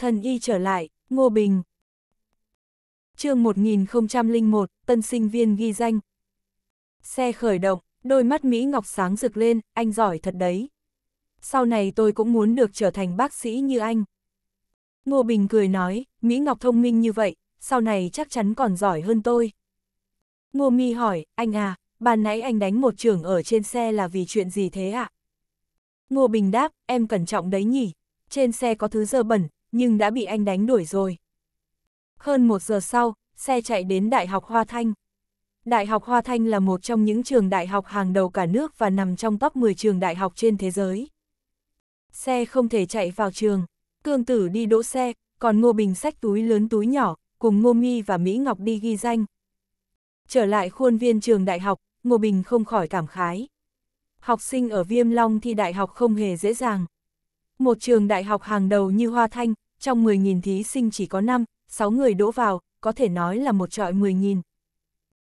thần y trở lại, Ngô Bình. chương 1001, tân sinh viên ghi danh. Xe khởi động, đôi mắt Mỹ Ngọc sáng rực lên, anh giỏi thật đấy. Sau này tôi cũng muốn được trở thành bác sĩ như anh. Ngô Bình cười nói, Mỹ Ngọc thông minh như vậy, sau này chắc chắn còn giỏi hơn tôi. Ngô Mi hỏi, anh à, ban nãy anh đánh một trưởng ở trên xe là vì chuyện gì thế ạ? À? Ngô Bình đáp, em cẩn trọng đấy nhỉ, trên xe có thứ dơ bẩn, nhưng đã bị anh đánh đuổi rồi. Hơn một giờ sau, xe chạy đến Đại học Hoa Thanh. Đại học Hoa Thanh là một trong những trường đại học hàng đầu cả nước và nằm trong top 10 trường đại học trên thế giới. Xe không thể chạy vào trường, Cương Tử đi đỗ xe, còn Ngô Bình sách túi lớn túi nhỏ, cùng Ngô Mi và Mỹ Ngọc đi ghi danh. Trở lại khuôn viên trường đại học, Ngô Bình không khỏi cảm khái. Học sinh ở Viêm Long thi đại học không hề dễ dàng. Một trường đại học hàng đầu như Hoa Thanh, trong 10.000 thí sinh chỉ có 5, 6 người đỗ vào, có thể nói là một trọi 10.000.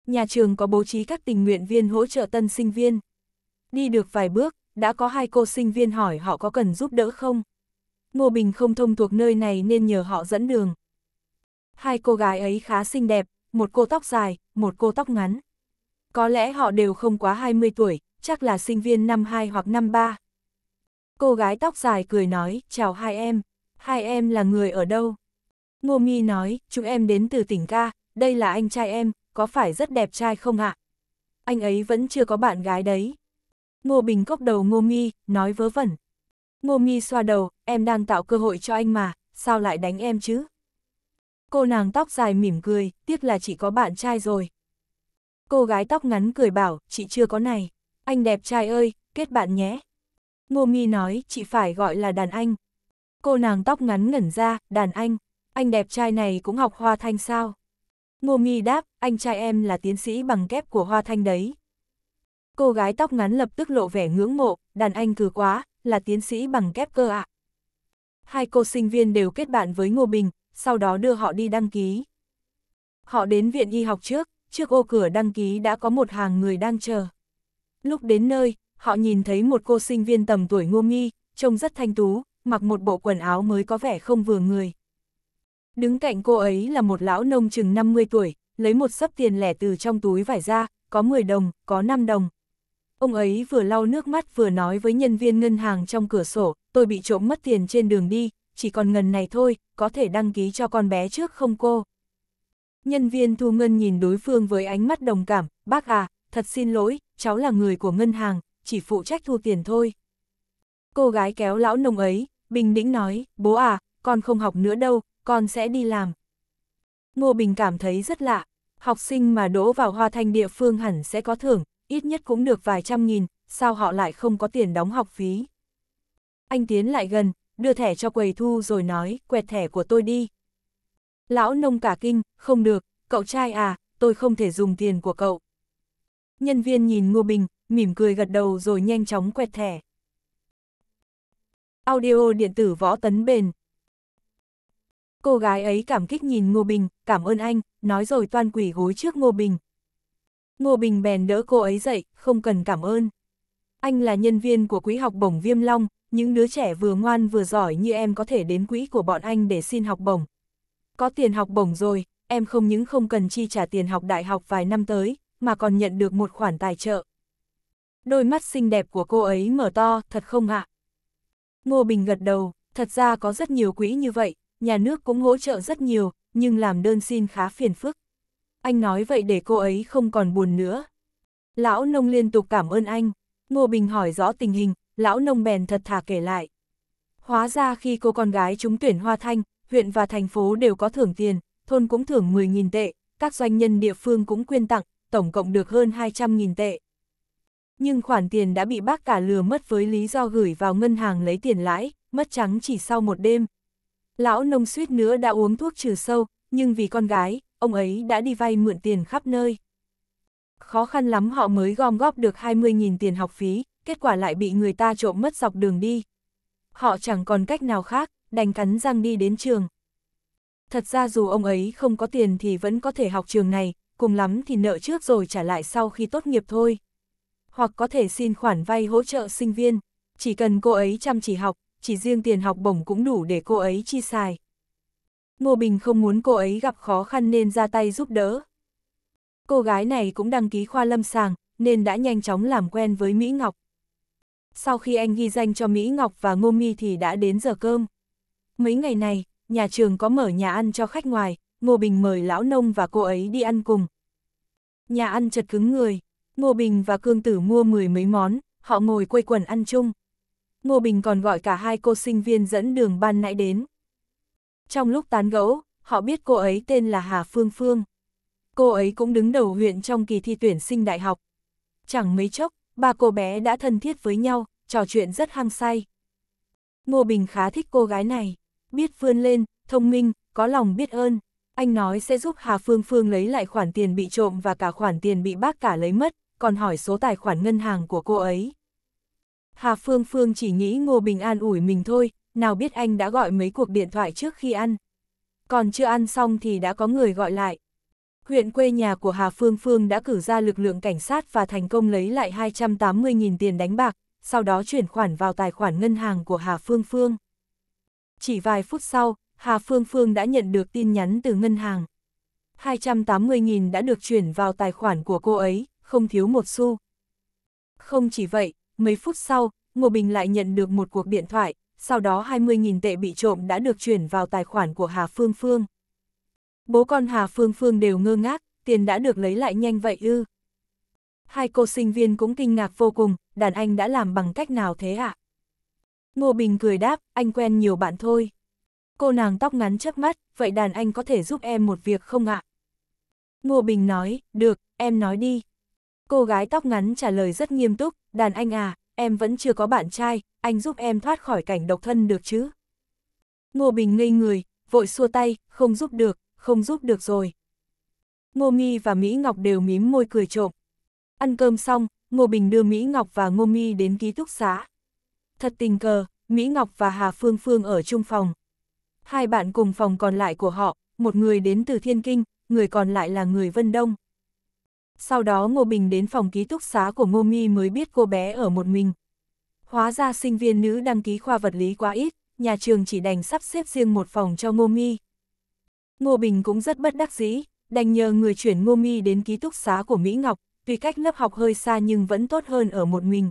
Nhà trường có bố trí các tình nguyện viên hỗ trợ tân sinh viên. Đi được vài bước, đã có hai cô sinh viên hỏi họ có cần giúp đỡ không. Ngô Bình không thông thuộc nơi này nên nhờ họ dẫn đường. Hai cô gái ấy khá xinh đẹp, một cô tóc dài, một cô tóc ngắn. Có lẽ họ đều không quá 20 tuổi, chắc là sinh viên năm 2 hoặc năm 3. Cô gái tóc dài cười nói, chào hai em hai em là người ở đâu? Ngô Mi nói, chúng em đến từ tỉnh ca, đây là anh trai em, có phải rất đẹp trai không ạ? Anh ấy vẫn chưa có bạn gái đấy. Ngô Bình cốc đầu Ngô Mi, nói vớ vẩn. Ngô Mi xoa đầu, em đang tạo cơ hội cho anh mà, sao lại đánh em chứ? Cô nàng tóc dài mỉm cười, tiếc là chỉ có bạn trai rồi. Cô gái tóc ngắn cười bảo, chị chưa có này. Anh đẹp trai ơi, kết bạn nhé. Ngô Mi nói, chị phải gọi là đàn anh cô nàng tóc ngắn ngẩn ra, đàn anh, anh đẹp trai này cũng học Hoa Thanh sao? Ngô Nghi đáp, anh trai em là tiến sĩ bằng kép của Hoa Thanh đấy. Cô gái tóc ngắn lập tức lộ vẻ ngưỡng mộ, đàn anh cừ quá, là tiến sĩ bằng kép cơ ạ. À. Hai cô sinh viên đều kết bạn với Ngô Bình, sau đó đưa họ đi đăng ký. Họ đến viện y học trước, trước ô cửa đăng ký đã có một hàng người đang chờ. Lúc đến nơi, họ nhìn thấy một cô sinh viên tầm tuổi Ngô Nghi, trông rất thanh tú, mặc một bộ quần áo mới có vẻ không vừa người. Đứng cạnh cô ấy là một lão nông chừng 50 tuổi, lấy một sấp tiền lẻ từ trong túi vải ra, có 10 đồng, có 5 đồng. Ông ấy vừa lau nước mắt vừa nói với nhân viên ngân hàng trong cửa sổ, tôi bị trộm mất tiền trên đường đi, chỉ còn ngần này thôi, có thể đăng ký cho con bé trước không cô? Nhân viên thu ngân nhìn đối phương với ánh mắt đồng cảm, bác à, thật xin lỗi, cháu là người của ngân hàng, chỉ phụ trách thu tiền thôi. Cô gái kéo lão nông ấy, Bình Đĩnh nói, bố à, con không học nữa đâu, con sẽ đi làm. Ngô Bình cảm thấy rất lạ, học sinh mà đỗ vào hoa thanh địa phương hẳn sẽ có thưởng, ít nhất cũng được vài trăm nghìn, sao họ lại không có tiền đóng học phí. Anh tiến lại gần, đưa thẻ cho quầy thu rồi nói, quẹt thẻ của tôi đi. Lão nông cả kinh, không được, cậu trai à, tôi không thể dùng tiền của cậu. Nhân viên nhìn Ngô Bình, mỉm cười gật đầu rồi nhanh chóng quẹt thẻ. Audio điện tử võ tấn bền. Cô gái ấy cảm kích nhìn Ngô Bình, cảm ơn anh, nói rồi toan quỷ gối trước Ngô Bình. Ngô Bình bèn đỡ cô ấy dậy, không cần cảm ơn. Anh là nhân viên của quỹ học bổng Viêm Long, những đứa trẻ vừa ngoan vừa giỏi như em có thể đến quỹ của bọn anh để xin học bổng. Có tiền học bổng rồi, em không những không cần chi trả tiền học đại học vài năm tới, mà còn nhận được một khoản tài trợ. Đôi mắt xinh đẹp của cô ấy mở to, thật không ạ? À? Ngô Bình gật đầu, thật ra có rất nhiều quỹ như vậy, nhà nước cũng hỗ trợ rất nhiều, nhưng làm đơn xin khá phiền phức. Anh nói vậy để cô ấy không còn buồn nữa. Lão nông liên tục cảm ơn anh, Ngô Bình hỏi rõ tình hình, lão nông bèn thật thà kể lại. Hóa ra khi cô con gái trúng tuyển Hoa Thanh, huyện và thành phố đều có thưởng tiền, thôn cũng thưởng 10.000 tệ, các doanh nhân địa phương cũng quyên tặng, tổng cộng được hơn 200.000 tệ nhưng khoản tiền đã bị bác cả lừa mất với lý do gửi vào ngân hàng lấy tiền lãi, mất trắng chỉ sau một đêm. Lão nông suýt nữa đã uống thuốc trừ sâu, nhưng vì con gái, ông ấy đã đi vay mượn tiền khắp nơi. Khó khăn lắm họ mới gom góp được 20.000 tiền học phí, kết quả lại bị người ta trộm mất dọc đường đi. Họ chẳng còn cách nào khác, đành cắn răng đi đến trường. Thật ra dù ông ấy không có tiền thì vẫn có thể học trường này, cùng lắm thì nợ trước rồi trả lại sau khi tốt nghiệp thôi hoặc có thể xin khoản vay hỗ trợ sinh viên. Chỉ cần cô ấy chăm chỉ học, chỉ riêng tiền học bổng cũng đủ để cô ấy chi xài. Ngô Bình không muốn cô ấy gặp khó khăn nên ra tay giúp đỡ. Cô gái này cũng đăng ký khoa lâm sàng, nên đã nhanh chóng làm quen với Mỹ Ngọc. Sau khi anh ghi danh cho Mỹ Ngọc và Ngô Mi thì đã đến giờ cơm. Mấy ngày này, nhà trường có mở nhà ăn cho khách ngoài, Ngô Bình mời lão nông và cô ấy đi ăn cùng. Nhà ăn chật cứng người, Ngô Bình và Cương Tử mua mười mấy món, họ ngồi quây quần ăn chung. Ngô Bình còn gọi cả hai cô sinh viên dẫn đường ban nãy đến. Trong lúc tán gẫu, họ biết cô ấy tên là Hà Phương Phương. Cô ấy cũng đứng đầu huyện trong kỳ thi tuyển sinh đại học. Chẳng mấy chốc, ba cô bé đã thân thiết với nhau, trò chuyện rất hăng say. Ngô Bình khá thích cô gái này, biết vươn lên, thông minh, có lòng biết ơn. Anh nói sẽ giúp Hà Phương Phương lấy lại khoản tiền bị trộm và cả khoản tiền bị bác cả lấy mất, còn hỏi số tài khoản ngân hàng của cô ấy. Hà Phương Phương chỉ nghĩ Ngô Bình an ủi mình thôi, nào biết anh đã gọi mấy cuộc điện thoại trước khi ăn. Còn chưa ăn xong thì đã có người gọi lại. Huyện quê nhà của Hà Phương Phương đã cử ra lực lượng cảnh sát và thành công lấy lại 280.000 tiền đánh bạc, sau đó chuyển khoản vào tài khoản ngân hàng của Hà Phương Phương. Chỉ vài phút sau, Hà Phương Phương đã nhận được tin nhắn từ ngân hàng. 280.000 đã được chuyển vào tài khoản của cô ấy, không thiếu một xu. Không chỉ vậy, mấy phút sau, Ngô Bình lại nhận được một cuộc điện thoại, sau đó 20.000 tệ bị trộm đã được chuyển vào tài khoản của Hà Phương Phương. Bố con Hà Phương Phương đều ngơ ngác, tiền đã được lấy lại nhanh vậy ư. Hai cô sinh viên cũng kinh ngạc vô cùng, đàn anh đã làm bằng cách nào thế ạ? Ngô Bình cười đáp, anh quen nhiều bạn thôi. Cô nàng tóc ngắn chớp mắt, vậy đàn anh có thể giúp em một việc không ạ? Ngô Bình nói, được, em nói đi. Cô gái tóc ngắn trả lời rất nghiêm túc, đàn anh à, em vẫn chưa có bạn trai, anh giúp em thoát khỏi cảnh độc thân được chứ? Ngô Bình ngây người, vội xua tay, không giúp được, không giúp được rồi. Ngô Mi và Mỹ Ngọc đều mím môi cười trộm. Ăn cơm xong, Ngô Bình đưa Mỹ Ngọc và Ngô Mi đến ký túc xá. Thật tình cờ, Mỹ Ngọc và Hà Phương Phương ở chung phòng. Hai bạn cùng phòng còn lại của họ, một người đến từ Thiên Kinh, người còn lại là người Vân Đông. Sau đó Ngô Bình đến phòng ký túc xá của Ngô Mi mới biết cô bé ở một mình. Hóa ra sinh viên nữ đăng ký khoa vật lý quá ít, nhà trường chỉ đành sắp xếp riêng một phòng cho Ngô Mi. Ngô Bình cũng rất bất đắc dĩ, đành nhờ người chuyển Ngô Mi đến ký túc xá của Mỹ Ngọc, tuy cách lớp học hơi xa nhưng vẫn tốt hơn ở một mình.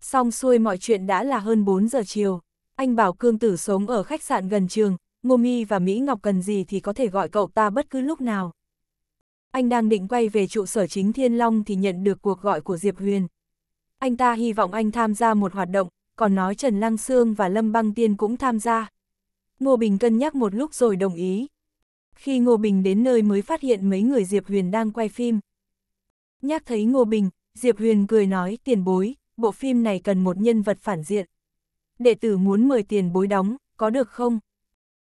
Xong xuôi mọi chuyện đã là hơn 4 giờ chiều, anh bảo Cương Tử sống ở khách sạn gần trường, Ngô Mi và Mỹ Ngọc cần gì thì có thể gọi cậu ta bất cứ lúc nào anh đang định quay về trụ sở chính Thiên Long thì nhận được cuộc gọi của Diệp Huyền. Anh ta hy vọng anh tham gia một hoạt động, còn nói Trần Lăng Sương và Lâm Băng Tiên cũng tham gia. Ngô Bình cân nhắc một lúc rồi đồng ý. Khi Ngô Bình đến nơi mới phát hiện mấy người Diệp Huyền đang quay phim. Nhắc thấy Ngô Bình, Diệp Huyền cười nói tiền bối, bộ phim này cần một nhân vật phản diện. Đệ tử muốn mời tiền bối đóng, có được không?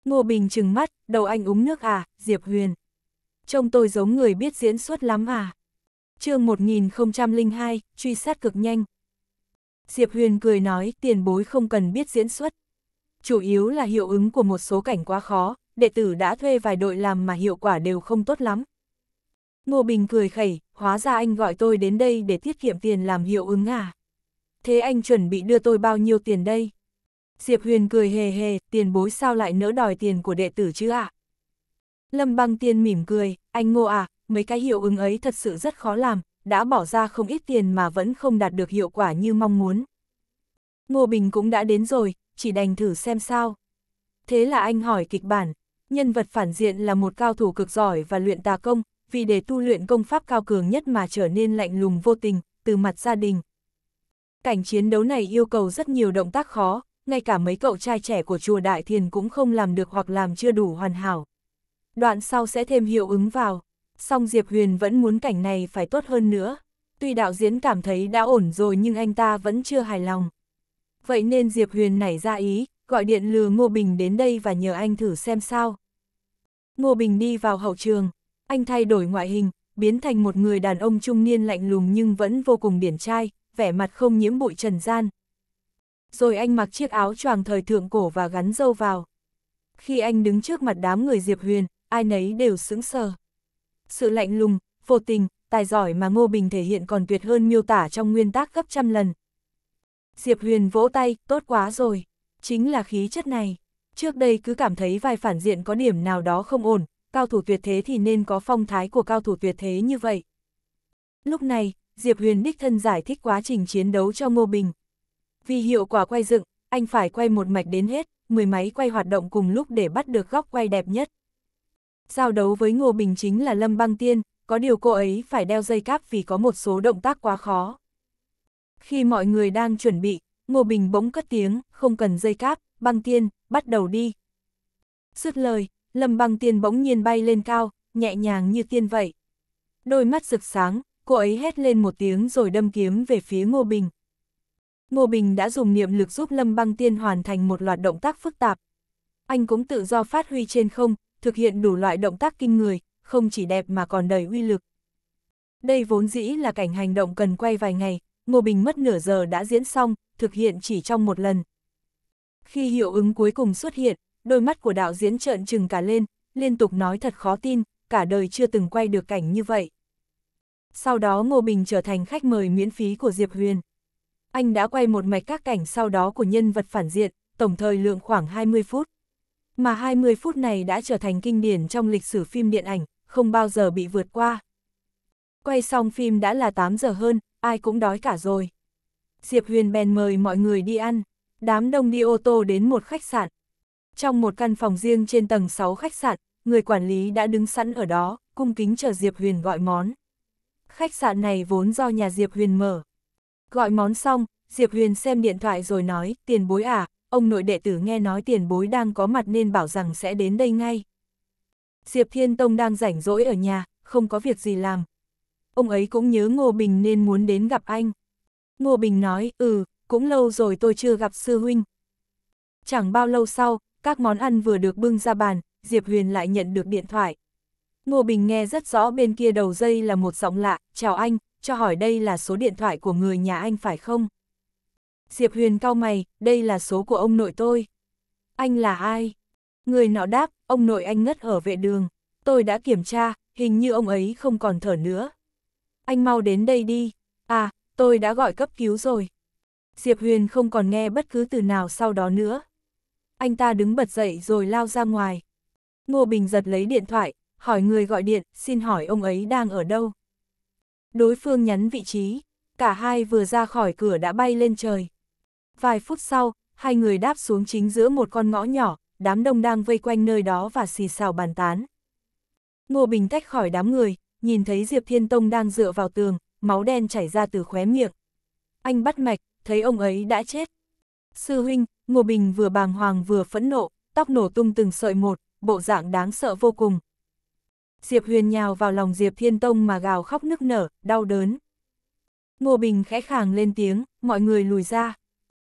Ngô Bình trừng mắt, đầu anh úng nước à, Diệp Huyền trông tôi giống người biết diễn xuất lắm à. chương 1002, truy sát cực nhanh. Diệp Huyền cười nói tiền bối không cần biết diễn xuất. Chủ yếu là hiệu ứng của một số cảnh quá khó, đệ tử đã thuê vài đội làm mà hiệu quả đều không tốt lắm. Ngô Bình cười khẩy, hóa ra anh gọi tôi đến đây để tiết kiệm tiền làm hiệu ứng à. Thế anh chuẩn bị đưa tôi bao nhiêu tiền đây? Diệp Huyền cười hề hề, tiền bối sao lại nỡ đòi tiền của đệ tử chứ ạ? À? Lâm băng tiên mỉm cười, anh ngô à, mấy cái hiệu ứng ấy thật sự rất khó làm, đã bỏ ra không ít tiền mà vẫn không đạt được hiệu quả như mong muốn. Ngô Bình cũng đã đến rồi, chỉ đành thử xem sao. Thế là anh hỏi kịch bản, nhân vật phản diện là một cao thủ cực giỏi và luyện tà công, vì để tu luyện công pháp cao cường nhất mà trở nên lạnh lùng vô tình, từ mặt gia đình. Cảnh chiến đấu này yêu cầu rất nhiều động tác khó, ngay cả mấy cậu trai trẻ của chùa Đại Thiền cũng không làm được hoặc làm chưa đủ hoàn hảo đoạn sau sẽ thêm hiệu ứng vào. Song Diệp Huyền vẫn muốn cảnh này phải tốt hơn nữa. Tuy đạo diễn cảm thấy đã ổn rồi nhưng anh ta vẫn chưa hài lòng. Vậy nên Diệp Huyền nảy ra ý, gọi điện lừa Ngô Bình đến đây và nhờ anh thử xem sao. Ngô Bình đi vào hậu trường, anh thay đổi ngoại hình, biến thành một người đàn ông trung niên lạnh lùng nhưng vẫn vô cùng điển trai, vẻ mặt không nhiễm bụi trần gian. Rồi anh mặc chiếc áo choàng thời thượng cổ và gắn dâu vào. Khi anh đứng trước mặt đám người Diệp Huyền, ai nấy đều sững sờ. Sự lạnh lùng, vô tình, tài giỏi mà Ngô Bình thể hiện còn tuyệt hơn miêu tả trong nguyên tác gấp trăm lần. Diệp Huyền vỗ tay, tốt quá rồi, chính là khí chất này. Trước đây cứ cảm thấy vài phản diện có điểm nào đó không ổn, cao thủ tuyệt thế thì nên có phong thái của cao thủ tuyệt thế như vậy. Lúc này, Diệp Huyền đích thân giải thích quá trình chiến đấu cho Ngô Bình. Vì hiệu quả quay dựng, anh phải quay một mạch đến hết, mười máy quay hoạt động cùng lúc để bắt được góc quay đẹp nhất. Giao đấu với Ngô Bình chính là Lâm Băng Tiên, có điều cô ấy phải đeo dây cáp vì có một số động tác quá khó. Khi mọi người đang chuẩn bị, Ngô Bình bỗng cất tiếng, không cần dây cáp, băng tiên, bắt đầu đi. Dứt lời, Lâm băng tiên bỗng nhiên bay lên cao, nhẹ nhàng như tiên vậy. Đôi mắt rực sáng, cô ấy hét lên một tiếng rồi đâm kiếm về phía Ngô Bình. Ngô Bình đã dùng niệm lực giúp Lâm băng tiên hoàn thành một loạt động tác phức tạp. Anh cũng tự do phát huy trên không, thực hiện đủ loại động tác kinh người, không chỉ đẹp mà còn đầy uy lực. Đây vốn dĩ là cảnh hành động cần quay vài ngày, Ngô Bình mất nửa giờ đã diễn xong, thực hiện chỉ trong một lần. Khi hiệu ứng cuối cùng xuất hiện, đôi mắt của đạo diễn trợn trừng cả lên, liên tục nói thật khó tin, cả đời chưa từng quay được cảnh như vậy. Sau đó Ngô Bình trở thành khách mời miễn phí của Diệp Huyền. Anh đã quay một mạch các cảnh sau đó của nhân vật phản diện, tổng thời lượng khoảng 20 phút mà 20 phút này đã trở thành kinh điển trong lịch sử phim điện ảnh, không bao giờ bị vượt qua. Quay xong phim đã là 8 giờ hơn, ai cũng đói cả rồi. Diệp Huyền bèn mời mọi người đi ăn, đám đông đi ô tô đến một khách sạn. Trong một căn phòng riêng trên tầng 6 khách sạn, người quản lý đã đứng sẵn ở đó, cung kính chờ Diệp Huyền gọi món. Khách sạn này vốn do nhà Diệp Huyền mở. Gọi món xong, Diệp Huyền xem điện thoại rồi nói, tiền bối à, ông nội đệ tử nghe nói tiền bối đang có mặt nên bảo rằng sẽ đến đây ngay. Diệp Thiên Tông đang rảnh rỗi ở nhà, không có việc gì làm. Ông ấy cũng nhớ Ngô Bình nên muốn đến gặp anh. Ngô Bình nói, ừ, cũng lâu rồi tôi chưa gặp sư huynh. Chẳng bao lâu sau, các món ăn vừa được bưng ra bàn, Diệp Huyền lại nhận được điện thoại. Ngô Bình nghe rất rõ bên kia đầu dây là một giọng lạ, chào anh, cho hỏi đây là số điện thoại của người nhà anh phải không? Diệp Huyền cao mày, đây là số của ông nội tôi. Anh là ai? Người nọ đáp, ông nội anh ngất ở vệ đường. Tôi đã kiểm tra, hình như ông ấy không còn thở nữa. Anh mau đến đây đi. À, tôi đã gọi cấp cứu rồi. Diệp Huyền không còn nghe bất cứ từ nào sau đó nữa. Anh ta đứng bật dậy rồi lao ra ngoài. Ngô Bình giật lấy điện thoại, hỏi người gọi điện, xin hỏi ông ấy đang ở đâu. Đối phương nhắn vị trí, cả hai vừa ra khỏi cửa đã bay lên trời. Vài phút sau, hai người đáp xuống chính giữa một con ngõ nhỏ, đám đông đang vây quanh nơi đó và xì xào bàn tán. Ngô Bình tách khỏi đám người, nhìn thấy Diệp Thiên Tông đang dựa vào tường, máu đen chảy ra từ khóe miệng. Anh bắt mạch, thấy ông ấy đã chết. Sư huynh, Ngô Bình vừa bàng hoàng vừa phẫn nộ, tóc nổ tung từng sợi một, bộ dạng đáng sợ vô cùng. Diệp Huyền nhào vào lòng Diệp Thiên Tông mà gào khóc nức nở, đau đớn. Ngô Bình khẽ khàng lên tiếng, mọi người lùi ra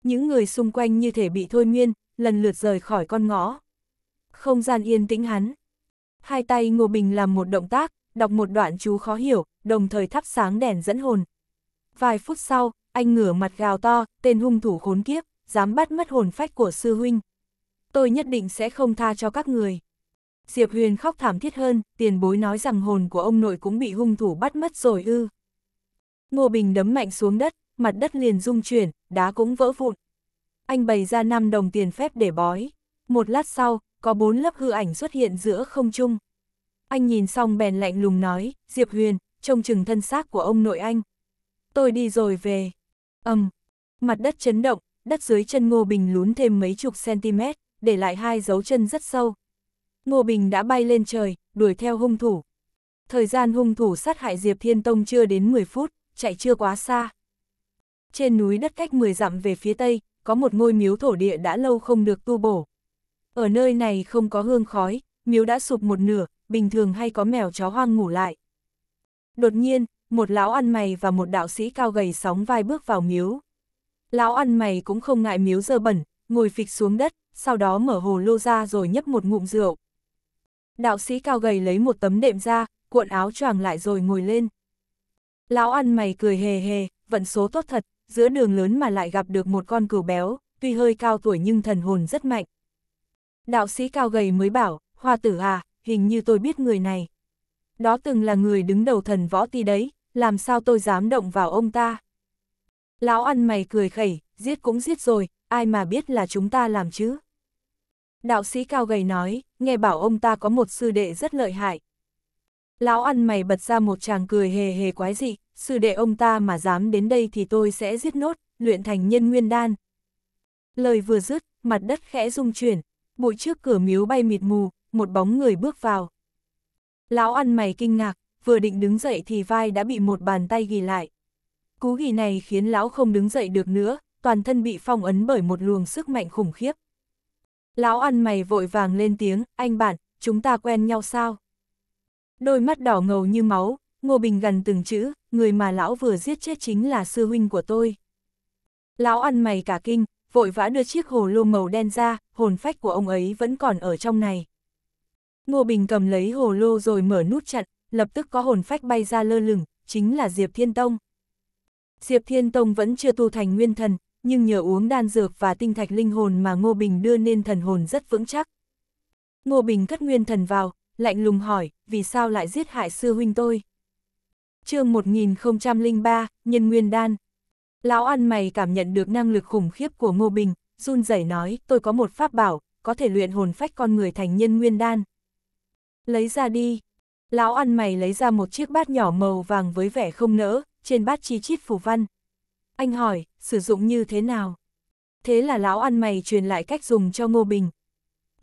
những người xung quanh như thể bị thôi miên, lần lượt rời khỏi con ngõ. Không gian yên tĩnh hắn. Hai tay Ngô Bình làm một động tác, đọc một đoạn chú khó hiểu, đồng thời thắp sáng đèn dẫn hồn. Vài phút sau, anh ngửa mặt gào to, tên hung thủ khốn kiếp, dám bắt mất hồn phách của sư huynh. Tôi nhất định sẽ không tha cho các người. Diệp Huyền khóc thảm thiết hơn, tiền bối nói rằng hồn của ông nội cũng bị hung thủ bắt mất rồi ư. Ngô Bình đấm mạnh xuống đất, mặt đất liền rung chuyển, đá cũng vỡ vụn. Anh bày ra 5 đồng tiền phép để bói. Một lát sau, có bốn lớp hư ảnh xuất hiện giữa không trung. Anh nhìn xong bèn lạnh lùng nói, Diệp Huyền, trông chừng thân xác của ông nội anh. Tôi đi rồi về. ầm, um, mặt đất chấn động, đất dưới chân Ngô Bình lún thêm mấy chục cm, để lại hai dấu chân rất sâu. Ngô Bình đã bay lên trời, đuổi theo hung thủ. Thời gian hung thủ sát hại Diệp Thiên Tông chưa đến 10 phút, chạy chưa quá xa trên núi đất cách 10 dặm về phía tây, có một ngôi miếu thổ địa đã lâu không được tu bổ. Ở nơi này không có hương khói, miếu đã sụp một nửa, bình thường hay có mèo chó hoang ngủ lại. Đột nhiên, một lão ăn mày và một đạo sĩ cao gầy sóng vai bước vào miếu. Lão ăn mày cũng không ngại miếu dơ bẩn, ngồi phịch xuống đất, sau đó mở hồ lô ra rồi nhấp một ngụm rượu. Đạo sĩ cao gầy lấy một tấm đệm ra, cuộn áo choàng lại rồi ngồi lên. Lão ăn mày cười hề hề, vận số tốt thật, giữa đường lớn mà lại gặp được một con cừu béo, tuy hơi cao tuổi nhưng thần hồn rất mạnh. Đạo sĩ cao gầy mới bảo, hoa tử à, hình như tôi biết người này. Đó từng là người đứng đầu thần võ ti đấy, làm sao tôi dám động vào ông ta. Lão ăn mày cười khẩy, giết cũng giết rồi, ai mà biết là chúng ta làm chứ. Đạo sĩ cao gầy nói, nghe bảo ông ta có một sư đệ rất lợi hại, Lão ăn mày bật ra một chàng cười hề hề quái dị, sư đệ ông ta mà dám đến đây thì tôi sẽ giết nốt, luyện thành nhân nguyên đan. Lời vừa dứt, mặt đất khẽ rung chuyển, bụi trước cửa miếu bay mịt mù, một bóng người bước vào. Lão ăn mày kinh ngạc, vừa định đứng dậy thì vai đã bị một bàn tay ghi lại. Cú ghi này khiến lão không đứng dậy được nữa, toàn thân bị phong ấn bởi một luồng sức mạnh khủng khiếp. Lão ăn mày vội vàng lên tiếng, anh bạn, chúng ta quen nhau sao? đôi mắt đỏ ngầu như máu, Ngô Bình gần từng chữ, người mà lão vừa giết chết chính là sư huynh của tôi. Lão ăn mày cả kinh, vội vã đưa chiếc hồ lô màu đen ra, hồn phách của ông ấy vẫn còn ở trong này. Ngô Bình cầm lấy hồ lô rồi mở nút chặn, lập tức có hồn phách bay ra lơ lửng, chính là Diệp Thiên Tông. Diệp Thiên Tông vẫn chưa tu thành nguyên thần, nhưng nhờ uống đan dược và tinh thạch linh hồn mà Ngô Bình đưa nên thần hồn rất vững chắc. Ngô Bình cất nguyên thần vào, lạnh lùng hỏi, vì sao lại giết hại sư huynh tôi? chương 1003, Nhân Nguyên Đan. Lão ăn mày cảm nhận được năng lực khủng khiếp của Ngô Bình, run rẩy nói, tôi có một pháp bảo, có thể luyện hồn phách con người thành nhân nguyên đan. Lấy ra đi. Lão ăn mày lấy ra một chiếc bát nhỏ màu vàng với vẻ không nỡ, trên bát chi chít phù văn. Anh hỏi, sử dụng như thế nào? Thế là lão ăn mày truyền lại cách dùng cho Ngô Bình.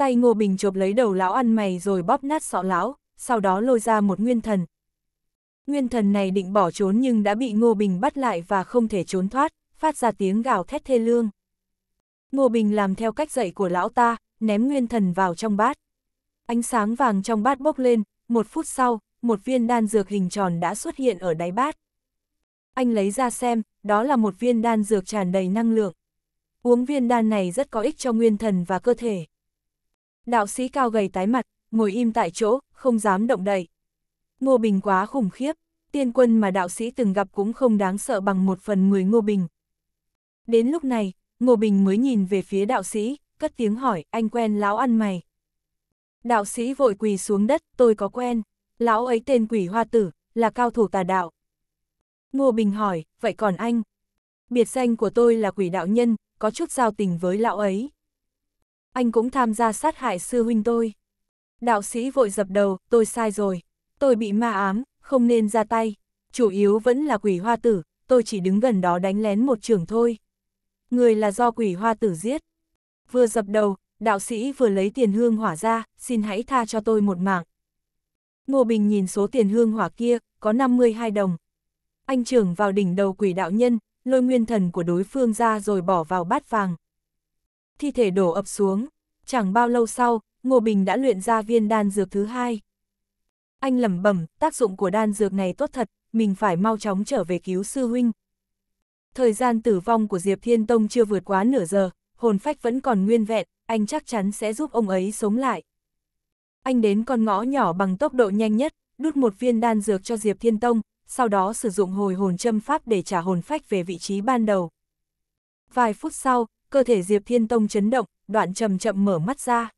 Tay Ngô Bình chộp lấy đầu lão ăn mày rồi bóp nát sọ lão, sau đó lôi ra một nguyên thần. Nguyên thần này định bỏ trốn nhưng đã bị Ngô Bình bắt lại và không thể trốn thoát, phát ra tiếng gào thét thê lương. Ngô Bình làm theo cách dạy của lão ta, ném nguyên thần vào trong bát. Ánh sáng vàng trong bát bốc lên, một phút sau, một viên đan dược hình tròn đã xuất hiện ở đáy bát. Anh lấy ra xem, đó là một viên đan dược tràn đầy năng lượng. Uống viên đan này rất có ích cho nguyên thần và cơ thể. Đạo sĩ cao gầy tái mặt, ngồi im tại chỗ, không dám động đậy. Ngô Bình quá khủng khiếp, tiên quân mà đạo sĩ từng gặp cũng không đáng sợ bằng một phần mười Ngô Bình. Đến lúc này, Ngô Bình mới nhìn về phía đạo sĩ, cất tiếng hỏi, anh quen lão ăn mày. Đạo sĩ vội quỳ xuống đất, tôi có quen, lão ấy tên quỷ hoa tử, là cao thủ tà đạo. Ngô Bình hỏi, vậy còn anh? Biệt danh của tôi là quỷ đạo nhân, có chút giao tình với lão ấy anh cũng tham gia sát hại sư huynh tôi. Đạo sĩ vội dập đầu, tôi sai rồi. Tôi bị ma ám, không nên ra tay. Chủ yếu vẫn là quỷ hoa tử, tôi chỉ đứng gần đó đánh lén một trường thôi. Người là do quỷ hoa tử giết. Vừa dập đầu, đạo sĩ vừa lấy tiền hương hỏa ra, xin hãy tha cho tôi một mạng. Ngô Bình nhìn số tiền hương hỏa kia, có 52 đồng. Anh trưởng vào đỉnh đầu quỷ đạo nhân, lôi nguyên thần của đối phương ra rồi bỏ vào bát vàng thi thể đổ ập xuống. Chẳng bao lâu sau, Ngô Bình đã luyện ra viên đan dược thứ hai. Anh lẩm bẩm, tác dụng của đan dược này tốt thật, mình phải mau chóng trở về cứu sư huynh. Thời gian tử vong của Diệp Thiên Tông chưa vượt quá nửa giờ, hồn phách vẫn còn nguyên vẹn, anh chắc chắn sẽ giúp ông ấy sống lại. Anh đến con ngõ nhỏ bằng tốc độ nhanh nhất, đút một viên đan dược cho Diệp Thiên Tông, sau đó sử dụng hồi hồn châm pháp để trả hồn phách về vị trí ban đầu. Vài phút sau, cơ thể Diệp Thiên Tông chấn động, đoạn chậm chậm mở mắt ra.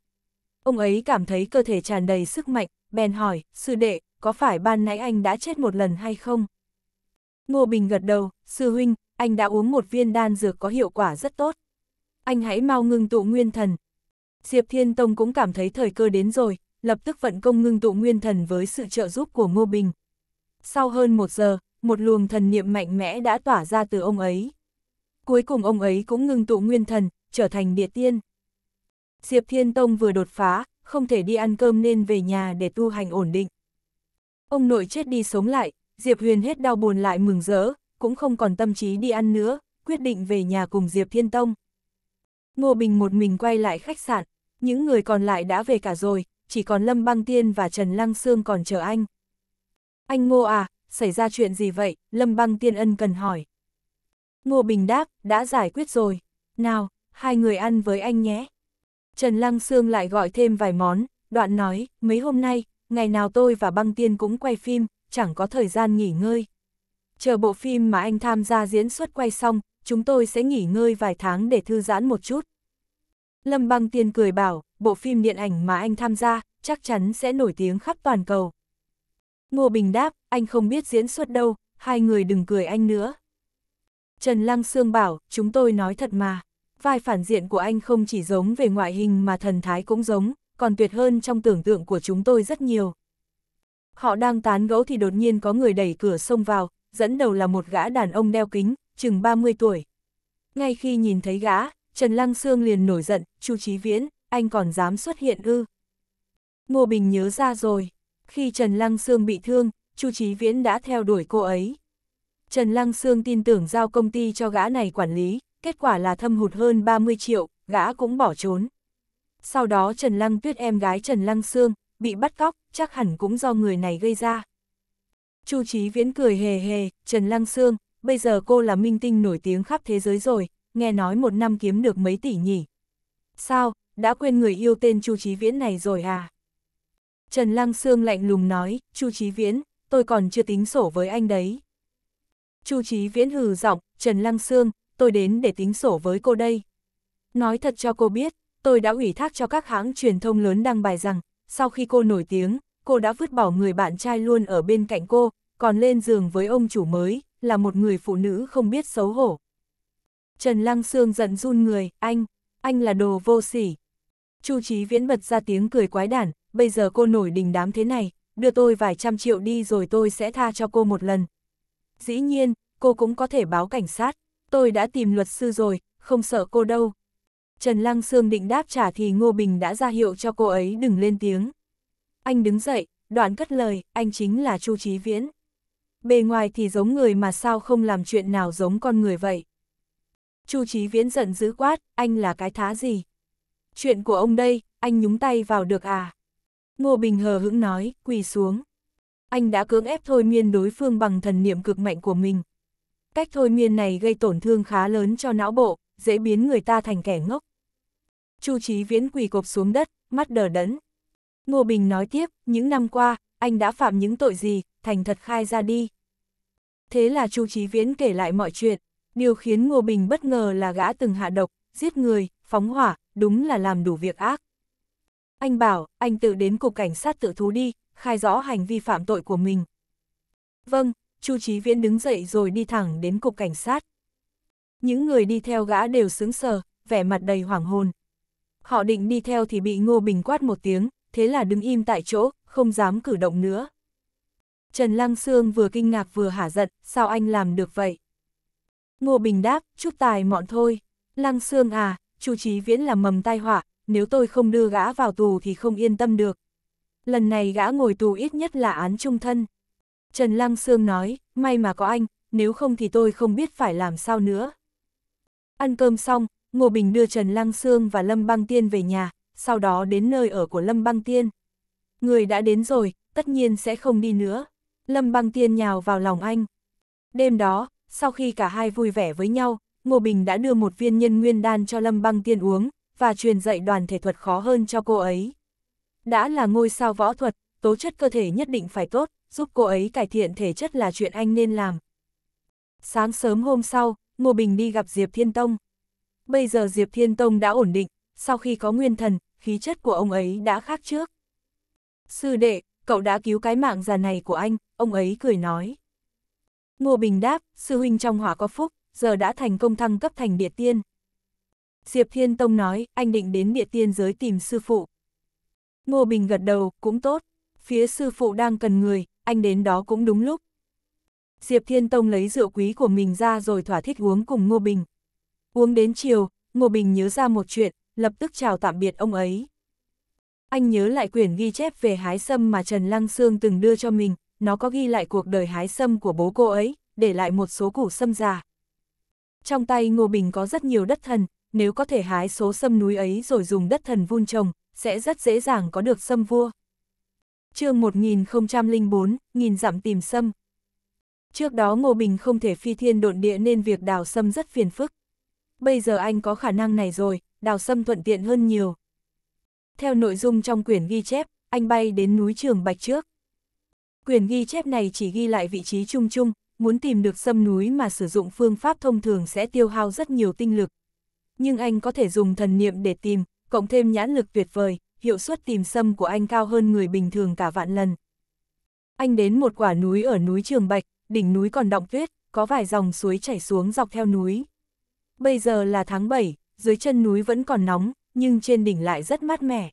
Ông ấy cảm thấy cơ thể tràn đầy sức mạnh, bèn hỏi, sư đệ, có phải ban nãy anh đã chết một lần hay không? Ngô Bình gật đầu, sư huynh, anh đã uống một viên đan dược có hiệu quả rất tốt. Anh hãy mau ngưng tụ nguyên thần. Diệp Thiên Tông cũng cảm thấy thời cơ đến rồi, lập tức vận công ngưng tụ nguyên thần với sự trợ giúp của Ngô Bình. Sau hơn một giờ, một luồng thần niệm mạnh mẽ đã tỏa ra từ ông ấy cuối cùng ông ấy cũng ngưng tụ nguyên thần, trở thành địa tiên. Diệp Thiên Tông vừa đột phá, không thể đi ăn cơm nên về nhà để tu hành ổn định. Ông nội chết đi sống lại, Diệp Huyền hết đau buồn lại mừng rỡ, cũng không còn tâm trí đi ăn nữa, quyết định về nhà cùng Diệp Thiên Tông. Ngô Bình một mình quay lại khách sạn, những người còn lại đã về cả rồi, chỉ còn Lâm Băng Tiên và Trần Lăng Sương còn chờ anh. Anh Ngô à, xảy ra chuyện gì vậy? Lâm Băng Tiên ân cần hỏi. Ngô Bình đáp, đã giải quyết rồi. Nào, hai người ăn với anh nhé. Trần Lăng Sương lại gọi thêm vài món, đoạn nói, mấy hôm nay, ngày nào tôi và băng tiên cũng quay phim, chẳng có thời gian nghỉ ngơi. Chờ bộ phim mà anh tham gia diễn xuất quay xong, chúng tôi sẽ nghỉ ngơi vài tháng để thư giãn một chút. Lâm băng tiên cười bảo, bộ phim điện ảnh mà anh tham gia, chắc chắn sẽ nổi tiếng khắp toàn cầu. Ngô Bình đáp, anh không biết diễn xuất đâu, hai người đừng cười anh nữa. Trần Lăng Sương bảo, chúng tôi nói thật mà, vai phản diện của anh không chỉ giống về ngoại hình mà thần thái cũng giống, còn tuyệt hơn trong tưởng tượng của chúng tôi rất nhiều. Họ đang tán gẫu thì đột nhiên có người đẩy cửa xông vào, dẫn đầu là một gã đàn ông đeo kính, chừng 30 tuổi. Ngay khi nhìn thấy gã, Trần Lăng Sương liền nổi giận, Chu Chí Viễn, anh còn dám xuất hiện ư. Ngô Bình nhớ ra rồi, khi Trần Lăng Sương bị thương, Chu Chí Viễn đã theo đuổi cô ấy. Trần Lăng Sương tin tưởng giao công ty cho gã này quản lý, kết quả là thâm hụt hơn 30 triệu, gã cũng bỏ trốn. Sau đó Trần Lăng Tuyết em gái Trần Lăng Sương, bị bắt cóc, chắc hẳn cũng do người này gây ra. Chu Chí Viễn cười hề hề, Trần Lăng Sương, bây giờ cô là minh tinh nổi tiếng khắp thế giới rồi, nghe nói một năm kiếm được mấy tỷ nhỉ. Sao, đã quên người yêu tên Chu Chí Viễn này rồi à? Trần Lăng Sương lạnh lùng nói, Chu Chí Viễn, tôi còn chưa tính sổ với anh đấy. Chu Chí Viễn hừ giọng, Trần Lăng Sương, tôi đến để tính sổ với cô đây. Nói thật cho cô biết, tôi đã ủy thác cho các hãng truyền thông lớn đăng bài rằng, sau khi cô nổi tiếng, cô đã vứt bỏ người bạn trai luôn ở bên cạnh cô, còn lên giường với ông chủ mới, là một người phụ nữ không biết xấu hổ. Trần Lăng Sương giận run người, anh, anh là đồ vô sỉ. Chu Chí Viễn bật ra tiếng cười quái đản, bây giờ cô nổi đình đám thế này, đưa tôi vài trăm triệu đi rồi tôi sẽ tha cho cô một lần, Dĩ nhiên, cô cũng có thể báo cảnh sát, tôi đã tìm luật sư rồi, không sợ cô đâu. Trần Lăng Sương định đáp trả thì Ngô Bình đã ra hiệu cho cô ấy đừng lên tiếng. Anh đứng dậy, đoạn cất lời, anh chính là Chu Chí Viễn. Bề ngoài thì giống người mà sao không làm chuyện nào giống con người vậy. Chu Chí Viễn giận dữ quát, anh là cái thá gì? Chuyện của ông đây, anh nhúng tay vào được à? Ngô Bình hờ hững nói, quỳ xuống anh đã cưỡng ép thôi miên đối phương bằng thần niệm cực mạnh của mình. Cách thôi miên này gây tổn thương khá lớn cho não bộ, dễ biến người ta thành kẻ ngốc. Chu Chí Viễn quỳ cộp xuống đất, mắt đờ đẫn. Ngô Bình nói tiếp, những năm qua, anh đã phạm những tội gì, thành thật khai ra đi. Thế là Chu Chí Viễn kể lại mọi chuyện, điều khiến Ngô Bình bất ngờ là gã từng hạ độc, giết người, phóng hỏa, đúng là làm đủ việc ác. Anh bảo, anh tự đến cục cảnh sát tự thú đi, khai rõ hành vi phạm tội của mình. Vâng, Chu Chí Viễn đứng dậy rồi đi thẳng đến cục cảnh sát. Những người đi theo gã đều sững sờ, vẻ mặt đầy hoảng hồn. Họ định đi theo thì bị Ngô Bình quát một tiếng, thế là đứng im tại chỗ, không dám cử động nữa. Trần Lăng Sương vừa kinh ngạc vừa hả giận, sao anh làm được vậy? Ngô Bình đáp, chút tài mọn thôi. Lăng Sương à, Chu Chí Viễn là mầm tai họa, nếu tôi không đưa gã vào tù thì không yên tâm được lần này gã ngồi tù ít nhất là án trung thân. Trần Lăng Sương nói, may mà có anh, nếu không thì tôi không biết phải làm sao nữa. Ăn cơm xong, Ngô Bình đưa Trần Lăng Sương và Lâm Băng Tiên về nhà, sau đó đến nơi ở của Lâm Băng Tiên. Người đã đến rồi, tất nhiên sẽ không đi nữa. Lâm Băng Tiên nhào vào lòng anh. Đêm đó, sau khi cả hai vui vẻ với nhau, Ngô Bình đã đưa một viên nhân nguyên đan cho Lâm Băng Tiên uống, và truyền dạy đoàn thể thuật khó hơn cho cô ấy. Đã là ngôi sao võ thuật, tố chất cơ thể nhất định phải tốt, giúp cô ấy cải thiện thể chất là chuyện anh nên làm. Sáng sớm hôm sau, Ngô Bình đi gặp Diệp Thiên Tông. Bây giờ Diệp Thiên Tông đã ổn định, sau khi có nguyên thần, khí chất của ông ấy đã khác trước. Sư đệ, cậu đã cứu cái mạng già này của anh, ông ấy cười nói. Ngô Bình đáp, sư huynh trong hỏa có phúc, giờ đã thành công thăng cấp thành địa tiên. Diệp Thiên Tông nói, anh định đến địa tiên giới tìm sư phụ. Ngô Bình gật đầu, cũng tốt, phía sư phụ đang cần người, anh đến đó cũng đúng lúc. Diệp Thiên Tông lấy rượu quý của mình ra rồi thỏa thích uống cùng Ngô Bình. Uống đến chiều, Ngô Bình nhớ ra một chuyện, lập tức chào tạm biệt ông ấy. Anh nhớ lại quyển ghi chép về hái sâm mà Trần Lăng Sương từng đưa cho mình, nó có ghi lại cuộc đời hái sâm của bố cô ấy, để lại một số củ sâm già. Trong tay Ngô Bình có rất nhiều đất thần, nếu có thể hái số sâm núi ấy rồi dùng đất thần vun trồng, sẽ rất dễ dàng có được sâm vua. chương 1004, nghìn dặm tìm sâm. Trước đó Ngô Bình không thể phi thiên độn địa nên việc đào sâm rất phiền phức. Bây giờ anh có khả năng này rồi, đào sâm thuận tiện hơn nhiều. Theo nội dung trong quyển ghi chép, anh bay đến núi Trường Bạch trước. Quyển ghi chép này chỉ ghi lại vị trí chung chung, muốn tìm được sâm núi mà sử dụng phương pháp thông thường sẽ tiêu hao rất nhiều tinh lực. Nhưng anh có thể dùng thần niệm để tìm, cộng thêm nhãn lực tuyệt vời, hiệu suất tìm xâm của anh cao hơn người bình thường cả vạn lần. Anh đến một quả núi ở núi Trường Bạch, đỉnh núi còn đọng tuyết, có vài dòng suối chảy xuống dọc theo núi. Bây giờ là tháng 7, dưới chân núi vẫn còn nóng, nhưng trên đỉnh lại rất mát mẻ.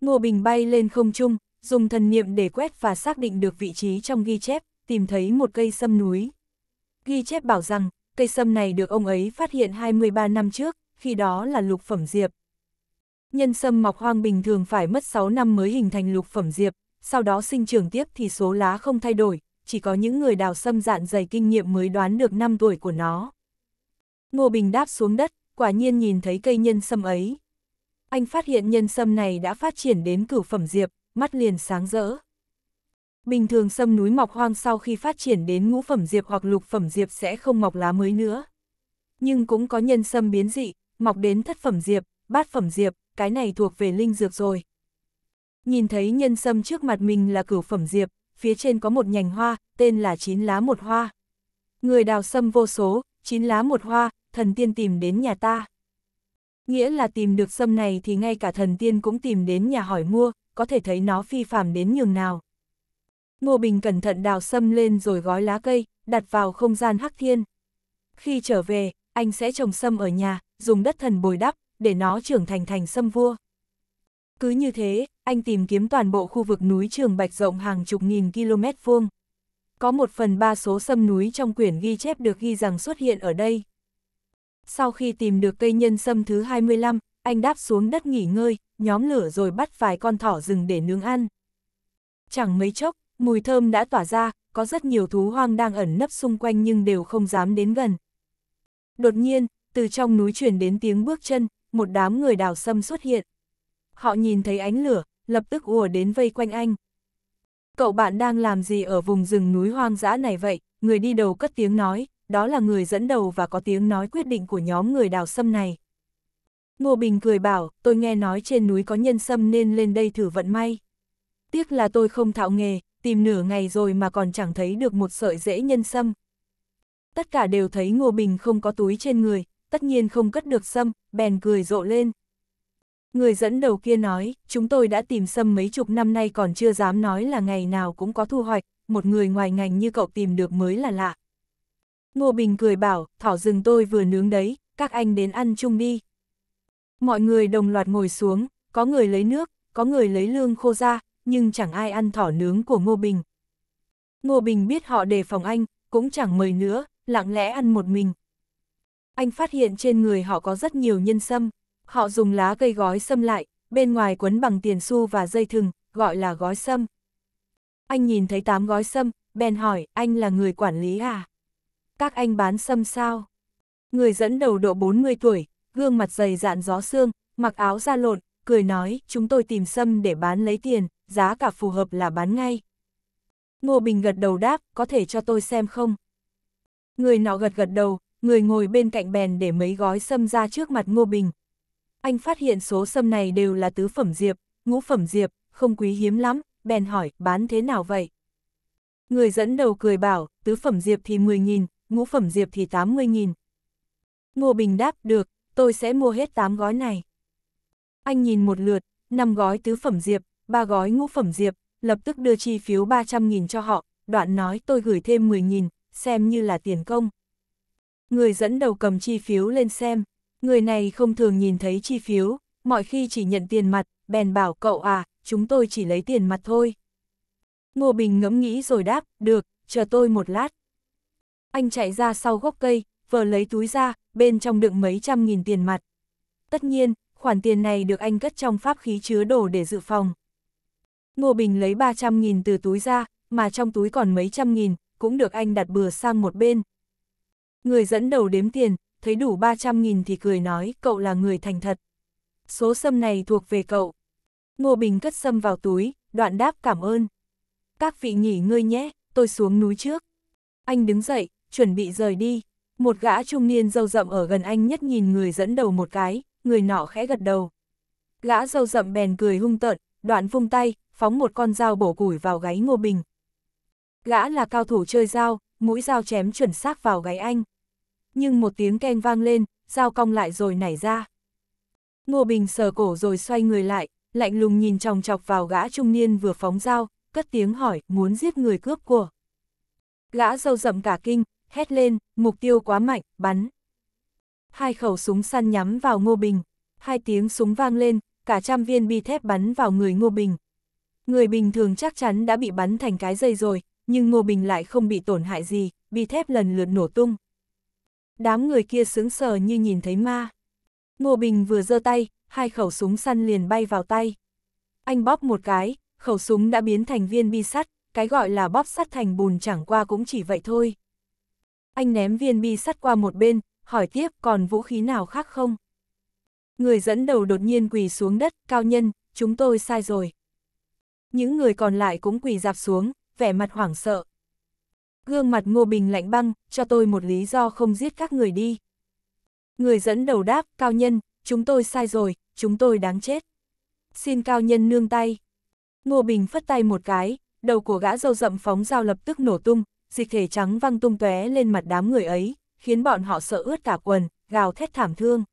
Ngô Bình bay lên không trung, dùng thần niệm để quét và xác định được vị trí trong ghi chép, tìm thấy một cây sâm núi. Ghi chép bảo rằng, cây sâm này được ông ấy phát hiện 23 năm trước, khi đó là lục phẩm diệp. Nhân sâm mọc hoang bình thường phải mất 6 năm mới hình thành lục phẩm diệp, sau đó sinh trưởng tiếp thì số lá không thay đổi, chỉ có những người đào sâm dạn dày kinh nghiệm mới đoán được năm tuổi của nó. Ngô Bình đáp xuống đất, quả nhiên nhìn thấy cây nhân sâm ấy. Anh phát hiện nhân sâm này đã phát triển đến cửu phẩm diệp, mắt liền sáng rỡ. Bình thường sâm núi mọc hoang sau khi phát triển đến ngũ phẩm diệp hoặc lục phẩm diệp sẽ không mọc lá mới nữa. Nhưng cũng có nhân sâm biến dị, mọc đến thất phẩm diệp, bát phẩm diệp, cái này thuộc về linh dược rồi. Nhìn thấy nhân sâm trước mặt mình là cửu phẩm diệp, phía trên có một nhành hoa, tên là chín lá một hoa. Người đào sâm vô số, chín lá một hoa, thần tiên tìm đến nhà ta. Nghĩa là tìm được sâm này thì ngay cả thần tiên cũng tìm đến nhà hỏi mua, có thể thấy nó phi phàm đến nhường nào. Ngô Bình cẩn thận đào sâm lên rồi gói lá cây, đặt vào không gian hắc thiên. Khi trở về, anh sẽ trồng sâm ở nhà, dùng đất thần bồi đắp, để nó trưởng thành thành sâm vua. Cứ như thế, anh tìm kiếm toàn bộ khu vực núi Trường Bạch rộng hàng chục nghìn km vuông. Có một phần ba số sâm núi trong quyển ghi chép được ghi rằng xuất hiện ở đây. Sau khi tìm được cây nhân sâm thứ 25, anh đáp xuống đất nghỉ ngơi, nhóm lửa rồi bắt vài con thỏ rừng để nướng ăn. Chẳng mấy chốc, mùi thơm đã tỏa ra, có rất nhiều thú hoang đang ẩn nấp xung quanh nhưng đều không dám đến gần. Đột nhiên, từ trong núi truyền đến tiếng bước chân, một đám người đào sâm xuất hiện. Họ nhìn thấy ánh lửa, lập tức ùa đến vây quanh anh. Cậu bạn đang làm gì ở vùng rừng núi hoang dã này vậy? Người đi đầu cất tiếng nói, đó là người dẫn đầu và có tiếng nói quyết định của nhóm người đào sâm này. Ngô Bình cười bảo, tôi nghe nói trên núi có nhân sâm nên lên đây thử vận may. Tiếc là tôi không thạo nghề, tìm nửa ngày rồi mà còn chẳng thấy được một sợi rễ nhân sâm. Tất cả đều thấy Ngô Bình không có túi trên người, tất nhiên không cất được Sâm, bèn cười rộ lên. Người dẫn đầu kia nói, chúng tôi đã tìm Sâm mấy chục năm nay còn chưa dám nói là ngày nào cũng có thu hoạch, một người ngoài ngành như cậu tìm được mới là lạ. Ngô Bình cười bảo, thỏ rừng tôi vừa nướng đấy, các anh đến ăn chung đi. Mọi người đồng loạt ngồi xuống, có người lấy nước, có người lấy lương khô ra, nhưng chẳng ai ăn thỏ nướng của Ngô Bình. Ngô Bình biết họ đề phòng anh, cũng chẳng mời nữa, lặng lẽ ăn một mình anh phát hiện trên người họ có rất nhiều nhân sâm. Họ dùng lá cây gói sâm lại, bên ngoài quấn bằng tiền xu và dây thừng, gọi là gói sâm. Anh nhìn thấy tám gói sâm, bèn hỏi, anh là người quản lý à? Các anh bán sâm sao? Người dẫn đầu độ 40 tuổi, gương mặt dày dạn gió xương, mặc áo da lộn, cười nói, chúng tôi tìm sâm để bán lấy tiền, giá cả phù hợp là bán ngay. Ngô Bình gật đầu đáp, có thể cho tôi xem không? Người nọ gật gật đầu, người ngồi bên cạnh bèn để mấy gói sâm ra trước mặt Ngô Bình. Anh phát hiện số sâm này đều là tứ phẩm diệp, ngũ phẩm diệp, không quý hiếm lắm, bèn hỏi, bán thế nào vậy? Người dẫn đầu cười bảo, tứ phẩm diệp thì 10.000, ngũ phẩm diệp thì 80.000. Ngô Bình đáp, được, tôi sẽ mua hết 8 gói này. Anh nhìn một lượt, 5 gói tứ phẩm diệp, 3 gói ngũ phẩm diệp, lập tức đưa chi phiếu 300.000 cho họ, đoạn nói tôi gửi thêm 10.000, xem như là tiền công. Người dẫn đầu cầm chi phiếu lên xem, người này không thường nhìn thấy chi phiếu, mọi khi chỉ nhận tiền mặt, bèn bảo cậu à, chúng tôi chỉ lấy tiền mặt thôi. Ngô Bình ngẫm nghĩ rồi đáp, được, chờ tôi một lát. Anh chạy ra sau gốc cây, vờ lấy túi ra, bên trong đựng mấy trăm nghìn tiền mặt. Tất nhiên, khoản tiền này được anh cất trong pháp khí chứa đồ để dự phòng. Ngô Bình lấy 300 nghìn từ túi ra, mà trong túi còn mấy trăm nghìn, cũng được anh đặt bừa sang một bên. Người dẫn đầu đếm tiền, thấy đủ 300.000 thì cười nói cậu là người thành thật. Số sâm này thuộc về cậu. Ngô Bình cất sâm vào túi, đoạn đáp cảm ơn. Các vị nghỉ ngơi nhé, tôi xuống núi trước. Anh đứng dậy, chuẩn bị rời đi. Một gã trung niên dâu rậm ở gần anh nhất nhìn người dẫn đầu một cái, người nọ khẽ gật đầu. Gã dâu rậm bèn cười hung tợn, đoạn vung tay, phóng một con dao bổ củi vào gáy Ngô Bình. Gã là cao thủ chơi dao, mũi dao chém chuẩn xác vào gáy anh. Nhưng một tiếng keng vang lên, dao cong lại rồi nảy ra. Ngô Bình sờ cổ rồi xoay người lại, lạnh lùng nhìn chòng chọc vào gã trung niên vừa phóng dao, cất tiếng hỏi muốn giết người cướp của. Gã dâu rậm cả kinh, hét lên, mục tiêu quá mạnh, bắn. Hai khẩu súng săn nhắm vào Ngô Bình, hai tiếng súng vang lên, cả trăm viên bi thép bắn vào người Ngô Bình. Người bình thường chắc chắn đã bị bắn thành cái dây rồi, nhưng Ngô Bình lại không bị tổn hại gì, bi thép lần lượt nổ tung. Đám người kia sướng sờ như nhìn thấy ma. Ngô Bình vừa giơ tay, hai khẩu súng săn liền bay vào tay. Anh bóp một cái, khẩu súng đã biến thành viên bi sắt, cái gọi là bóp sắt thành bùn chẳng qua cũng chỉ vậy thôi. Anh ném viên bi sắt qua một bên, hỏi tiếp còn vũ khí nào khác không? Người dẫn đầu đột nhiên quỳ xuống đất, cao nhân, chúng tôi sai rồi. Những người còn lại cũng quỳ dạp xuống, vẻ mặt hoảng sợ. Gương mặt Ngô Bình lạnh băng, cho tôi một lý do không giết các người đi. Người dẫn đầu đáp, cao nhân, chúng tôi sai rồi, chúng tôi đáng chết. Xin cao nhân nương tay. Ngô Bình phất tay một cái, đầu của gã dâu rậm phóng dao lập tức nổ tung, dịch thể trắng văng tung tóe lên mặt đám người ấy, khiến bọn họ sợ ướt cả quần, gào thét thảm thương.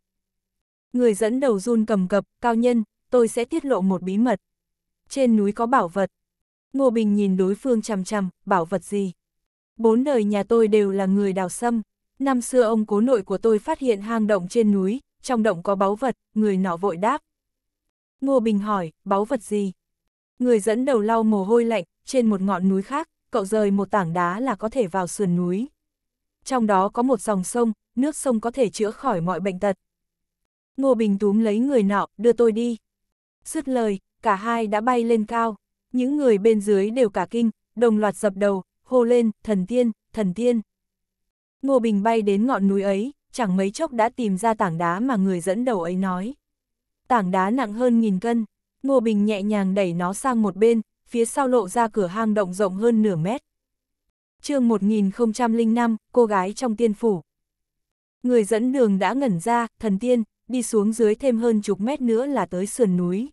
Người dẫn đầu run cầm cập, cao nhân, tôi sẽ tiết lộ một bí mật. Trên núi có bảo vật, Ngô Bình nhìn đối phương chằm chằm, bảo vật gì. Bốn đời nhà tôi đều là người đào sâm. Năm xưa ông cố nội của tôi phát hiện hang động trên núi, trong động có báu vật, người nọ vội đáp. Ngô Bình hỏi, báu vật gì? Người dẫn đầu lau mồ hôi lạnh, trên một ngọn núi khác, cậu rời một tảng đá là có thể vào sườn núi. Trong đó có một dòng sông, nước sông có thể chữa khỏi mọi bệnh tật. Ngô Bình túm lấy người nọ, đưa tôi đi. Dứt lời, cả hai đã bay lên cao những người bên dưới đều cả kinh, đồng loạt dập đầu, hô lên, thần tiên, thần tiên. Ngô Bình bay đến ngọn núi ấy, chẳng mấy chốc đã tìm ra tảng đá mà người dẫn đầu ấy nói. Tảng đá nặng hơn nghìn cân, Ngô Bình nhẹ nhàng đẩy nó sang một bên, phía sau lộ ra cửa hang động rộng hơn nửa mét. chương 1005, cô gái trong tiên phủ. Người dẫn đường đã ngẩn ra, thần tiên, đi xuống dưới thêm hơn chục mét nữa là tới sườn núi.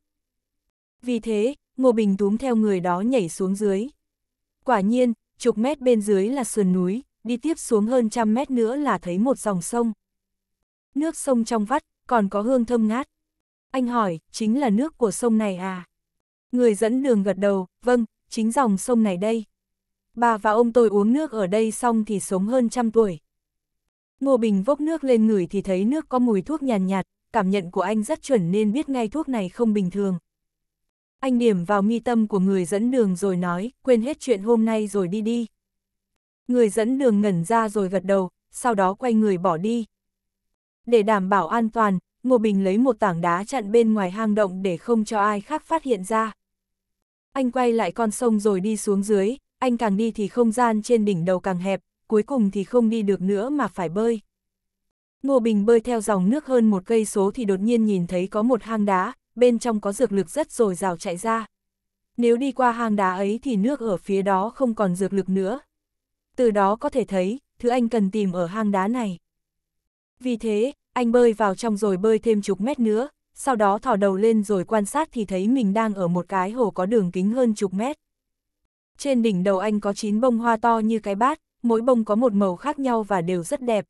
Vì thế, Ngô Bình túm theo người đó nhảy xuống dưới. Quả nhiên, chục mét bên dưới là sườn núi, đi tiếp xuống hơn trăm mét nữa là thấy một dòng sông. Nước sông trong vắt, còn có hương thơm ngát. Anh hỏi, chính là nước của sông này à? Người dẫn đường gật đầu, vâng, chính dòng sông này đây. Bà và ông tôi uống nước ở đây xong thì sống hơn trăm tuổi. Ngô Bình vốc nước lên ngửi thì thấy nước có mùi thuốc nhàn nhạt, nhạt, cảm nhận của anh rất chuẩn nên biết ngay thuốc này không bình thường. Anh điểm vào mi tâm của người dẫn đường rồi nói, quên hết chuyện hôm nay rồi đi đi. Người dẫn đường ngẩn ra rồi gật đầu, sau đó quay người bỏ đi. Để đảm bảo an toàn, Ngô Bình lấy một tảng đá chặn bên ngoài hang động để không cho ai khác phát hiện ra. Anh quay lại con sông rồi đi xuống dưới, anh càng đi thì không gian trên đỉnh đầu càng hẹp, cuối cùng thì không đi được nữa mà phải bơi. Ngô Bình bơi theo dòng nước hơn một cây số thì đột nhiên nhìn thấy có một hang đá, bên trong có dược lực rất dồi dào chạy ra. Nếu đi qua hang đá ấy thì nước ở phía đó không còn dược lực nữa. Từ đó có thể thấy, thứ anh cần tìm ở hang đá này. Vì thế, anh bơi vào trong rồi bơi thêm chục mét nữa, sau đó thỏ đầu lên rồi quan sát thì thấy mình đang ở một cái hồ có đường kính hơn chục mét. Trên đỉnh đầu anh có 9 bông hoa to như cái bát, mỗi bông có một màu khác nhau và đều rất đẹp.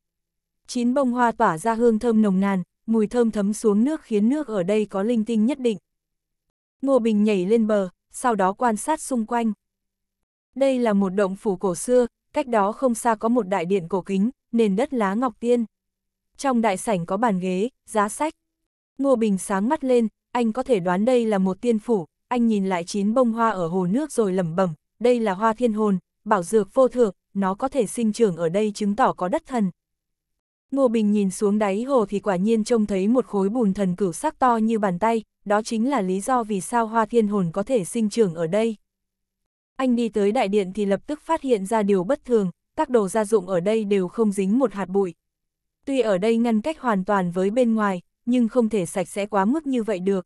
9 bông hoa tỏa ra hương thơm nồng nàn, mùi thơm thấm xuống nước khiến nước ở đây có linh tinh nhất định. Ngô Bình nhảy lên bờ, sau đó quan sát xung quanh. Đây là một động phủ cổ xưa, cách đó không xa có một đại điện cổ kính, nền đất lá ngọc tiên. Trong đại sảnh có bàn ghế, giá sách. Ngô Bình sáng mắt lên, anh có thể đoán đây là một tiên phủ, anh nhìn lại chín bông hoa ở hồ nước rồi lẩm bẩm, đây là hoa thiên hồn, bảo dược vô thượng, nó có thể sinh trưởng ở đây chứng tỏ có đất thần, Ngô Bình nhìn xuống đáy hồ thì quả nhiên trông thấy một khối bùn thần cửu sắc to như bàn tay, đó chính là lý do vì sao hoa thiên hồn có thể sinh trưởng ở đây. Anh đi tới đại điện thì lập tức phát hiện ra điều bất thường, các đồ gia dụng ở đây đều không dính một hạt bụi. Tuy ở đây ngăn cách hoàn toàn với bên ngoài, nhưng không thể sạch sẽ quá mức như vậy được.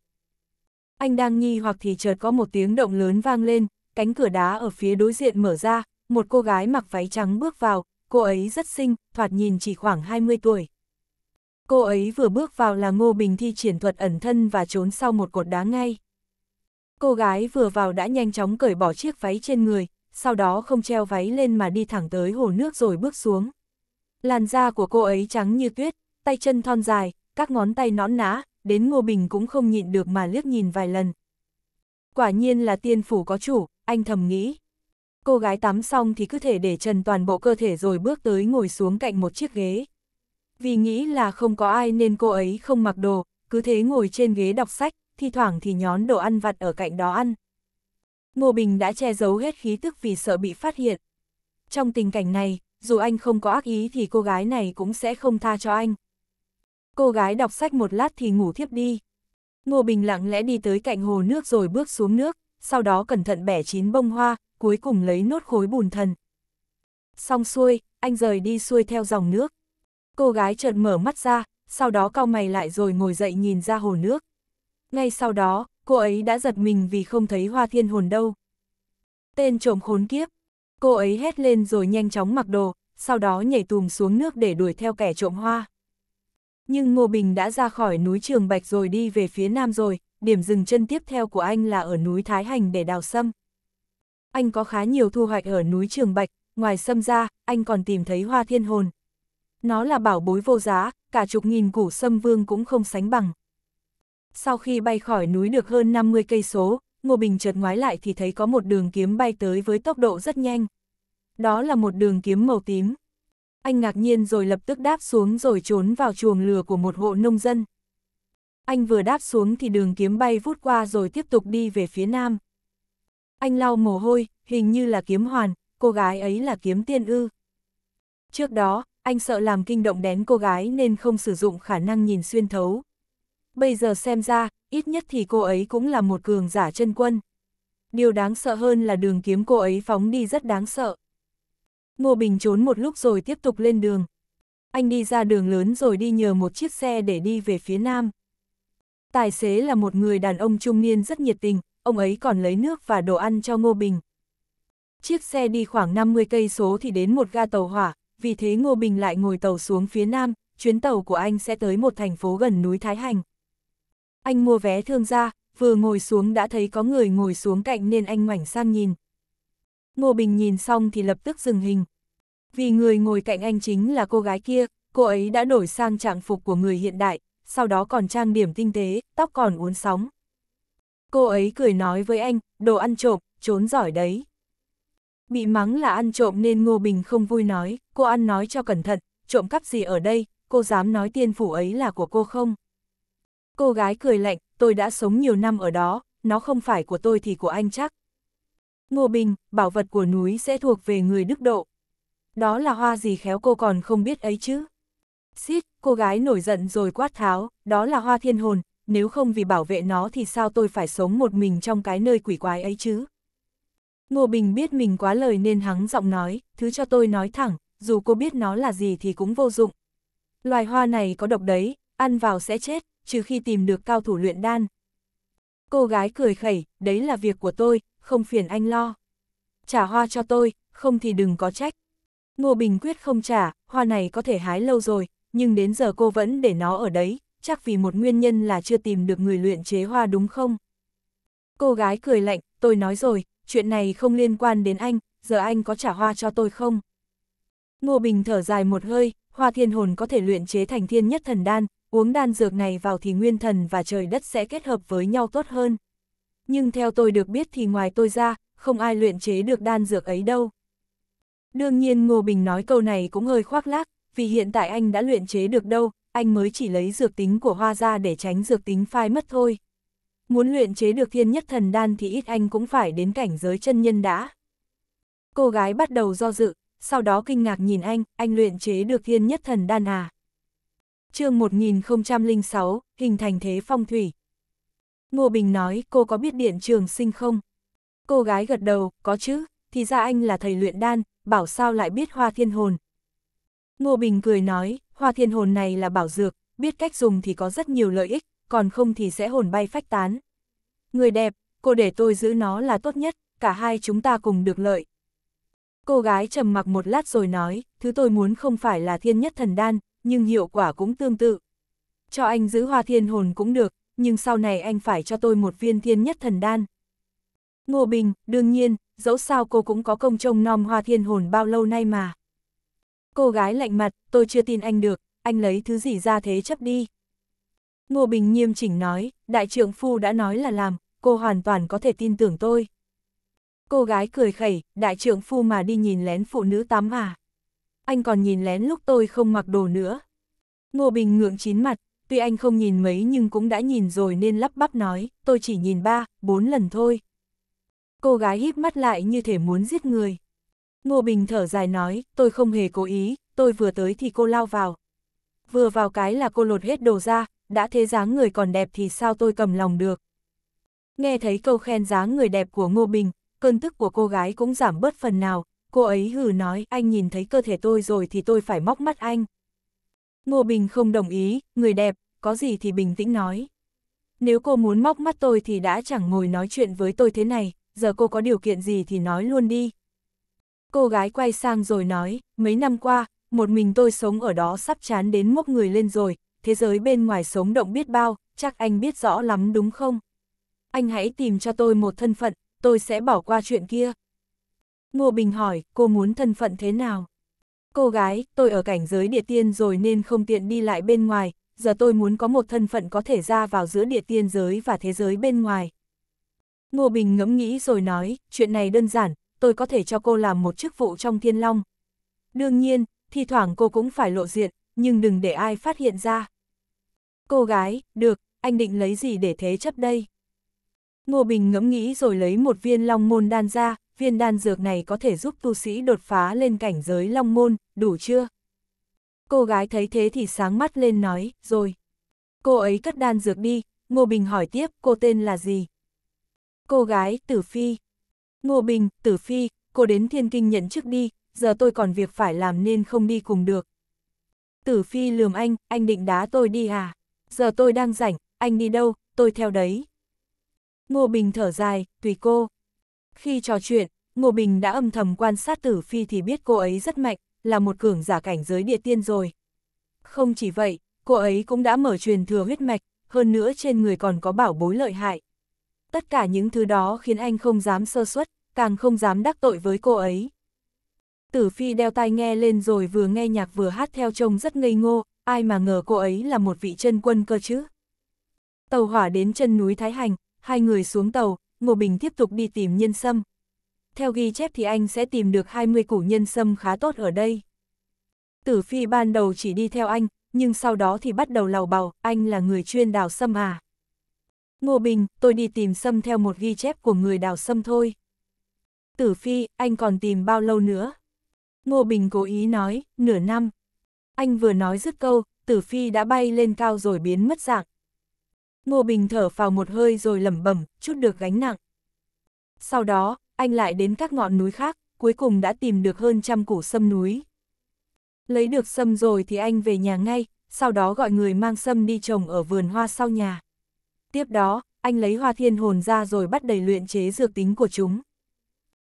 Anh đang nghi hoặc thì chợt có một tiếng động lớn vang lên, cánh cửa đá ở phía đối diện mở ra, một cô gái mặc váy trắng bước vào, cô ấy rất xinh, thoạt nhìn chỉ khoảng 20 tuổi. Cô ấy vừa bước vào là Ngô Bình thi triển thuật ẩn thân và trốn sau một cột đá ngay. Cô gái vừa vào đã nhanh chóng cởi bỏ chiếc váy trên người, sau đó không treo váy lên mà đi thẳng tới hồ nước rồi bước xuống. Làn da của cô ấy trắng như tuyết, tay chân thon dài, các ngón tay nõn nã, đến Ngô Bình cũng không nhịn được mà liếc nhìn vài lần. Quả nhiên là tiên phủ có chủ, anh thầm nghĩ cô gái tắm xong thì cứ thể để trần toàn bộ cơ thể rồi bước tới ngồi xuống cạnh một chiếc ghế. Vì nghĩ là không có ai nên cô ấy không mặc đồ, cứ thế ngồi trên ghế đọc sách, thi thoảng thì nhón đồ ăn vặt ở cạnh đó ăn. Ngô Bình đã che giấu hết khí tức vì sợ bị phát hiện. Trong tình cảnh này, dù anh không có ác ý thì cô gái này cũng sẽ không tha cho anh. Cô gái đọc sách một lát thì ngủ thiếp đi. Ngô Bình lặng lẽ đi tới cạnh hồ nước rồi bước xuống nước, sau đó cẩn thận bẻ chín bông hoa, cuối cùng lấy nốt khối bùn thần. Xong xuôi, anh rời đi xuôi theo dòng nước. Cô gái chợt mở mắt ra, sau đó cau mày lại rồi ngồi dậy nhìn ra hồ nước. Ngay sau đó, cô ấy đã giật mình vì không thấy hoa thiên hồn đâu. Tên trộm khốn kiếp. Cô ấy hét lên rồi nhanh chóng mặc đồ, sau đó nhảy tùm xuống nước để đuổi theo kẻ trộm hoa. Nhưng Ngô Bình đã ra khỏi núi Trường Bạch rồi đi về phía nam rồi, điểm dừng chân tiếp theo của anh là ở núi Thái Hành để đào sâm anh có khá nhiều thu hoạch ở núi Trường Bạch, ngoài sâm ra, anh còn tìm thấy hoa thiên hồn. Nó là bảo bối vô giá, cả chục nghìn củ sâm vương cũng không sánh bằng. Sau khi bay khỏi núi được hơn 50 cây số, Ngô Bình chợt ngoái lại thì thấy có một đường kiếm bay tới với tốc độ rất nhanh. Đó là một đường kiếm màu tím. Anh ngạc nhiên rồi lập tức đáp xuống rồi trốn vào chuồng lừa của một hộ nông dân. Anh vừa đáp xuống thì đường kiếm bay vút qua rồi tiếp tục đi về phía nam. Anh lau mồ hôi, hình như là kiếm hoàn, cô gái ấy là kiếm tiên ư. Trước đó, anh sợ làm kinh động đến cô gái nên không sử dụng khả năng nhìn xuyên thấu. Bây giờ xem ra, ít nhất thì cô ấy cũng là một cường giả chân quân. Điều đáng sợ hơn là đường kiếm cô ấy phóng đi rất đáng sợ. Ngô Bình trốn một lúc rồi tiếp tục lên đường. Anh đi ra đường lớn rồi đi nhờ một chiếc xe để đi về phía nam. Tài xế là một người đàn ông trung niên rất nhiệt tình, ông ấy còn lấy nước và đồ ăn cho Ngô Bình. Chiếc xe đi khoảng 50 cây số thì đến một ga tàu hỏa, vì thế Ngô Bình lại ngồi tàu xuống phía nam, chuyến tàu của anh sẽ tới một thành phố gần núi Thái Hành. Anh mua vé thương gia, vừa ngồi xuống đã thấy có người ngồi xuống cạnh nên anh ngoảnh sang nhìn. Ngô Bình nhìn xong thì lập tức dừng hình. Vì người ngồi cạnh anh chính là cô gái kia, cô ấy đã đổi sang trạng phục của người hiện đại, sau đó còn trang điểm tinh tế, tóc còn uốn sóng. Cô ấy cười nói với anh, đồ ăn trộm, trốn giỏi đấy. Bị mắng là ăn trộm nên Ngô Bình không vui nói, cô ăn nói cho cẩn thận, trộm cắp gì ở đây, cô dám nói tiên phủ ấy là của cô không? Cô gái cười lạnh, tôi đã sống nhiều năm ở đó, nó không phải của tôi thì của anh chắc. Ngô Bình, bảo vật của núi sẽ thuộc về người đức độ. Đó là hoa gì khéo cô còn không biết ấy chứ. Xít, cô gái nổi giận rồi quát tháo, đó là hoa thiên hồn, nếu không vì bảo vệ nó thì sao tôi phải sống một mình trong cái nơi quỷ quái ấy chứ? Ngô Bình biết mình quá lời nên hắng giọng nói, thứ cho tôi nói thẳng, dù cô biết nó là gì thì cũng vô dụng. Loài hoa này có độc đấy, ăn vào sẽ chết, trừ khi tìm được cao thủ luyện đan. Cô gái cười khẩy, đấy là việc của tôi, không phiền anh lo. Trả hoa cho tôi, không thì đừng có trách. Ngô Bình quyết không trả, hoa này có thể hái lâu rồi, nhưng đến giờ cô vẫn để nó ở đấy, chắc vì một nguyên nhân là chưa tìm được người luyện chế hoa đúng không? Cô gái cười lạnh, tôi nói rồi, chuyện này không liên quan đến anh, giờ anh có trả hoa cho tôi không? Ngô Bình thở dài một hơi, hoa thiên hồn có thể luyện chế thành thiên nhất thần đan, uống đan dược này vào thì nguyên thần và trời đất sẽ kết hợp với nhau tốt hơn. Nhưng theo tôi được biết thì ngoài tôi ra, không ai luyện chế được đan dược ấy đâu. Đương nhiên Ngô Bình nói câu này cũng hơi khoác lác, vì hiện tại anh đã luyện chế được đâu, anh mới chỉ lấy dược tính của hoa ra để tránh dược tính phai mất thôi. Muốn luyện chế được thiên nhất thần đan thì ít anh cũng phải đến cảnh giới chân nhân đã. Cô gái bắt đầu do dự, sau đó kinh ngạc nhìn anh, anh luyện chế được thiên nhất thần đan à. chương 1006, hình thành thế phong thủy. Ngô Bình nói cô có biết điện trường sinh không? Cô gái gật đầu, có chứ, thì ra anh là thầy luyện đan, bảo sao lại biết hoa thiên hồn. Ngô Bình cười nói, Hoa thiên hồn này là bảo dược, biết cách dùng thì có rất nhiều lợi ích, còn không thì sẽ hồn bay phách tán. Người đẹp, cô để tôi giữ nó là tốt nhất, cả hai chúng ta cùng được lợi. Cô gái trầm mặc một lát rồi nói, thứ tôi muốn không phải là thiên nhất thần đan, nhưng hiệu quả cũng tương tự. Cho anh giữ hoa thiên hồn cũng được, nhưng sau này anh phải cho tôi một viên thiên nhất thần đan. Ngô Bình, đương nhiên, dẫu sao cô cũng có công trông nom hoa thiên hồn bao lâu nay mà. Cô gái lạnh mặt, tôi chưa tin anh được, anh lấy thứ gì ra thế chấp đi. Ngô Bình nghiêm chỉnh nói, đại trưởng phu đã nói là làm, cô hoàn toàn có thể tin tưởng tôi. Cô gái cười khẩy, đại trưởng phu mà đi nhìn lén phụ nữ tắm à. Anh còn nhìn lén lúc tôi không mặc đồ nữa. Ngô Bình ngượng chín mặt, tuy anh không nhìn mấy nhưng cũng đã nhìn rồi nên lắp bắp nói, tôi chỉ nhìn ba, bốn lần thôi. Cô gái híp mắt lại như thể muốn giết người. Ngô Bình thở dài nói, tôi không hề cố ý, tôi vừa tới thì cô lao vào. Vừa vào cái là cô lột hết đồ ra, đã thế dáng người còn đẹp thì sao tôi cầm lòng được. Nghe thấy câu khen dáng người đẹp của Ngô Bình, cơn tức của cô gái cũng giảm bớt phần nào, cô ấy hừ nói anh nhìn thấy cơ thể tôi rồi thì tôi phải móc mắt anh. Ngô Bình không đồng ý, người đẹp, có gì thì bình tĩnh nói. Nếu cô muốn móc mắt tôi thì đã chẳng ngồi nói chuyện với tôi thế này, giờ cô có điều kiện gì thì nói luôn đi. Cô gái quay sang rồi nói, mấy năm qua, một mình tôi sống ở đó sắp chán đến mốc người lên rồi, thế giới bên ngoài sống động biết bao, chắc anh biết rõ lắm đúng không? Anh hãy tìm cho tôi một thân phận, tôi sẽ bỏ qua chuyện kia. Ngô Bình hỏi, cô muốn thân phận thế nào? Cô gái, tôi ở cảnh giới địa tiên rồi nên không tiện đi lại bên ngoài, giờ tôi muốn có một thân phận có thể ra vào giữa địa tiên giới và thế giới bên ngoài. Ngô Bình ngẫm nghĩ rồi nói, chuyện này đơn giản, tôi có thể cho cô làm một chức vụ trong thiên long. Đương nhiên, thi thoảng cô cũng phải lộ diện, nhưng đừng để ai phát hiện ra. Cô gái, được, anh định lấy gì để thế chấp đây? Ngô Bình ngẫm nghĩ rồi lấy một viên long môn đan ra, viên đan dược này có thể giúp tu sĩ đột phá lên cảnh giới long môn, đủ chưa? Cô gái thấy thế thì sáng mắt lên nói, rồi. Cô ấy cất đan dược đi, Ngô Bình hỏi tiếp cô tên là gì? Cô gái, Tử Phi, Ngô Bình, Tử Phi, cô đến Thiên Kinh nhận chức đi, giờ tôi còn việc phải làm nên không đi cùng được. Tử Phi lườm anh, anh định đá tôi đi à? Giờ tôi đang rảnh, anh đi đâu, tôi theo đấy. Ngô Bình thở dài, tùy cô. Khi trò chuyện, Ngô Bình đã âm thầm quan sát Tử Phi thì biết cô ấy rất mạnh, là một cường giả cảnh giới địa tiên rồi. Không chỉ vậy, cô ấy cũng đã mở truyền thừa huyết mạch, hơn nữa trên người còn có bảo bối lợi hại tất cả những thứ đó khiến anh không dám sơ suất, càng không dám đắc tội với cô ấy. Tử Phi đeo tai nghe lên rồi vừa nghe nhạc vừa hát theo trông rất ngây ngô, ai mà ngờ cô ấy là một vị chân quân cơ chứ. Tàu hỏa đến chân núi Thái Hành, hai người xuống tàu, Ngô Bình tiếp tục đi tìm nhân sâm. Theo ghi chép thì anh sẽ tìm được 20 củ nhân sâm khá tốt ở đây. Tử Phi ban đầu chỉ đi theo anh, nhưng sau đó thì bắt đầu lào bào, anh là người chuyên đào sâm à. Ngô Bình, tôi đi tìm sâm theo một ghi chép của người đào sâm thôi. Tử Phi, anh còn tìm bao lâu nữa? Ngô Bình cố ý nói, nửa năm. Anh vừa nói dứt câu, Tử Phi đã bay lên cao rồi biến mất dạng. Ngô Bình thở vào một hơi rồi lẩm bẩm, chút được gánh nặng. Sau đó, anh lại đến các ngọn núi khác, cuối cùng đã tìm được hơn trăm củ sâm núi. Lấy được sâm rồi thì anh về nhà ngay, sau đó gọi người mang sâm đi trồng ở vườn hoa sau nhà. Tiếp đó, anh lấy hoa thiên hồn ra rồi bắt đầy luyện chế dược tính của chúng.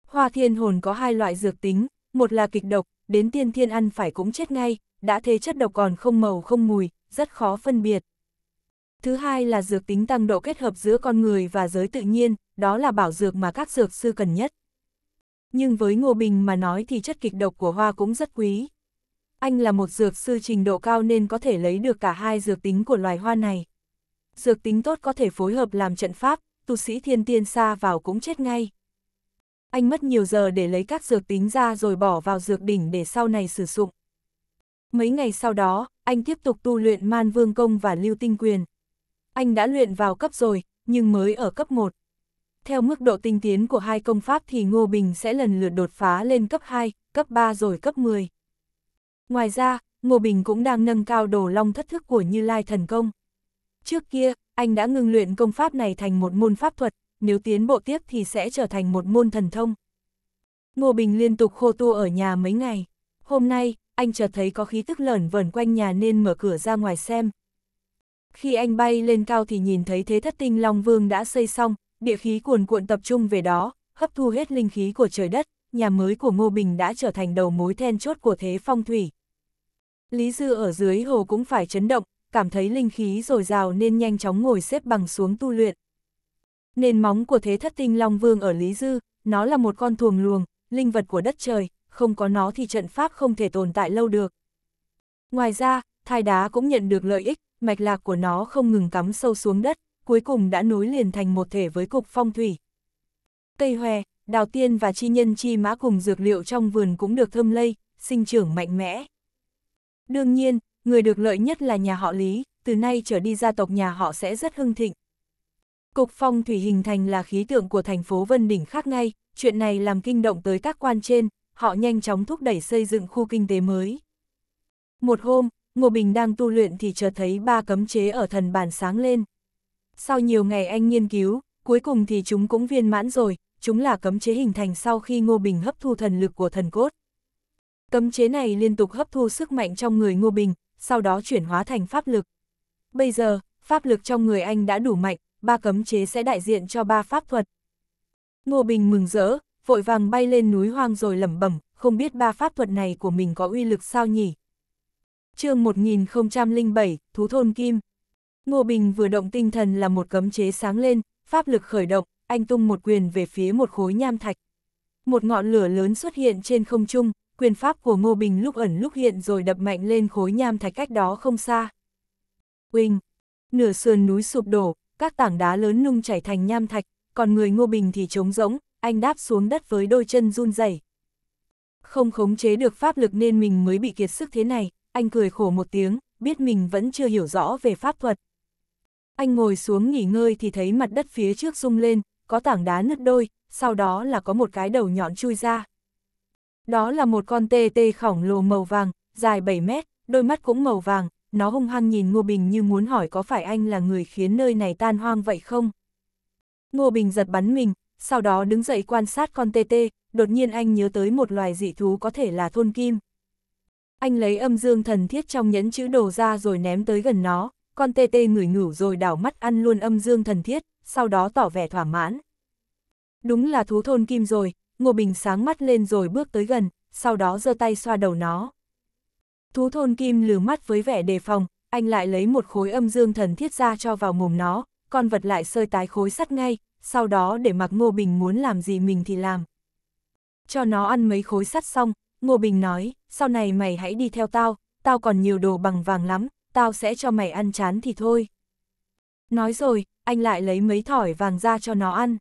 Hoa thiên hồn có hai loại dược tính, một là kịch độc, đến tiên thiên ăn phải cũng chết ngay, đã thế chất độc còn không màu không mùi, rất khó phân biệt. Thứ hai là dược tính tăng độ kết hợp giữa con người và giới tự nhiên, đó là bảo dược mà các dược sư cần nhất. Nhưng với Ngô Bình mà nói thì chất kịch độc của hoa cũng rất quý. Anh là một dược sư trình độ cao nên có thể lấy được cả hai dược tính của loài hoa này dược tính tốt có thể phối hợp làm trận pháp, tu sĩ thiên tiên xa vào cũng chết ngay. Anh mất nhiều giờ để lấy các dược tính ra rồi bỏ vào dược đỉnh để sau này sử dụng. Mấy ngày sau đó, anh tiếp tục tu luyện man vương công và lưu tinh quyền. Anh đã luyện vào cấp rồi, nhưng mới ở cấp 1. Theo mức độ tinh tiến của hai công pháp thì Ngô Bình sẽ lần lượt đột phá lên cấp 2, cấp 3 rồi cấp 10. Ngoài ra, Ngô Bình cũng đang nâng cao đồ long thất thức của Như Lai Thần Công. Trước kia, anh đã ngừng luyện công pháp này thành một môn pháp thuật, nếu tiến bộ tiếp thì sẽ trở thành một môn thần thông. Ngô Bình liên tục khô tu ở nhà mấy ngày. Hôm nay, anh chợt thấy có khí tức lởn vẩn quanh nhà nên mở cửa ra ngoài xem. Khi anh bay lên cao thì nhìn thấy thế thất tinh Long Vương đã xây xong, địa khí cuồn cuộn tập trung về đó, hấp thu hết linh khí của trời đất, nhà mới của Ngô Bình đã trở thành đầu mối then chốt của thế phong thủy. Lý Dư ở dưới hồ cũng phải chấn động, cảm thấy linh khí dồi dào nên nhanh chóng ngồi xếp bằng xuống tu luyện. Nền móng của thế thất tinh Long Vương ở Lý Dư, nó là một con thuồng luồng, linh vật của đất trời, không có nó thì trận pháp không thể tồn tại lâu được. Ngoài ra, thai đá cũng nhận được lợi ích, mạch lạc của nó không ngừng cắm sâu xuống đất, cuối cùng đã nối liền thành một thể với cục phong thủy. Cây hòe, đào tiên và chi nhân chi mã cùng dược liệu trong vườn cũng được thơm lây, sinh trưởng mạnh mẽ. Đương nhiên, người được lợi nhất là nhà họ Lý, từ nay trở đi gia tộc nhà họ sẽ rất hưng thịnh. Cục phong thủy hình thành là khí tượng của thành phố Vân Đỉnh khác ngay, chuyện này làm kinh động tới các quan trên, họ nhanh chóng thúc đẩy xây dựng khu kinh tế mới. Một hôm, Ngô Bình đang tu luyện thì chợt thấy ba cấm chế ở thần bàn sáng lên. Sau nhiều ngày anh nghiên cứu, cuối cùng thì chúng cũng viên mãn rồi, chúng là cấm chế hình thành sau khi Ngô Bình hấp thu thần lực của thần cốt. Cấm chế này liên tục hấp thu sức mạnh trong người Ngô Bình, sau đó chuyển hóa thành pháp lực. Bây giờ, pháp lực trong người anh đã đủ mạnh, ba cấm chế sẽ đại diện cho ba pháp thuật. Ngô Bình mừng rỡ, vội vàng bay lên núi hoang rồi lẩm bẩm, không biết ba pháp thuật này của mình có uy lực sao nhỉ? chương 1007, Thú Thôn Kim Ngô Bình vừa động tinh thần là một cấm chế sáng lên, pháp lực khởi động, anh tung một quyền về phía một khối nham thạch. Một ngọn lửa lớn xuất hiện trên không trung, quyền pháp của Ngô Bình lúc ẩn lúc hiện rồi đập mạnh lên khối nham thạch cách đó không xa. Quỳnh Nửa sườn núi sụp đổ, các tảng đá lớn nung chảy thành nham thạch, còn người Ngô Bình thì trống rỗng, anh đáp xuống đất với đôi chân run rẩy. Không khống chế được pháp lực nên mình mới bị kiệt sức thế này, anh cười khổ một tiếng, biết mình vẫn chưa hiểu rõ về pháp thuật. Anh ngồi xuống nghỉ ngơi thì thấy mặt đất phía trước rung lên, có tảng đá nứt đôi, sau đó là có một cái đầu nhọn chui ra. Đó là một con tê tê khổng lồ màu vàng, dài 7 mét, đôi mắt cũng màu vàng, nó hung hăng nhìn Ngô Bình như muốn hỏi có phải anh là người khiến nơi này tan hoang vậy không? Ngô Bình giật bắn mình, sau đó đứng dậy quan sát con tê tê, đột nhiên anh nhớ tới một loài dị thú có thể là thôn kim. Anh lấy âm dương thần thiết trong nhẫn chữ đồ ra rồi ném tới gần nó, con tê tê ngửi ngửu rồi đảo mắt ăn luôn âm dương thần thiết, sau đó tỏ vẻ thỏa mãn. Đúng là thú thôn kim rồi, Ngô Bình sáng mắt lên rồi bước tới gần, sau đó giơ tay xoa đầu nó. Thú thôn kim lừ mắt với vẻ đề phòng, anh lại lấy một khối âm dương thần thiết ra cho vào mồm nó, con vật lại sơi tái khối sắt ngay, sau đó để mặc Ngô Bình muốn làm gì mình thì làm. Cho nó ăn mấy khối sắt xong, Ngô Bình nói, sau này mày hãy đi theo tao, tao còn nhiều đồ bằng vàng lắm, tao sẽ cho mày ăn chán thì thôi. Nói rồi, anh lại lấy mấy thỏi vàng ra cho nó ăn.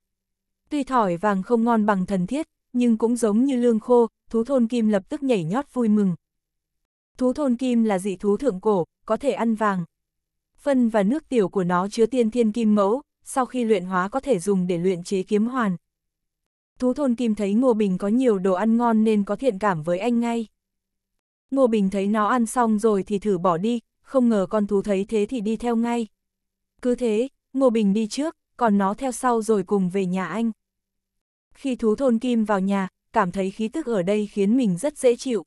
Tuy thỏi vàng không ngon bằng thần thiết, nhưng cũng giống như lương khô, thú thôn kim lập tức nhảy nhót vui mừng. Thú thôn kim là dị thú thượng cổ, có thể ăn vàng. Phân và nước tiểu của nó chứa tiên thiên kim mẫu, sau khi luyện hóa có thể dùng để luyện chế kiếm hoàn. Thú thôn kim thấy Ngô Bình có nhiều đồ ăn ngon nên có thiện cảm với anh ngay. Ngô Bình thấy nó ăn xong rồi thì thử bỏ đi, không ngờ con thú thấy thế thì đi theo ngay. Cứ thế, Ngô Bình đi trước, còn nó theo sau rồi cùng về nhà anh khi thú thôn kim vào nhà, cảm thấy khí tức ở đây khiến mình rất dễ chịu.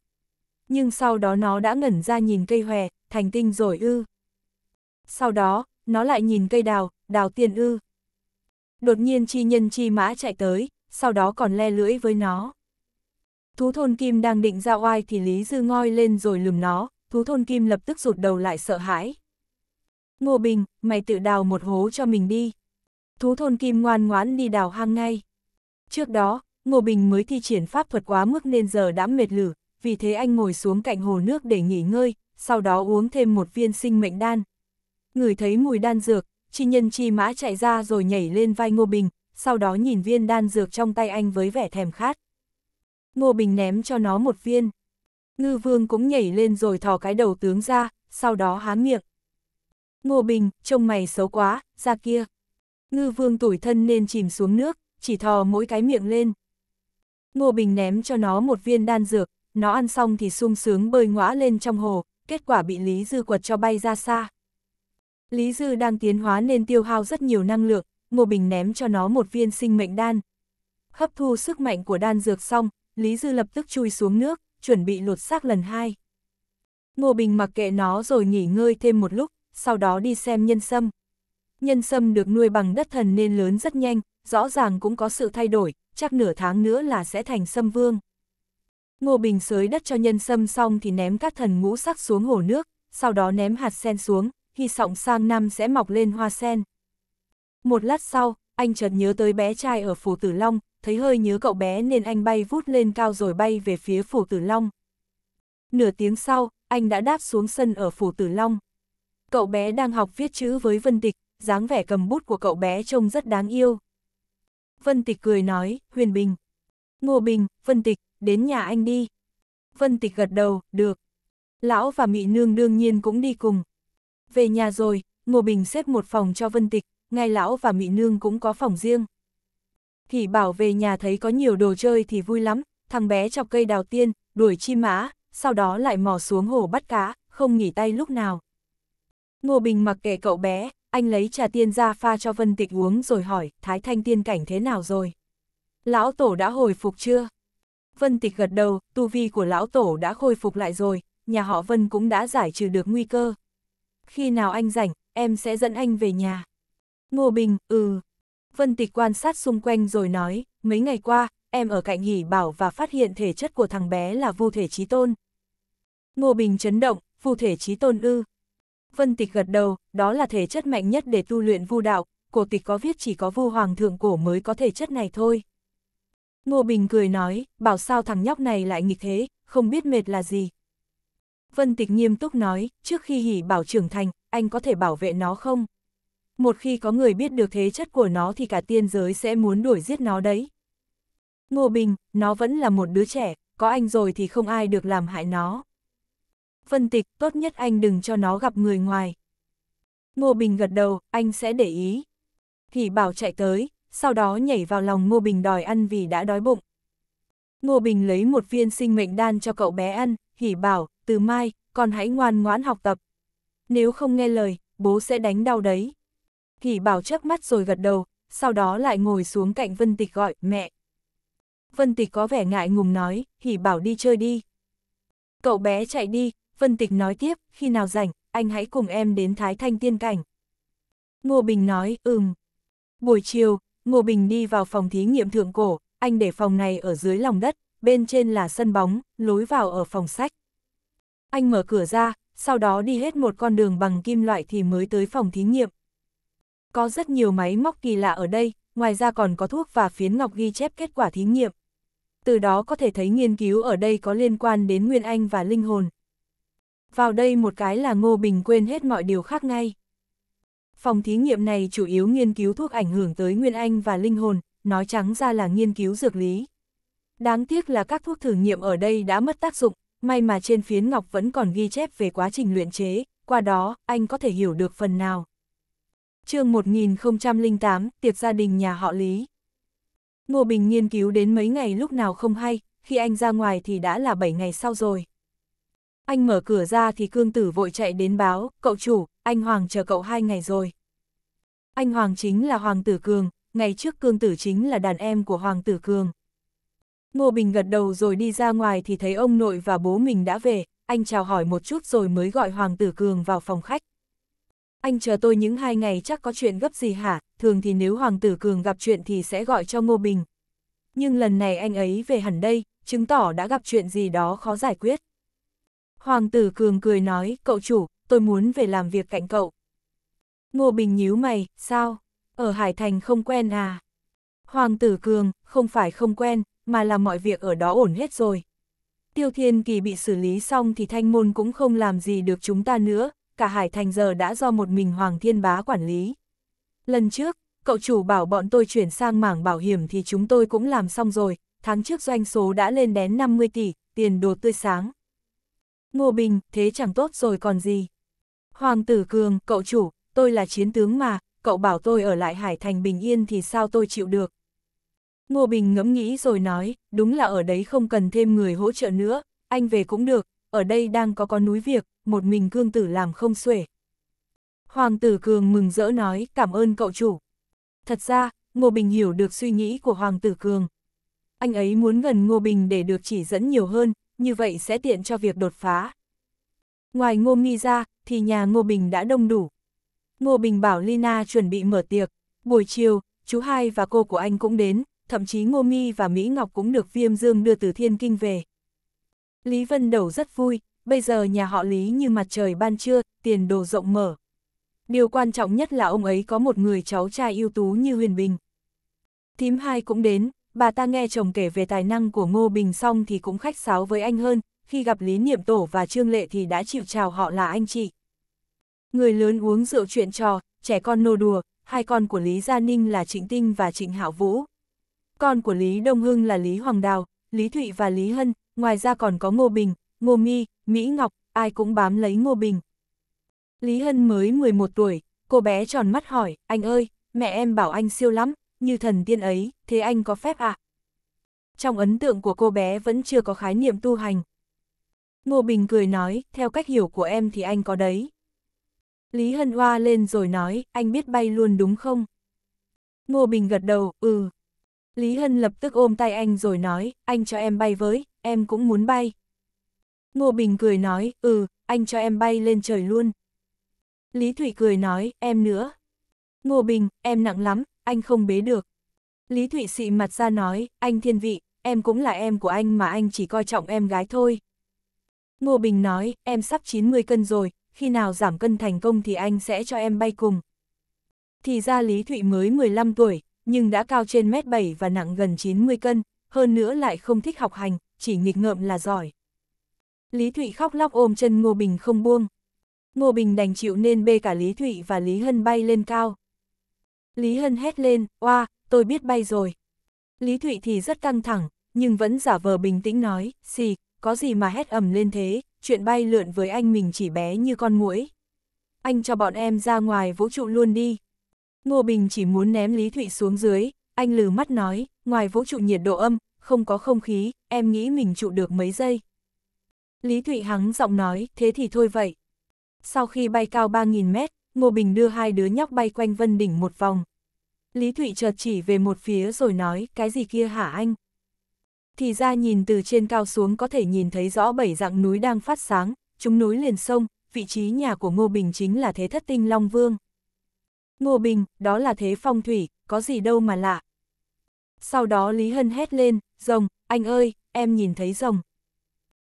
Nhưng sau đó nó đã ngẩn ra nhìn cây hòe, thành tinh rồi ư. Sau đó, nó lại nhìn cây đào, đào tiền ư. Đột nhiên chi nhân chi mã chạy tới, sau đó còn le lưỡi với nó. Thú thôn kim đang định ra oai thì Lý Dư ngoi lên rồi lùm nó, thú thôn kim lập tức rụt đầu lại sợ hãi. Ngô Bình, mày tự đào một hố cho mình đi. Thú thôn kim ngoan ngoãn đi đào hang ngay. Trước đó, Ngô Bình mới thi triển pháp thuật quá mức nên giờ đã mệt lử, vì thế anh ngồi xuống cạnh hồ nước để nghỉ ngơi, sau đó uống thêm một viên sinh mệnh đan. Người thấy mùi đan dược, chi nhân chi mã chạy ra rồi nhảy lên vai Ngô Bình, sau đó nhìn viên đan dược trong tay anh với vẻ thèm khát. Ngô Bình ném cho nó một viên. Ngư vương cũng nhảy lên rồi thò cái đầu tướng ra, sau đó há miệng. Ngô Bình, trông mày xấu quá, ra kia. Ngư vương tủi thân nên chìm xuống nước, chỉ thò mỗi cái miệng lên. Ngô Bình ném cho nó một viên đan dược, nó ăn xong thì sung sướng bơi ngõa lên trong hồ, kết quả bị Lý Dư quật cho bay ra xa. Lý Dư đang tiến hóa nên tiêu hao rất nhiều năng lượng, Ngô Bình ném cho nó một viên sinh mệnh đan. Hấp thu sức mạnh của đan dược xong, Lý Dư lập tức chui xuống nước, chuẩn bị lột xác lần hai. Ngô Bình mặc kệ nó rồi nghỉ ngơi thêm một lúc, sau đó đi xem nhân sâm. Nhân sâm được nuôi bằng đất thần nên lớn rất nhanh, rõ ràng cũng có sự thay đổi, chắc nửa tháng nữa là sẽ thành sâm vương. Ngô Bình sới đất cho nhân sâm xong thì ném các thần ngũ sắc xuống hồ nước, sau đó ném hạt sen xuống, hy vọng sang năm sẽ mọc lên hoa sen. Một lát sau, anh chợt nhớ tới bé trai ở phủ Tử Long, thấy hơi nhớ cậu bé nên anh bay vút lên cao rồi bay về phía phủ Tử Long. Nửa tiếng sau, anh đã đáp xuống sân ở phủ Tử Long. Cậu bé đang học viết chữ với Vân tịch, dáng vẻ cầm bút của cậu bé trông rất đáng yêu. Vân Tịch cười nói, Huyền Bình. Ngô Bình, Vân Tịch, đến nhà anh đi. Vân Tịch gật đầu, được. Lão và Mị Nương đương nhiên cũng đi cùng. Về nhà rồi, Ngô Bình xếp một phòng cho Vân Tịch, ngay lão và Mị Nương cũng có phòng riêng. Thì bảo về nhà thấy có nhiều đồ chơi thì vui lắm, thằng bé chọc cây đào tiên, đuổi chim mã, sau đó lại mò xuống hồ bắt cá, không nghỉ tay lúc nào. Ngô Bình mặc kệ cậu bé, anh lấy trà tiên ra pha cho Vân Tịch uống rồi hỏi, Thái Thanh tiên cảnh thế nào rồi? Lão Tổ đã hồi phục chưa? Vân Tịch gật đầu, tu vi của Lão Tổ đã khôi phục lại rồi, nhà họ Vân cũng đã giải trừ được nguy cơ. Khi nào anh rảnh, em sẽ dẫn anh về nhà. Ngô Bình, ừ. Vân Tịch quan sát xung quanh rồi nói, mấy ngày qua, em ở cạnh hỉ bảo và phát hiện thể chất của thằng bé là vô thể trí tôn. Ngô Bình chấn động, vô thể trí tôn ư, Vân Tịch gật đầu, đó là thể chất mạnh nhất để tu luyện vu đạo, cổ tịch có viết chỉ có Vu hoàng thượng cổ mới có thể chất này thôi. Ngô Bình cười nói, bảo sao thằng nhóc này lại nghịch thế, không biết mệt là gì. Vân Tịch nghiêm túc nói, trước khi hỉ bảo trưởng thành, anh có thể bảo vệ nó không? Một khi có người biết được thế chất của nó thì cả tiên giới sẽ muốn đuổi giết nó đấy. Ngô Bình, nó vẫn là một đứa trẻ, có anh rồi thì không ai được làm hại nó. Vân Tịch, tốt nhất anh đừng cho nó gặp người ngoài. Ngô Bình gật đầu, anh sẽ để ý. Thì bảo chạy tới, sau đó nhảy vào lòng Ngô Bình đòi ăn vì đã đói bụng. Ngô Bình lấy một viên sinh mệnh đan cho cậu bé ăn, hỉ bảo, từ mai, con hãy ngoan ngoãn học tập. Nếu không nghe lời, bố sẽ đánh đau đấy. Hỉ bảo chớp mắt rồi gật đầu, sau đó lại ngồi xuống cạnh Vân Tịch gọi, mẹ. Vân Tịch có vẻ ngại ngùng nói, hỉ bảo đi chơi đi. Cậu bé chạy đi, Vân Tịch nói tiếp, khi nào rảnh, anh hãy cùng em đến Thái Thanh Tiên Cảnh. Ngô Bình nói, ừm. Buổi chiều, Ngô Bình đi vào phòng thí nghiệm thượng cổ, anh để phòng này ở dưới lòng đất, bên trên là sân bóng, lối vào ở phòng sách. Anh mở cửa ra, sau đó đi hết một con đường bằng kim loại thì mới tới phòng thí nghiệm. Có rất nhiều máy móc kỳ lạ ở đây, ngoài ra còn có thuốc và phiến ngọc ghi chép kết quả thí nghiệm. Từ đó có thể thấy nghiên cứu ở đây có liên quan đến Nguyên Anh và linh hồn, vào đây một cái là Ngô Bình quên hết mọi điều khác ngay. Phòng thí nghiệm này chủ yếu nghiên cứu thuốc ảnh hưởng tới Nguyên Anh và linh hồn, nói trắng ra là nghiên cứu dược lý. Đáng tiếc là các thuốc thử nghiệm ở đây đã mất tác dụng, may mà trên phiến ngọc vẫn còn ghi chép về quá trình luyện chế, qua đó anh có thể hiểu được phần nào. chương 1008, tiệc gia đình nhà họ Lý. Ngô Bình nghiên cứu đến mấy ngày lúc nào không hay, khi anh ra ngoài thì đã là 7 ngày sau rồi. Anh mở cửa ra thì cương tử vội chạy đến báo, cậu chủ, anh Hoàng chờ cậu hai ngày rồi. Anh Hoàng chính là Hoàng tử Cường, ngày trước cương tử chính là đàn em của Hoàng tử Cường. Ngô Bình gật đầu rồi đi ra ngoài thì thấy ông nội và bố mình đã về, anh chào hỏi một chút rồi mới gọi Hoàng tử Cường vào phòng khách. Anh chờ tôi những hai ngày chắc có chuyện gấp gì hả, thường thì nếu Hoàng tử Cường gặp chuyện thì sẽ gọi cho Ngô Bình. Nhưng lần này anh ấy về hẳn đây, chứng tỏ đã gặp chuyện gì đó khó giải quyết. Hoàng tử cường cười nói, cậu chủ, tôi muốn về làm việc cạnh cậu. Ngô Bình nhíu mày, sao? Ở Hải Thành không quen à? Hoàng tử cường, không phải không quen, mà là mọi việc ở đó ổn hết rồi. Tiêu Thiên Kỳ bị xử lý xong thì thanh môn cũng không làm gì được chúng ta nữa, cả Hải Thành giờ đã do một mình Hoàng Thiên Bá quản lý. Lần trước, cậu chủ bảo bọn tôi chuyển sang mảng bảo hiểm thì chúng tôi cũng làm xong rồi, tháng trước doanh số đã lên đến 50 tỷ, tiền đồ tươi sáng. Ngô Bình, thế chẳng tốt rồi còn gì. Hoàng tử Cường, cậu chủ, tôi là chiến tướng mà, cậu bảo tôi ở lại Hải Thành bình yên thì sao tôi chịu được. Ngô Bình ngẫm nghĩ rồi nói, đúng là ở đấy không cần thêm người hỗ trợ nữa, anh về cũng được, ở đây đang có con núi việc, một mình cương tử làm không xuể. Hoàng tử Cường mừng rỡ nói, cảm ơn cậu chủ. Thật ra, Ngô Bình hiểu được suy nghĩ của Hoàng tử Cường. Anh ấy muốn gần Ngô Bình để được chỉ dẫn nhiều hơn, như vậy sẽ tiện cho việc đột phá. Ngoài Ngô Nghi ra, thì nhà Ngô Bình đã đông đủ. Ngô Bình bảo Lina chuẩn bị mở tiệc. Buổi chiều, chú hai và cô của anh cũng đến, thậm chí Ngô Mi và Mỹ Ngọc cũng được Viêm Dương đưa từ Thiên Kinh về. Lý Vân Đầu rất vui, bây giờ nhà họ Lý như mặt trời ban trưa, tiền đồ rộng mở. Điều quan trọng nhất là ông ấy có một người cháu trai ưu tú như Huyền Bình. Thím hai cũng đến, bà ta nghe chồng kể về tài năng của Ngô Bình xong thì cũng khách sáo với anh hơn, khi gặp Lý Niệm Tổ và Trương Lệ thì đã chịu chào họ là anh chị. Người lớn uống rượu chuyện trò, trẻ con nô đùa, hai con của Lý Gia Ninh là Trịnh Tinh và Trịnh Hạo Vũ. Con của Lý Đông Hưng là Lý Hoàng Đào, Lý Thụy và Lý Hân, ngoài ra còn có Ngô Bình, Ngô Mi, Mỹ Ngọc, ai cũng bám lấy Ngô Bình. Lý Hân mới 11 tuổi, cô bé tròn mắt hỏi, anh ơi, mẹ em bảo anh siêu lắm, như thần tiên ấy, thế anh có phép ạ? À? Trong ấn tượng của cô bé vẫn chưa có khái niệm tu hành. Ngô Bình cười nói, theo cách hiểu của em thì anh có đấy. Lý Hân Hoa lên rồi nói, anh biết bay luôn đúng không? Ngô Bình gật đầu, ừ. Lý Hân lập tức ôm tay anh rồi nói, anh cho em bay với, em cũng muốn bay. Ngô Bình cười nói, ừ, anh cho em bay lên trời luôn. Lý Thủy cười nói, em nữa. Ngô Bình, em nặng lắm, anh không bế được. Lý Thụy Sĩ mặt ra nói, anh thiên vị, em cũng là em của anh mà anh chỉ coi trọng em gái thôi. Ngô Bình nói, em sắp 90 cân rồi, khi nào giảm cân thành công thì anh sẽ cho em bay cùng. Thì ra Lý Thụy mới 15 tuổi, nhưng đã cao trên mét 7 và nặng gần 90 cân, hơn nữa lại không thích học hành, chỉ nghịch ngợm là giỏi. Lý Thụy khóc lóc ôm chân Ngô Bình không buông. Ngô Bình đành chịu nên bê cả Lý Thụy và Lý Hân bay lên cao. Lý Hân hét lên, oa, tôi biết bay rồi. Lý Thụy thì rất căng thẳng, nhưng vẫn giả vờ bình tĩnh nói, xì, có gì mà hét ầm lên thế, chuyện bay lượn với anh mình chỉ bé như con muỗi. Anh cho bọn em ra ngoài vũ trụ luôn đi. Ngô Bình chỉ muốn ném Lý Thụy xuống dưới, anh lừ mắt nói, ngoài vũ trụ nhiệt độ âm, không có không khí, em nghĩ mình trụ được mấy giây. Lý Thụy hắng giọng nói, thế thì thôi vậy. Sau khi bay cao 3.000 mét, Ngô Bình đưa hai đứa nhóc bay quanh Vân Đỉnh một vòng. Lý Thụy chợt chỉ về một phía rồi nói, cái gì kia hả anh? Thì ra nhìn từ trên cao xuống có thể nhìn thấy rõ bảy dạng núi đang phát sáng, chúng núi liền sông, vị trí nhà của Ngô Bình chính là thế thất tinh Long Vương. Ngô Bình, đó là thế phong thủy, có gì đâu mà lạ. Sau đó Lý Hân hét lên, rồng, anh ơi, em nhìn thấy rồng.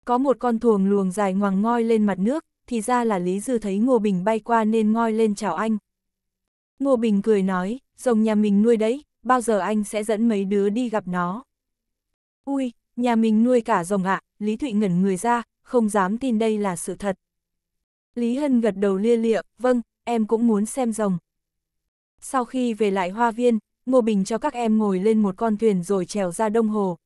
Có một con thuồng luồng dài ngoằng ngoi lên mặt nước, thì ra là Lý Dư thấy Ngô Bình bay qua nên ngoi lên chào anh. Ngô Bình cười nói, rồng nhà mình nuôi đấy, bao giờ anh sẽ dẫn mấy đứa đi gặp nó. Ui, nhà mình nuôi cả rồng ạ, à, Lý Thụy ngẩn người ra, không dám tin đây là sự thật. Lý Hân gật đầu lia lịa, vâng, em cũng muốn xem rồng. Sau khi về lại hoa viên, Ngô Bình cho các em ngồi lên một con thuyền rồi trèo ra đông hồ.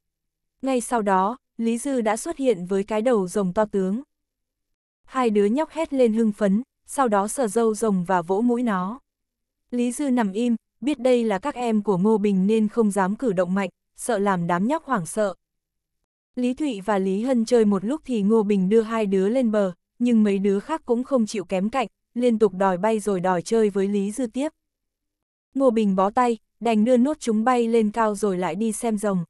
Ngay sau đó, Lý Dư đã xuất hiện với cái đầu rồng to tướng hai đứa nhóc hét lên hưng phấn, sau đó sờ dâu rồng và vỗ mũi nó. Lý Dư nằm im, biết đây là các em của Ngô Bình nên không dám cử động mạnh, sợ làm đám nhóc hoảng sợ. Lý Thụy và Lý Hân chơi một lúc thì Ngô Bình đưa hai đứa lên bờ, nhưng mấy đứa khác cũng không chịu kém cạnh, liên tục đòi bay rồi đòi chơi với Lý Dư tiếp. Ngô Bình bó tay, đành đưa nốt chúng bay lên cao rồi lại đi xem rồng.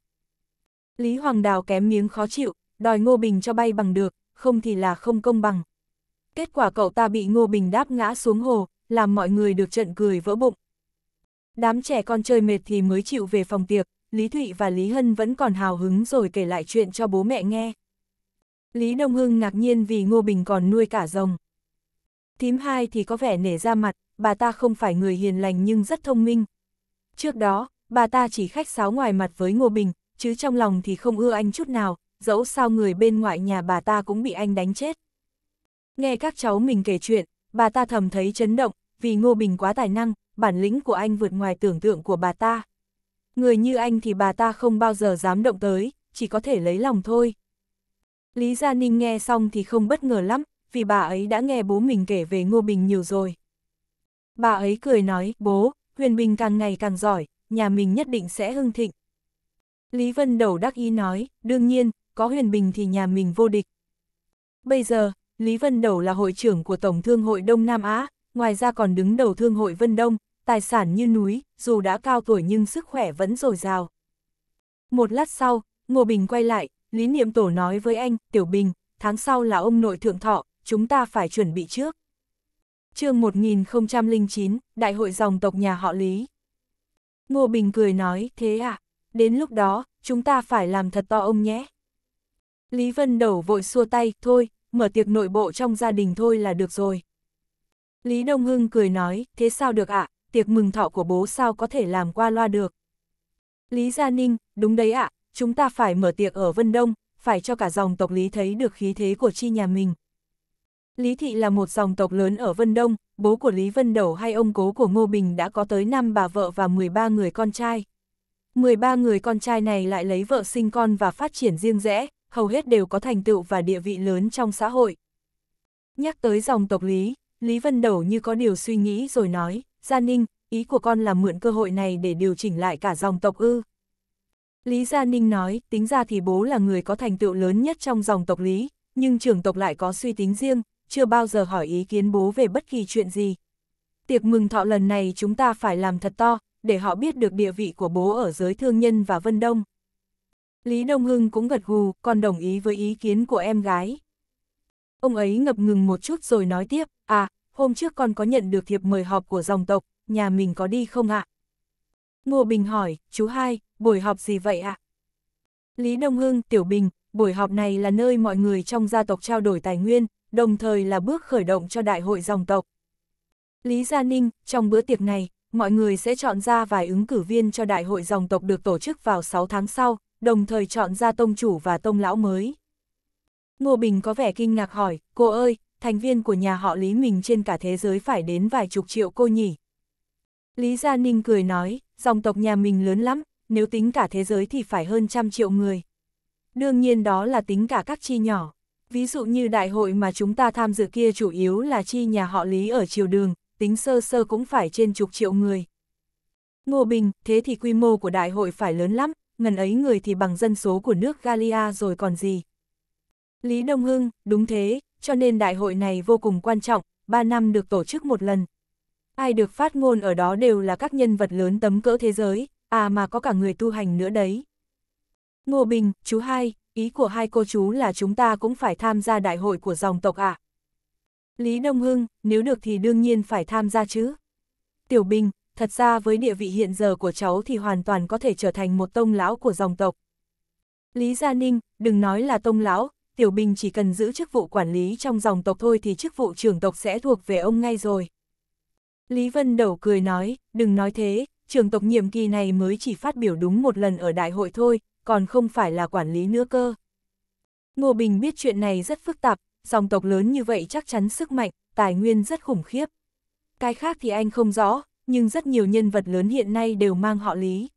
Lý Hoàng Đào kém miếng khó chịu, đòi Ngô Bình cho bay bằng được, không thì là không công bằng. Kết quả cậu ta bị Ngô Bình đáp ngã xuống hồ, làm mọi người được trận cười vỡ bụng. Đám trẻ con chơi mệt thì mới chịu về phòng tiệc, Lý Thụy và Lý Hân vẫn còn hào hứng rồi kể lại chuyện cho bố mẹ nghe. Lý Đông Hưng ngạc nhiên vì Ngô Bình còn nuôi cả rồng. Thím hai thì có vẻ nể ra mặt, bà ta không phải người hiền lành nhưng rất thông minh. Trước đó, bà ta chỉ khách sáo ngoài mặt với Ngô Bình, chứ trong lòng thì không ưa anh chút nào, dẫu sao người bên ngoài nhà bà ta cũng bị anh đánh chết. Nghe các cháu mình kể chuyện, bà ta thầm thấy chấn động, vì Ngô Bình quá tài năng, bản lĩnh của anh vượt ngoài tưởng tượng của bà ta. Người như anh thì bà ta không bao giờ dám động tới, chỉ có thể lấy lòng thôi. Lý Gia Ninh nghe xong thì không bất ngờ lắm, vì bà ấy đã nghe bố mình kể về Ngô Bình nhiều rồi. Bà ấy cười nói, bố, Huyền Bình càng ngày càng giỏi, nhà mình nhất định sẽ hưng thịnh. Lý Vân đầu đắc ý nói, đương nhiên, có huyền bình thì nhà mình vô địch. Bây giờ, Lý Vân Đầu là hội trưởng của Tổng Thương hội Đông Nam Á, ngoài ra còn đứng đầu Thương hội Vân Đông, tài sản như núi, dù đã cao tuổi nhưng sức khỏe vẫn dồi dào. Một lát sau, Ngô Bình quay lại, Lý Niệm Tổ nói với anh, Tiểu Bình, tháng sau là ông nội thượng thọ, chúng ta phải chuẩn bị trước. chương 1009, Đại hội dòng tộc nhà họ Lý. Ngô Bình cười nói, thế à, đến lúc đó, chúng ta phải làm thật to ông nhé. Lý Vân Đầu vội xua tay, thôi, mở tiệc nội bộ trong gia đình thôi là được rồi. Lý Đông Hưng cười nói, thế sao được ạ, tiệc mừng thọ của bố sao có thể làm qua loa được. Lý Gia Ninh, đúng đấy ạ, chúng ta phải mở tiệc ở Vân Đông, phải cho cả dòng tộc Lý thấy được khí thế của chi nhà mình. Lý Thị là một dòng tộc lớn ở Vân Đông, bố của Lý Vân Đầu hay ông cố của Ngô Bình đã có tới 5 bà vợ và 13 người con trai. 13 người con trai này lại lấy vợ sinh con và phát triển riêng rẽ, hầu hết đều có thành tựu và địa vị lớn trong xã hội. Nhắc tới dòng tộc Lý, Lý Vân đầu như có điều suy nghĩ rồi nói, Gia Ninh, ý của con là mượn cơ hội này để điều chỉnh lại cả dòng tộc ư. Lý Gia Ninh nói, tính ra thì bố là người có thành tựu lớn nhất trong dòng tộc Lý, nhưng trưởng tộc lại có suy tính riêng, chưa bao giờ hỏi ý kiến bố về bất kỳ chuyện gì. Tiệc mừng thọ lần này chúng ta phải làm thật to, để họ biết được địa vị của bố ở giới thương nhân và Vân Đông. Lý Đông Hưng cũng gật gù, còn đồng ý với ý kiến của em gái. Ông ấy ngập ngừng một chút rồi nói tiếp, à, hôm trước con có nhận được thiệp mời họp của dòng tộc, nhà mình có đi không ạ? Ngô Bình hỏi, chú hai, buổi họp gì vậy ạ? Lý Đông Hưng, Tiểu Bình, buổi họp này là nơi mọi người trong gia tộc trao đổi tài nguyên, đồng thời là bước khởi động cho đại hội dòng tộc. Lý Gia Ninh, trong bữa tiệc này, mọi người sẽ chọn ra vài ứng cử viên cho đại hội dòng tộc được tổ chức vào 6 tháng sau, đồng thời chọn ra tông chủ và tông lão mới. Ngô Bình có vẻ kinh ngạc hỏi, cô ơi, thành viên của nhà họ Lý mình trên cả thế giới phải đến vài chục triệu cô nhỉ? Lý Gia Ninh cười nói, dòng tộc nhà mình lớn lắm, nếu tính cả thế giới thì phải hơn trăm triệu người. Đương nhiên đó là tính cả các chi nhỏ. Ví dụ như đại hội mà chúng ta tham dự kia chủ yếu là chi nhà họ Lý ở triều đường, tính sơ sơ cũng phải trên chục triệu người. Ngô Bình, thế thì quy mô của đại hội phải lớn lắm, ngần ấy người thì bằng dân số của nước Galia rồi còn gì. Lý Đông Hưng, đúng thế, cho nên đại hội này vô cùng quan trọng, 3 năm được tổ chức một lần. Ai được phát ngôn ở đó đều là các nhân vật lớn tấm cỡ thế giới, à mà có cả người tu hành nữa đấy. Ngô Bình, chú hai, ý của hai cô chú là chúng ta cũng phải tham gia đại hội của dòng tộc ạ. À? Lý Đông Hưng, nếu được thì đương nhiên phải tham gia chứ. Tiểu Bình, thật ra với địa vị hiện giờ của cháu thì hoàn toàn có thể trở thành một tông lão của dòng tộc. Lý Gia Ninh, đừng nói là tông lão, Tiểu Bình chỉ cần giữ chức vụ quản lý trong dòng tộc thôi thì chức vụ trưởng tộc sẽ thuộc về ông ngay rồi. Lý Vân Đầu cười nói, đừng nói thế, trưởng tộc nhiệm kỳ này mới chỉ phát biểu đúng một lần ở đại hội thôi, còn không phải là quản lý nữa cơ. Ngô Bình biết chuyện này rất phức tạp, dòng tộc lớn như vậy chắc chắn sức mạnh, tài nguyên rất khủng khiếp. Cái khác thì anh không rõ, nhưng rất nhiều nhân vật lớn hiện nay đều mang họ Lý.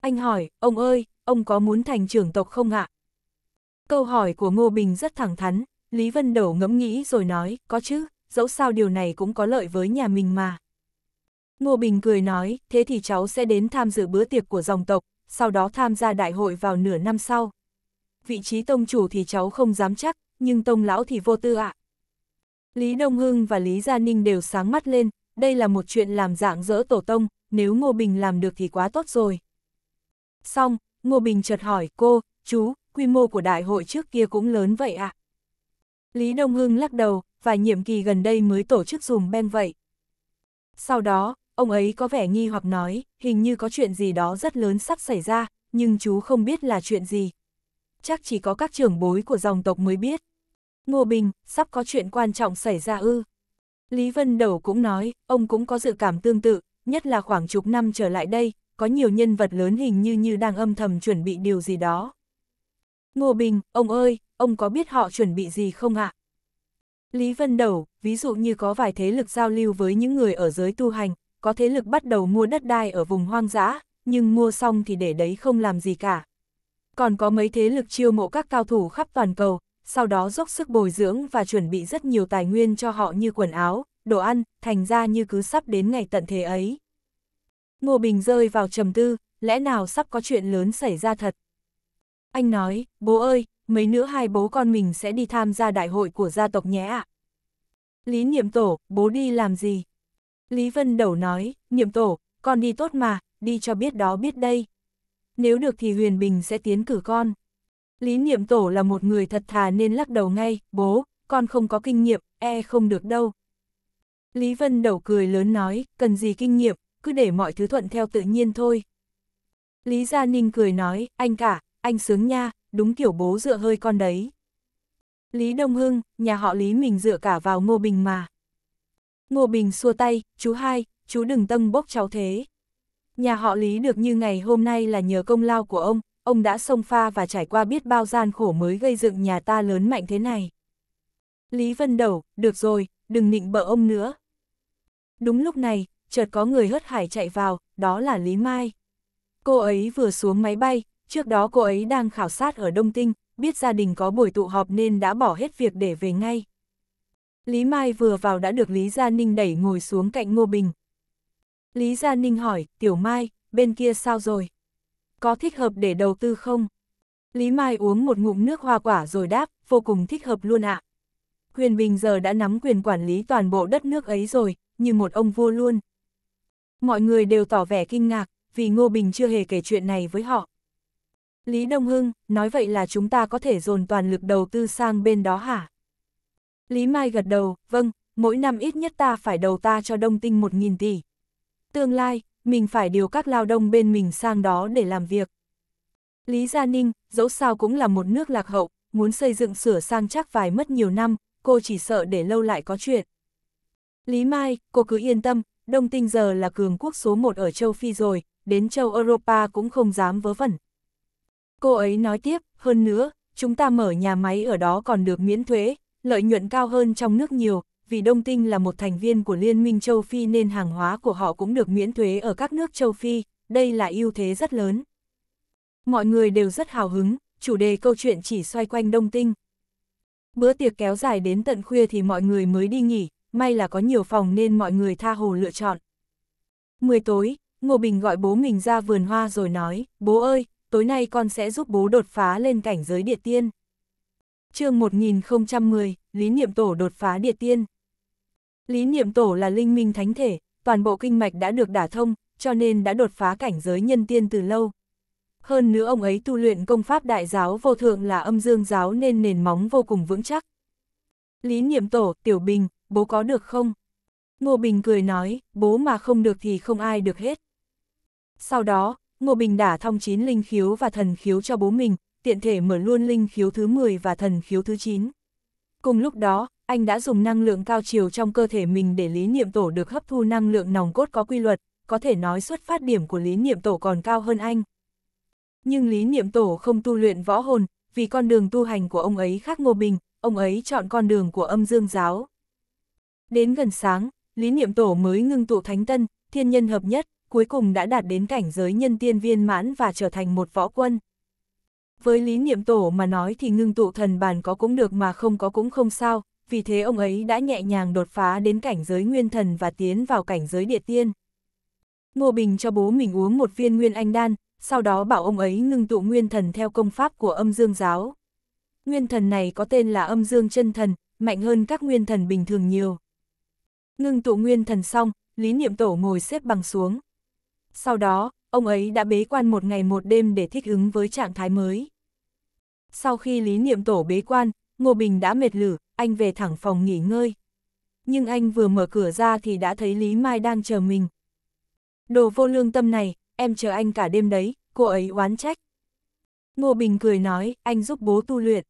Anh hỏi, ông ơi, ông có muốn thành trưởng tộc không ạ? Câu hỏi của Ngô Bình rất thẳng thắn, Lý Vân Đổ ngẫm nghĩ rồi nói, có chứ, dẫu sao điều này cũng có lợi với nhà mình mà. Ngô Bình cười nói, thế thì cháu sẽ đến tham dự bữa tiệc của dòng tộc, sau đó tham gia đại hội vào nửa năm sau. Vị trí tông chủ thì cháu không dám chắc, nhưng tông lão thì vô tư ạ. Lý Đông Hưng và Lý Gia Ninh đều sáng mắt lên, đây là một chuyện làm dạng dỡ tổ tông, nếu Ngô Bình làm được thì quá tốt rồi. Xong, Ngô Bình chợt hỏi cô, chú, quy mô của đại hội trước kia cũng lớn vậy ạ. À? Lý Đông Hưng lắc đầu, vài nhiệm kỳ gần đây mới tổ chức dùm Ben vậy. Sau đó, ông ấy có vẻ nghi hoặc nói, hình như có chuyện gì đó rất lớn sắp xảy ra, nhưng chú không biết là chuyện gì. Chắc chỉ có các trưởng bối của dòng tộc mới biết. Ngô Bình, sắp có chuyện quan trọng xảy ra ư. Lý Vân Đầu cũng nói, ông cũng có dự cảm tương tự, nhất là khoảng chục năm trở lại đây, có nhiều nhân vật lớn hình như như đang âm thầm chuẩn bị điều gì đó. Ngô Bình, ông ơi, ông có biết họ chuẩn bị gì không ạ? Lý Vân Đầu, ví dụ như có vài thế lực giao lưu với những người ở giới tu hành, có thế lực bắt đầu mua đất đai ở vùng hoang dã, nhưng mua xong thì để đấy không làm gì cả. Còn có mấy thế lực chiêu mộ các cao thủ khắp toàn cầu, sau đó dốc sức bồi dưỡng và chuẩn bị rất nhiều tài nguyên cho họ như quần áo, đồ ăn, thành ra như cứ sắp đến ngày tận thế ấy. Ngô Bình rơi vào trầm tư, lẽ nào sắp có chuyện lớn xảy ra thật? Anh nói, bố ơi, mấy nữa hai bố con mình sẽ đi tham gia đại hội của gia tộc nhé ạ. Lý Niệm Tổ, bố đi làm gì? Lý Vân Đầu nói, Niệm Tổ, con đi tốt mà, đi cho biết đó biết đây. Nếu được thì Huyền Bình sẽ tiến cử con. Lý Niệm Tổ là một người thật thà nên lắc đầu ngay, bố, con không có kinh nghiệm, e không được đâu. Lý Vân đầu cười lớn nói, cần gì kinh nghiệm, cứ để mọi thứ thuận theo tự nhiên thôi. Lý Gia Ninh cười nói, anh cả, anh sướng nha, đúng kiểu bố dựa hơi con đấy. Lý Đông Hưng, nhà họ Lý mình dựa cả vào Ngô Bình mà. Ngô Bình xua tay, chú hai, chú đừng tâm bốc cháu thế. Nhà họ Lý được như ngày hôm nay là nhờ công lao của ông, ông đã xông pha và trải qua biết bao gian khổ mới gây dựng nhà ta lớn mạnh thế này. Lý Vân Đầu, được rồi, đừng nịnh bợ ông nữa. Đúng lúc này, chợt có người hớt hải chạy vào, đó là Lý Mai. Cô ấy vừa xuống máy bay, trước đó cô ấy đang khảo sát ở Đông Tinh, biết gia đình có buổi tụ họp nên đã bỏ hết việc để về ngay. Lý Mai vừa vào đã được Lý Gia Ninh đẩy ngồi xuống cạnh Ngô Bình. Lý Gia Ninh hỏi, Tiểu Mai, bên kia sao rồi? có thích hợp để đầu tư không? Lý Mai uống một ngụm nước hoa quả rồi đáp, vô cùng thích hợp luôn ạ. À. Huyền Bình giờ đã nắm quyền quản lý toàn bộ đất nước ấy rồi, như một ông vua luôn. Mọi người đều tỏ vẻ kinh ngạc, vì Ngô Bình chưa hề kể chuyện này với họ. Lý Đông Hưng, nói vậy là chúng ta có thể dồn toàn lực đầu tư sang bên đó hả? Lý Mai gật đầu, vâng, mỗi năm ít nhất ta phải đầu ta cho đông tinh 1.000 tỷ. Tương lai, mình phải điều các lao động bên mình sang đó để làm việc. Lý Gia Ninh, dẫu sao cũng là một nước lạc hậu, muốn xây dựng sửa sang chắc phải mất nhiều năm, cô chỉ sợ để lâu lại có chuyện. Lý Mai, cô cứ yên tâm, Đông Tinh giờ là cường quốc số một ở châu Phi rồi, đến châu Europa cũng không dám vớ vẩn. Cô ấy nói tiếp, hơn nữa, chúng ta mở nhà máy ở đó còn được miễn thuế, lợi nhuận cao hơn trong nước nhiều, vì Đông Tinh là một thành viên của Liên minh châu Phi nên hàng hóa của họ cũng được miễn thuế ở các nước châu Phi, đây là ưu thế rất lớn. Mọi người đều rất hào hứng, chủ đề câu chuyện chỉ xoay quanh Đông Tinh. Bữa tiệc kéo dài đến tận khuya thì mọi người mới đi nghỉ, may là có nhiều phòng nên mọi người tha hồ lựa chọn. 10 tối, Ngô Bình gọi bố mình ra vườn hoa rồi nói, bố ơi, tối nay con sẽ giúp bố đột phá lên cảnh giới địa tiên. chương 1010, Lý Niệm Tổ đột phá địa tiên. Lý niệm tổ là linh minh thánh thể, toàn bộ kinh mạch đã được đả thông, cho nên đã đột phá cảnh giới nhân tiên từ lâu. Hơn nữa ông ấy tu luyện công pháp đại giáo vô thượng là âm dương giáo nên nền móng vô cùng vững chắc. Lý niệm tổ, tiểu bình, bố có được không? Ngô Bình cười nói, bố mà không được thì không ai được hết. Sau đó, Ngô Bình đả thông chín linh khiếu và thần khiếu cho bố mình, tiện thể mở luôn linh khiếu thứ 10 và thần khiếu thứ 9. Cùng lúc đó, anh đã dùng năng lượng cao chiều trong cơ thể mình để lý niệm tổ được hấp thu năng lượng nòng cốt có quy luật, có thể nói xuất phát điểm của lý niệm tổ còn cao hơn anh. Nhưng lý niệm tổ không tu luyện võ hồn, vì con đường tu hành của ông ấy khác Ngô Bình, ông ấy chọn con đường của âm dương giáo. Đến gần sáng, lý niệm tổ mới ngưng tụ thánh tân, thiên nhân hợp nhất, cuối cùng đã đạt đến cảnh giới nhân tiên viên mãn và trở thành một võ quân. Với lý niệm tổ mà nói thì ngưng tụ thần bàn có cũng được mà không có cũng không sao, vì thế ông ấy đã nhẹ nhàng đột phá đến cảnh giới nguyên thần và tiến vào cảnh giới địa tiên. Ngô Bình cho bố mình uống một viên nguyên anh đan, sau đó bảo ông ấy ngưng tụ nguyên thần theo công pháp của âm dương giáo. Nguyên thần này có tên là âm dương chân thần, mạnh hơn các nguyên thần bình thường nhiều. Ngưng tụ nguyên thần xong, Lý Niệm Tổ ngồi xếp bằng xuống. Sau đó, ông ấy đã bế quan một ngày một đêm để thích ứng với trạng thái mới. Sau khi Lý Niệm Tổ bế quan, Ngô Bình đã mệt lử, anh về thẳng phòng nghỉ ngơi. Nhưng anh vừa mở cửa ra thì đã thấy Lý Mai đang chờ mình. Đồ vô lương tâm này, em chờ anh cả đêm đấy, cô ấy oán trách. Ngô Bình cười nói, anh giúp bố tu luyện.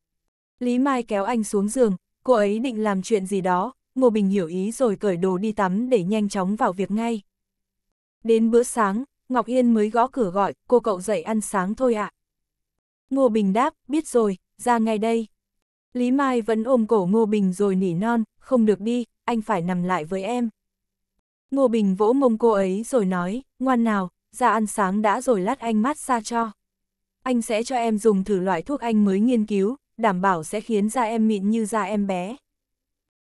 Lý Mai kéo anh xuống giường, cô ấy định làm chuyện gì đó, Ngô Bình hiểu ý rồi cởi đồ đi tắm để nhanh chóng vào việc ngay. Đến bữa sáng, Ngọc Yên mới gõ cửa gọi, cô cậu dậy ăn sáng thôi ạ. À. Ngô Bình đáp, biết rồi, ra ngay đây. Lý Mai vẫn ôm cổ Ngô Bình rồi nỉ non, không được đi, anh phải nằm lại với em. Ngô Bình vỗ mông cô ấy rồi nói, ngoan nào, ra ăn sáng đã rồi lát anh mát xa cho. Anh sẽ cho em dùng thử loại thuốc anh mới nghiên cứu, đảm bảo sẽ khiến da em mịn như da em bé.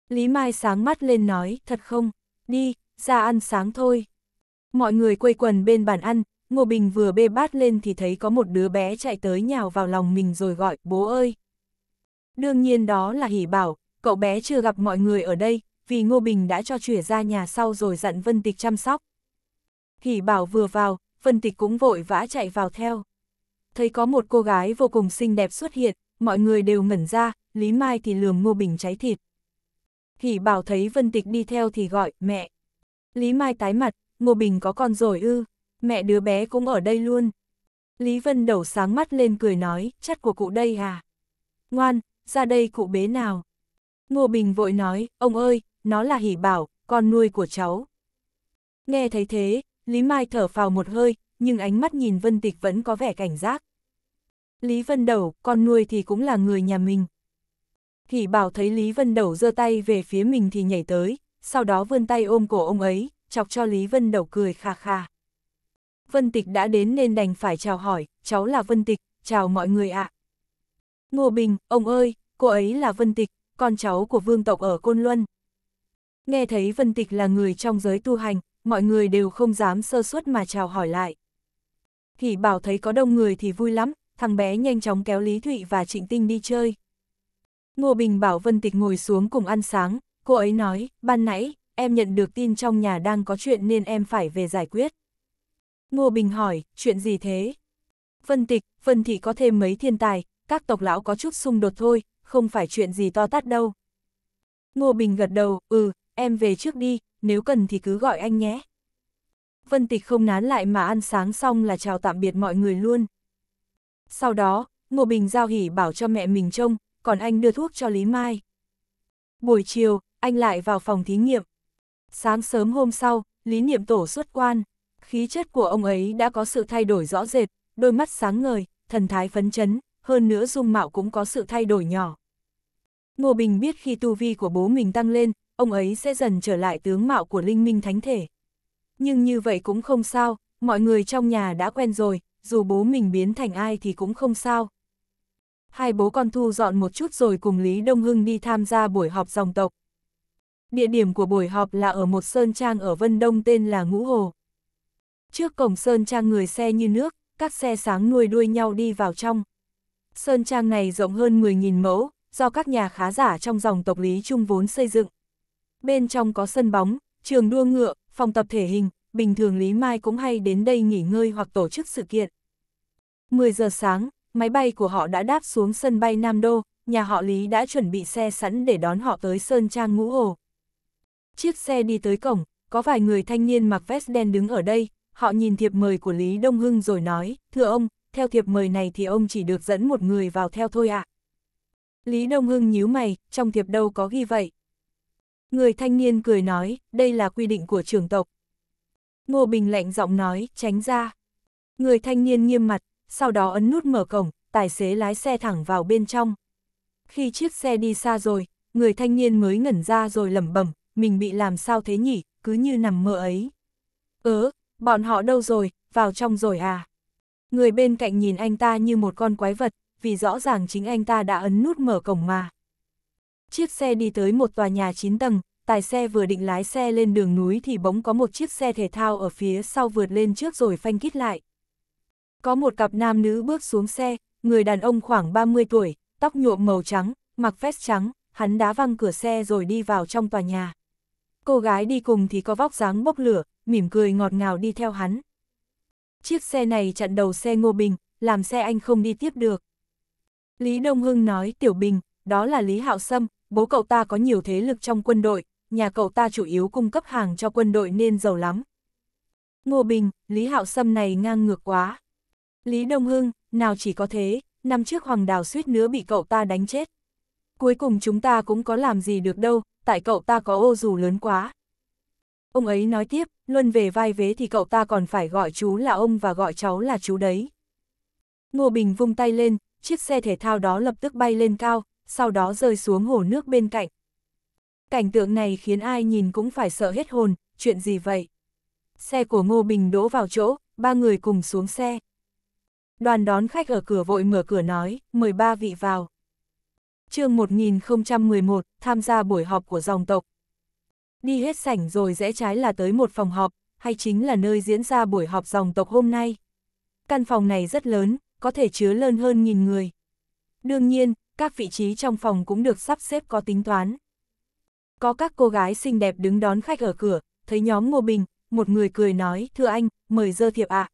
Lý Mai sáng mắt lên nói, thật không, đi, ra ăn sáng thôi. Mọi người quây quần bên bàn ăn, Ngô Bình vừa bê bát lên thì thấy có một đứa bé chạy tới nhào vào lòng mình rồi gọi, bố ơi. Đương nhiên đó là hỉ bảo, cậu bé chưa gặp mọi người ở đây, vì Ngô Bình đã cho chuyển ra nhà sau rồi dặn Vân Tịch chăm sóc. Hỉ bảo vừa vào, Vân Tịch cũng vội vã chạy vào theo. Thấy có một cô gái vô cùng xinh đẹp xuất hiện, mọi người đều ngẩn ra, Lý Mai thì lườm Ngô Bình cháy thịt. Hỉ bảo thấy Vân Tịch đi theo thì gọi, mẹ. Lý Mai tái mặt, Ngô Bình có con rồi ư, mẹ đứa bé cũng ở đây luôn. Lý Vân đầu sáng mắt lên cười nói, chất của cụ đây à. Ngoan, ra đây cụ bế nào. Ngô Bình vội nói, ông ơi, nó là Hỷ bảo, con nuôi của cháu. Nghe thấy thế, Lý Mai thở phào một hơi, nhưng ánh mắt nhìn Vân Tịch vẫn có vẻ cảnh giác. Lý Vân Đầu, con nuôi thì cũng là người nhà mình. Hỷ bảo thấy Lý Vân Đầu giơ tay về phía mình thì nhảy tới, sau đó vươn tay ôm cổ ông ấy, chọc cho Lý Vân Đầu cười kha kha Vân Tịch đã đến nên đành phải chào hỏi, cháu là Vân Tịch, chào mọi người ạ. À. Ngô Bình, ông ơi, cô ấy là Vân Tịch, con cháu của vương tộc ở Côn Luân. Nghe thấy Vân Tịch là người trong giới tu hành, mọi người đều không dám sơ suất mà chào hỏi lại. Hỷ bảo thấy có đông người thì vui lắm, thằng bé nhanh chóng kéo Lý Thụy và Trịnh Tinh đi chơi. Ngô Bình bảo Vân Tịch ngồi xuống cùng ăn sáng, cô ấy nói, ban nãy, em nhận được tin trong nhà đang có chuyện nên em phải về giải quyết. Ngô Bình hỏi, chuyện gì thế? Vân Tịch, Vân Thị có thêm mấy thiên tài, các tộc lão có chút xung đột thôi, không phải chuyện gì to tát đâu. Ngô Bình gật đầu, ừ, em về trước đi, nếu cần thì cứ gọi anh nhé. Vân Tịch không nán lại mà ăn sáng xong là chào tạm biệt mọi người luôn. Sau đó, Ngô Bình giao hỉ bảo cho mẹ mình trông, còn anh đưa thuốc cho Lý Mai. Buổi chiều, anh lại vào phòng thí nghiệm. Sáng sớm hôm sau, Lý Niệm Tổ xuất quan. Khí chất của ông ấy đã có sự thay đổi rõ rệt, đôi mắt sáng ngời, thần thái phấn chấn, hơn nữa dung mạo cũng có sự thay đổi nhỏ. Ngô Bình biết khi tu vi của bố mình tăng lên, ông ấy sẽ dần trở lại tướng mạo của linh minh thánh thể. Nhưng như vậy cũng không sao, mọi người trong nhà đã quen rồi, dù bố mình biến thành ai thì cũng không sao. Hai bố con thu dọn một chút rồi cùng Lý Đông Hưng đi tham gia buổi họp dòng tộc. Địa điểm của buổi họp là ở một sơn trang ở Vân Đông tên là Ngũ Hồ. Trước cổng sơn trang người xe như nước, các xe sáng nuôi đuôi nhau đi vào trong. Sơn trang này rộng hơn 10.000 mẫu, do các nhà khá giả trong dòng tộc Lý Trung vốn xây dựng. Bên trong có sân bóng, trường đua ngựa, phòng tập thể hình, bình thường Lý Mai cũng hay đến đây nghỉ ngơi hoặc tổ chức sự kiện. 10 giờ sáng, máy bay của họ đã đáp xuống sân bay Nam Đô, nhà họ Lý đã chuẩn bị xe sẵn để đón họ tới Sơn Trang Ngũ Hồ. Chiếc xe đi tới cổng, có vài người thanh niên mặc vest đen đứng ở đây, họ nhìn thiệp mời của Lý Đông Hưng rồi nói, thưa ông, theo thiệp mời này thì ông chỉ được dẫn một người vào theo thôi ạ. À. Lý Đông Hưng nhíu mày, trong thiệp đâu có ghi vậy. Người thanh niên cười nói, đây là quy định của trường tộc. Ngô Bình lạnh giọng nói, tránh ra. Người thanh niên nghiêm mặt, sau đó ấn nút mở cổng, tài xế lái xe thẳng vào bên trong. Khi chiếc xe đi xa rồi, người thanh niên mới ngẩn ra rồi lẩm bẩm, mình bị làm sao thế nhỉ, cứ như nằm mơ ấy. Ớ, bọn họ đâu rồi, vào trong rồi à? Người bên cạnh nhìn anh ta như một con quái vật, vì rõ ràng chính anh ta đã ấn nút mở cổng mà. Chiếc xe đi tới một tòa nhà 9 tầng, tài xe vừa định lái xe lên đường núi thì bỗng có một chiếc xe thể thao ở phía sau vượt lên trước rồi phanh kít lại. Có một cặp nam nữ bước xuống xe, người đàn ông khoảng 30 tuổi, tóc nhuộm màu trắng, mặc vest trắng, hắn đá văng cửa xe rồi đi vào trong tòa nhà. Cô gái đi cùng thì có vóc dáng bốc lửa, mỉm cười ngọt ngào đi theo hắn. Chiếc xe này chặn đầu xe Ngô Bình, làm xe anh không đi tiếp được. Lý Đông Hưng nói Tiểu Bình, đó là Lý Hạo Sâm, bố cậu ta có nhiều thế lực trong quân đội, nhà cậu ta chủ yếu cung cấp hàng cho quân đội nên giàu lắm. Ngô Bình, Lý Hạo Sâm này ngang ngược quá. Lý Đông Hưng, nào chỉ có thế, năm trước Hoàng Đào suýt nữa bị cậu ta đánh chết. Cuối cùng chúng ta cũng có làm gì được đâu, tại cậu ta có ô dù lớn quá. Ông ấy nói tiếp, luân về vai vế thì cậu ta còn phải gọi chú là ông và gọi cháu là chú đấy. Ngô Bình vung tay lên, chiếc xe thể thao đó lập tức bay lên cao, sau đó rơi xuống hồ nước bên cạnh. Cảnh tượng này khiến ai nhìn cũng phải sợ hết hồn, chuyện gì vậy? Xe của Ngô Bình đỗ vào chỗ, ba người cùng xuống xe. Đoàn đón khách ở cửa vội mở cửa nói, 13 vị vào. chương 1011, tham gia buổi họp của dòng tộc. Đi hết sảnh rồi rẽ trái là tới một phòng họp, hay chính là nơi diễn ra buổi họp dòng tộc hôm nay. Căn phòng này rất lớn, có thể chứa lớn hơn nghìn người. Đương nhiên, các vị trí trong phòng cũng được sắp xếp có tính toán. Có các cô gái xinh đẹp đứng đón khách ở cửa, thấy nhóm Ngô Bình, một người cười nói, thưa anh, mời dơ thiệp ạ. À.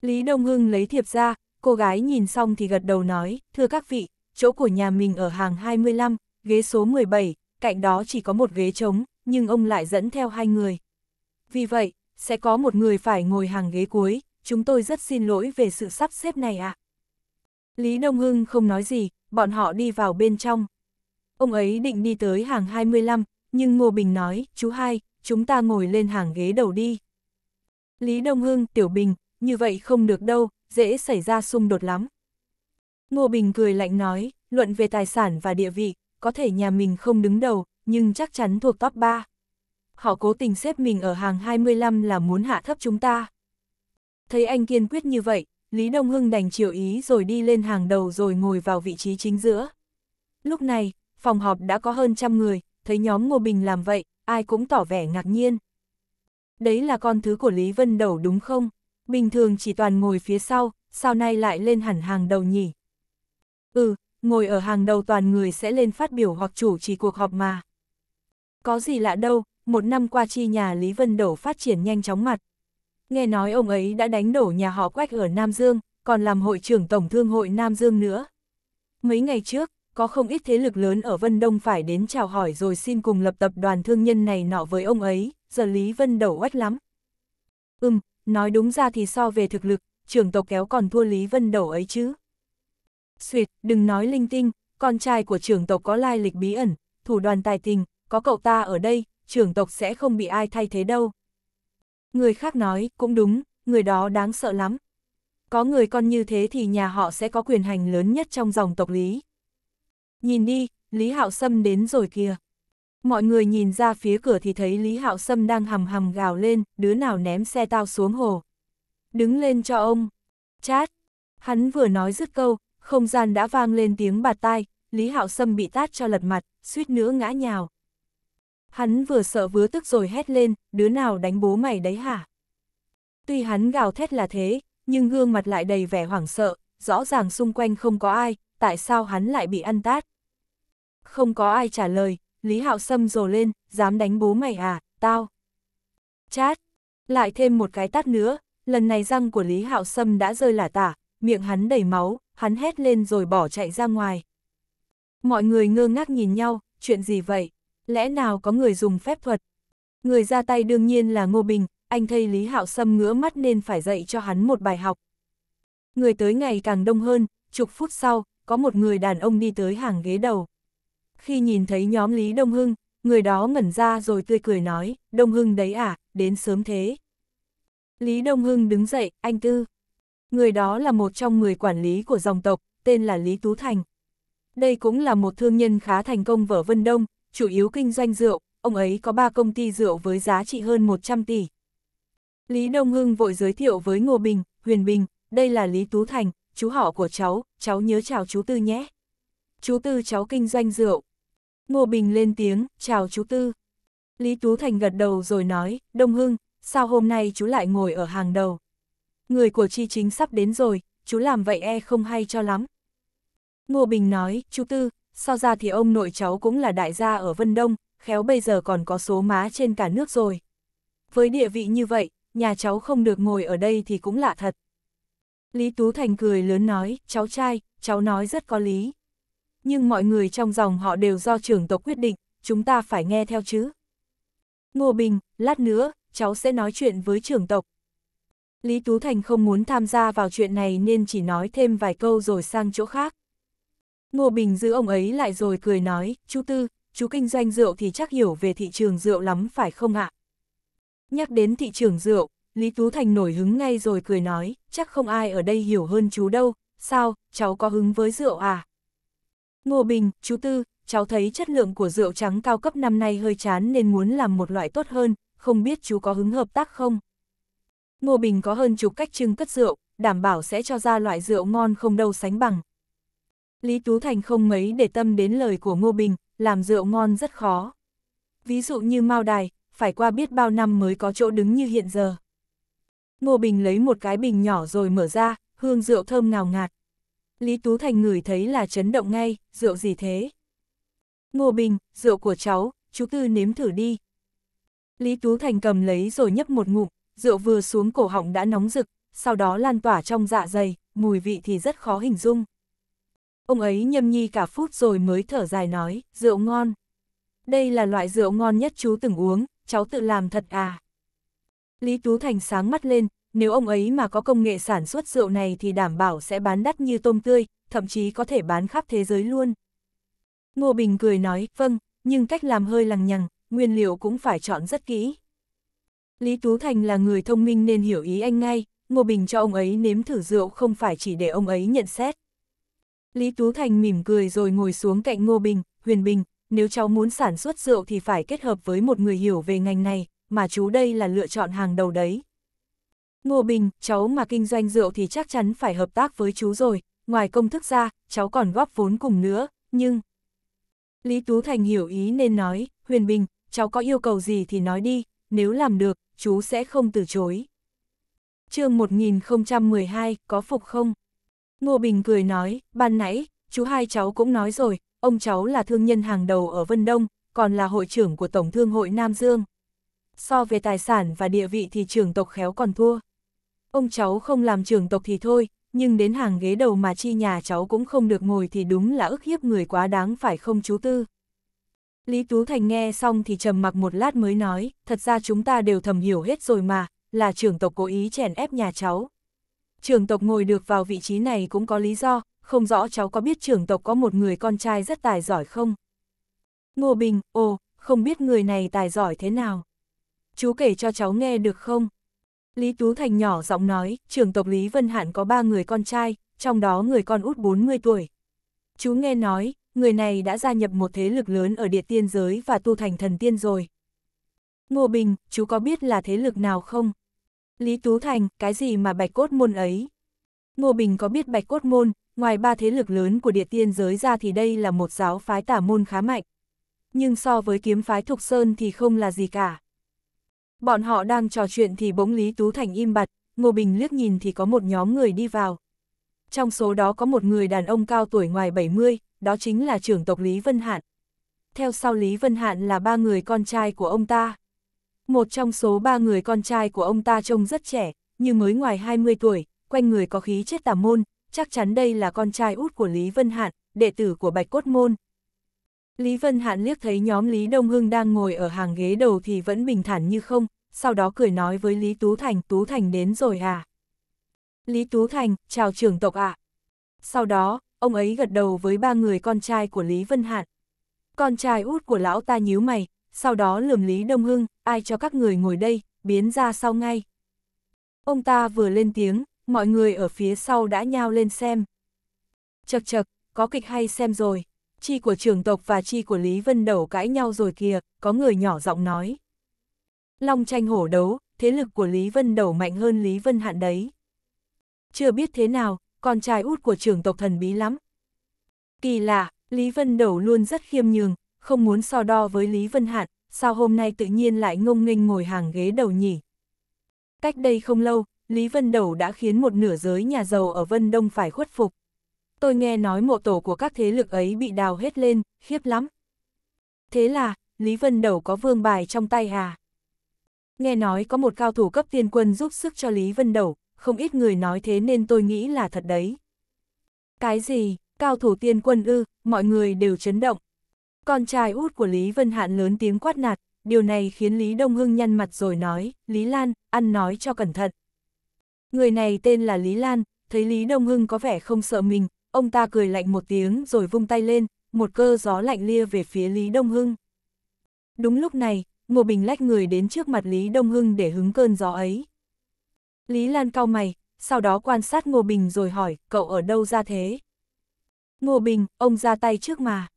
Lý Đông Hưng lấy thiệp ra, cô gái nhìn xong thì gật đầu nói, thưa các vị, chỗ của nhà mình ở hàng 25, ghế số 17, cạnh đó chỉ có một ghế trống, nhưng ông lại dẫn theo hai người. Vì vậy, sẽ có một người phải ngồi hàng ghế cuối, chúng tôi rất xin lỗi về sự sắp xếp này ạ. À. Lý Đông Hưng không nói gì, bọn họ đi vào bên trong. Ông ấy định đi tới hàng 25, nhưng Ngô Bình nói, chú hai, chúng ta ngồi lên hàng ghế đầu đi. Lý Đông Hưng, Tiểu Bình, như vậy không được đâu, dễ xảy ra xung đột lắm. Ngô Bình cười lạnh nói, luận về tài sản và địa vị, có thể nhà mình không đứng đầu, nhưng chắc chắn thuộc top 3. Họ cố tình xếp mình ở hàng 25 là muốn hạ thấp chúng ta. Thấy anh kiên quyết như vậy, Lý Đông Hưng đành chiều ý rồi đi lên hàng đầu rồi ngồi vào vị trí chính giữa. Lúc này, phòng họp đã có hơn trăm người, thấy nhóm Ngô Bình làm vậy, ai cũng tỏ vẻ ngạc nhiên. Đấy là con thứ của Lý Vân Đầu đúng không? Bình thường chỉ toàn ngồi phía sau, sao nay lại lên hẳn hàng đầu nhỉ? Ừ, ngồi ở hàng đầu toàn người sẽ lên phát biểu hoặc chủ trì cuộc họp mà. Có gì lạ đâu, một năm qua chi nhà Lý Vân Đổ phát triển nhanh chóng mặt, nghe nói ông ấy đã đánh đổ nhà họ Quách ở Nam Dương, còn làm hội trưởng Tổng Thương hội Nam Dương nữa. Mấy ngày trước, có không ít thế lực lớn ở Vân Đông phải đến chào hỏi rồi xin cùng lập tập đoàn thương nhân này nọ với ông ấy, giờ Lý Vân đầu oách lắm. Ừm, nói đúng ra thì so về thực lực, trưởng tộc kéo còn thua Lý Vân đầu ấy chứ. Xuyệt, đừng nói linh tinh, con trai của trưởng tộc có lai lịch bí ẩn, thủ đoàn tài tình, có cậu ta ở đây, trưởng tộc sẽ không bị ai thay thế đâu. Người khác nói, cũng đúng, người đó đáng sợ lắm. Có người con như thế thì nhà họ sẽ có quyền hành lớn nhất trong dòng tộc Lý. Nhìn đi, Lý Hạo Sâm đến rồi kìa. Mọi người nhìn ra phía cửa thì thấy Lý Hạo Sâm đang hầm hầm gào lên, đứa nào ném xe tao xuống hồ. Đứng lên cho ông. Chát. Hắn vừa nói dứt câu, không gian đã vang lên tiếng bạt tai, Lý Hạo Sâm bị tát cho lật mặt, suýt nữa ngã nhào. Hắn vừa sợ vừa tức rồi hét lên, đứa nào đánh bố mày đấy hả? Tuy hắn gào thét là thế, nhưng gương mặt lại đầy vẻ hoảng sợ, rõ ràng xung quanh không có ai, tại sao hắn lại bị ăn tát? Không có ai trả lời, Lý Hạo Sâm rồ lên, dám đánh bố mày à, tao. Chát, lại thêm một cái tát nữa, lần này răng của Lý Hạo Sâm đã rơi lả tả, miệng hắn đầy máu, hắn hét lên rồi bỏ chạy ra ngoài. Mọi người ngơ ngác nhìn nhau, chuyện gì vậy? lẽ nào có người dùng phép thuật? Người ra tay đương nhiên là Ngô Bình, anh thầy Lý Hạo Sâm ngứa mắt nên phải dạy cho hắn một bài học. Người tới ngày càng đông hơn, chục phút sau, có một người đàn ông đi tới hàng ghế đầu. Khi nhìn thấy nhóm Lý Đông Hưng, người đó ngẩn ra rồi tươi cười nói, Đông Hưng đấy à, đến sớm thế. Lý Đông Hưng đứng dậy, anh Tư. Người đó là một trong 10 quản lý của dòng tộc, tên là Lý Tú Thành. Đây cũng là một thương nhân khá thành công ở Vân Đông, chủ yếu kinh doanh rượu, ông ấy có 3 công ty rượu với giá trị hơn 100 tỷ. Lý Đông Hưng vội giới thiệu với Ngô Bình, Huyền Bình, đây là Lý Tú Thành, chú họ của cháu, cháu nhớ chào chú Tư nhé. Chú Tư cháu kinh doanh rượu. Ngô Bình lên tiếng, chào chú Tư. Lý Tú Thành gật đầu rồi nói, Đông Hưng, sao hôm nay chú lại ngồi ở hàng đầu? Người của chi chính sắp đến rồi, chú làm vậy e không hay cho lắm. Ngô Bình nói, chú Tư, so ra thì ông nội cháu cũng là đại gia ở Vân Đông, khéo bây giờ còn có số má trên cả nước rồi. Với địa vị như vậy, nhà cháu không được ngồi ở đây thì cũng lạ thật. Lý Tú Thành cười lớn nói, cháu trai, cháu nói rất có lý. Nhưng mọi người trong dòng họ đều do trưởng tộc quyết định, chúng ta phải nghe theo chứ. Ngô Bình, lát nữa, cháu sẽ nói chuyện với trưởng tộc. Lý Tú Thành không muốn tham gia vào chuyện này nên chỉ nói thêm vài câu rồi sang chỗ khác. Ngô Bình giữ ông ấy lại rồi cười nói, chú Tư, chú kinh doanh rượu thì chắc hiểu về thị trường rượu lắm phải không ạ? Nhắc đến thị trường rượu, Lý Tú Thành nổi hứng ngay rồi cười nói, chắc không ai ở đây hiểu hơn chú đâu, sao, cháu có hứng với rượu à? Ngô Bình, chú Tư, cháu thấy chất lượng của rượu trắng cao cấp năm nay hơi chán nên muốn làm một loại tốt hơn, không biết chú có hứng hợp tác không? Ngô Bình có hơn chục cách trưng cất rượu, đảm bảo sẽ cho ra loại rượu ngon không đâu sánh bằng, Lý Tú Thành không mấy để tâm đến lời của Ngô Bình, làm rượu ngon rất khó. Ví dụ như Mao Đài, phải qua biết bao năm mới có chỗ đứng như hiện giờ. Ngô Bình lấy một cái bình nhỏ rồi mở ra, hương rượu thơm ngào ngạt. Lý Tú Thành ngửi thấy là chấn động ngay, rượu gì thế? Ngô Bình, rượu của cháu, chú Tư nếm thử đi. Lý Tú Thành cầm lấy rồi nhấp một ngụm, rượu vừa xuống cổ họng đã nóng rực, sau đó lan tỏa trong dạ dày, mùi vị thì rất khó hình dung. Ông ấy nhâm nhi cả phút rồi mới thở dài nói, rượu ngon. Đây là loại rượu ngon nhất chú từng uống, cháu tự làm thật à. Lý Tú Thành sáng mắt lên, nếu ông ấy mà có công nghệ sản xuất rượu này thì đảm bảo sẽ bán đắt như tôm tươi, thậm chí có thể bán khắp thế giới luôn. Ngô Bình cười nói, vâng, nhưng cách làm hơi lằng nhằng, nguyên liệu cũng phải chọn rất kỹ. Lý Tú Thành là người thông minh nên hiểu ý anh ngay, Ngô Bình cho ông ấy nếm thử rượu không phải chỉ để ông ấy nhận xét. Lý Tú Thành mỉm cười rồi ngồi xuống cạnh Ngô Bình, Huyền Bình, nếu cháu muốn sản xuất rượu thì phải kết hợp với một người hiểu về ngành này, mà chú đây là lựa chọn hàng đầu đấy. Ngô Bình, cháu mà kinh doanh rượu thì chắc chắn phải hợp tác với chú rồi, ngoài công thức ra, cháu còn góp vốn cùng nữa, nhưng... Lý Tú Thành hiểu ý nên nói, Huyền Bình, cháu có yêu cầu gì thì nói đi, nếu làm được, chú sẽ không từ chối. chương 1012, có phục không? Ngô Bình cười nói, ban nãy, chú hai cháu cũng nói rồi, ông cháu là thương nhân hàng đầu ở Vân Đông, còn là hội trưởng của Tổng Thương hội Nam Dương. So về tài sản và địa vị thì trưởng tộc khéo còn thua. Ông cháu không làm trưởng tộc thì thôi, nhưng đến hàng ghế đầu mà chi nhà cháu cũng không được ngồi thì đúng là ức hiếp người quá đáng phải không chú Tư. Lý Tú Thành nghe xong thì trầm mặc một lát mới nói, thật ra chúng ta đều thầm hiểu hết rồi mà, là trưởng tộc cố ý chèn ép nhà cháu, trưởng tộc ngồi được vào vị trí này cũng có lý do, không rõ cháu có biết trưởng tộc có một người con trai rất tài giỏi không? Ngô Bình, ồ, không biết người này tài giỏi thế nào? Chú kể cho cháu nghe được không? Lý Tú Thành nhỏ giọng nói, trưởng tộc Lý Vân Hạn có ba người con trai, trong đó người con út 40 tuổi. Chú nghe nói, người này đã gia nhập một thế lực lớn ở địa tiên giới và tu thành thần tiên rồi. Ngô Bình, chú có biết là thế lực nào không? Lý Tú Thành, cái gì mà bạch cốt môn ấy? Ngô Bình có biết bạch cốt môn, ngoài ba thế lực lớn của địa tiên giới ra thì đây là một giáo phái tả môn khá mạnh. Nhưng so với kiếm phái Thục Sơn thì không là gì cả. Bọn họ đang trò chuyện thì bỗng Lý Tú Thành im bặt, Ngô Bình liếc nhìn thì có một nhóm người đi vào. Trong số đó có một người đàn ông cao tuổi ngoài 70, đó chính là trưởng tộc Lý Vân Hạn. Theo sau Lý Vân Hạn là ba người con trai của ông ta. Một trong số ba người con trai của ông ta trông rất trẻ, như mới ngoài 20 tuổi, quanh người có khí chết tà môn, chắc chắn đây là con trai út của Lý Vân Hạn, đệ tử của Bạch Cốt Môn. Lý Vân Hạn liếc thấy nhóm Lý Đông Hưng đang ngồi ở hàng ghế đầu thì vẫn bình thản như không, sau đó cười nói với Lý Tú Thành, Tú Thành đến rồi à? Lý Tú Thành, chào trưởng tộc ạ. À. Sau đó, ông ấy gật đầu với ba người con trai của Lý Vân Hạn. Con trai út của lão ta nhíu mày, sau đó lườm Lý Đông Hưng, ai cho các người ngồi đây, biến ra sau ngay. Ông ta vừa lên tiếng, mọi người ở phía sau đã nhao lên xem. Chật chật, có kịch hay xem rồi, chi của trường tộc và chi của Lý Vân Đầu cãi nhau rồi kìa, có người nhỏ giọng nói. Long tranh hổ đấu, thế lực của Lý Vân Đầu mạnh hơn Lý Vân Hạn đấy. Chưa biết thế nào, con trai út của trường tộc thần bí lắm. Kỳ lạ, Lý Vân Đầu luôn rất khiêm nhường, không muốn so đo với Lý Vân Hạn, sao hôm nay tự nhiên lại ngông nghênh ngồi hàng ghế đầu nhỉ? Cách đây không lâu, Lý Vân Đầu đã khiến một nửa giới nhà giàu ở Vân Đông phải khuất phục. Tôi nghe nói mộ tổ của các thế lực ấy bị đào hết lên, khiếp lắm. Thế là, Lý Vân Đầu có vương bài trong tay à? Nghe nói có một cao thủ cấp tiên quân giúp sức cho Lý Vân Đầu, không ít người nói thế nên tôi nghĩ là thật đấy. Cái gì, cao thủ tiên quân ư, mọi người đều chấn động. Con trai út của Lý Vân Hạn lớn tiếng quát nạt, điều này khiến Lý Đông Hưng nhăn mặt rồi nói, Lý Lan, ăn nói cho cẩn thận. Người này tên là Lý Lan, thấy Lý Đông Hưng có vẻ không sợ mình, ông ta cười lạnh một tiếng rồi vung tay lên, một cơ gió lạnh lia về phía Lý Đông Hưng. Đúng lúc này, Ngô Bình lách người đến trước mặt Lý Đông Hưng để hứng cơn gió ấy. Lý Lan cau mày, sau đó quan sát Ngô Bình rồi hỏi, cậu ở đâu ra thế? Ngô Bình, ông ra tay trước mà.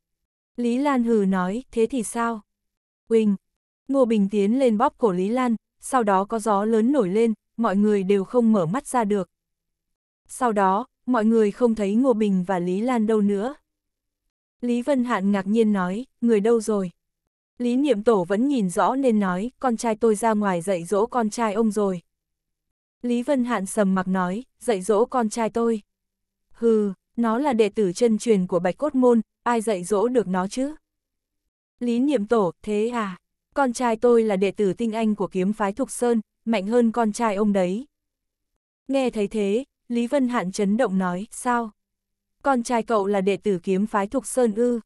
Lý Lan hừ nói, thế thì sao? Quỳnh! Ngô Bình tiến lên bóp cổ Lý Lan, sau đó có gió lớn nổi lên, mọi người đều không mở mắt ra được. Sau đó, mọi người không thấy Ngô Bình và Lý Lan đâu nữa. Lý Vân Hạn ngạc nhiên nói, người đâu rồi? Lý Niệm Tổ vẫn nhìn rõ nên nói, con trai tôi ra ngoài dạy dỗ con trai ông rồi. Lý Vân Hạn sầm mặc nói, dạy dỗ con trai tôi. Hừ, nó là đệ tử chân truyền của Bạch Cốt Môn, ai dạy dỗ được nó chứ? Lý niệm tổ, thế à? Con trai tôi là đệ tử tinh anh của kiếm phái Thục Sơn, mạnh hơn con trai ông đấy. Nghe thấy thế, Lý Vân Hạn chấn động nói, sao? Con trai cậu là đệ tử kiếm phái Thục Sơn ư?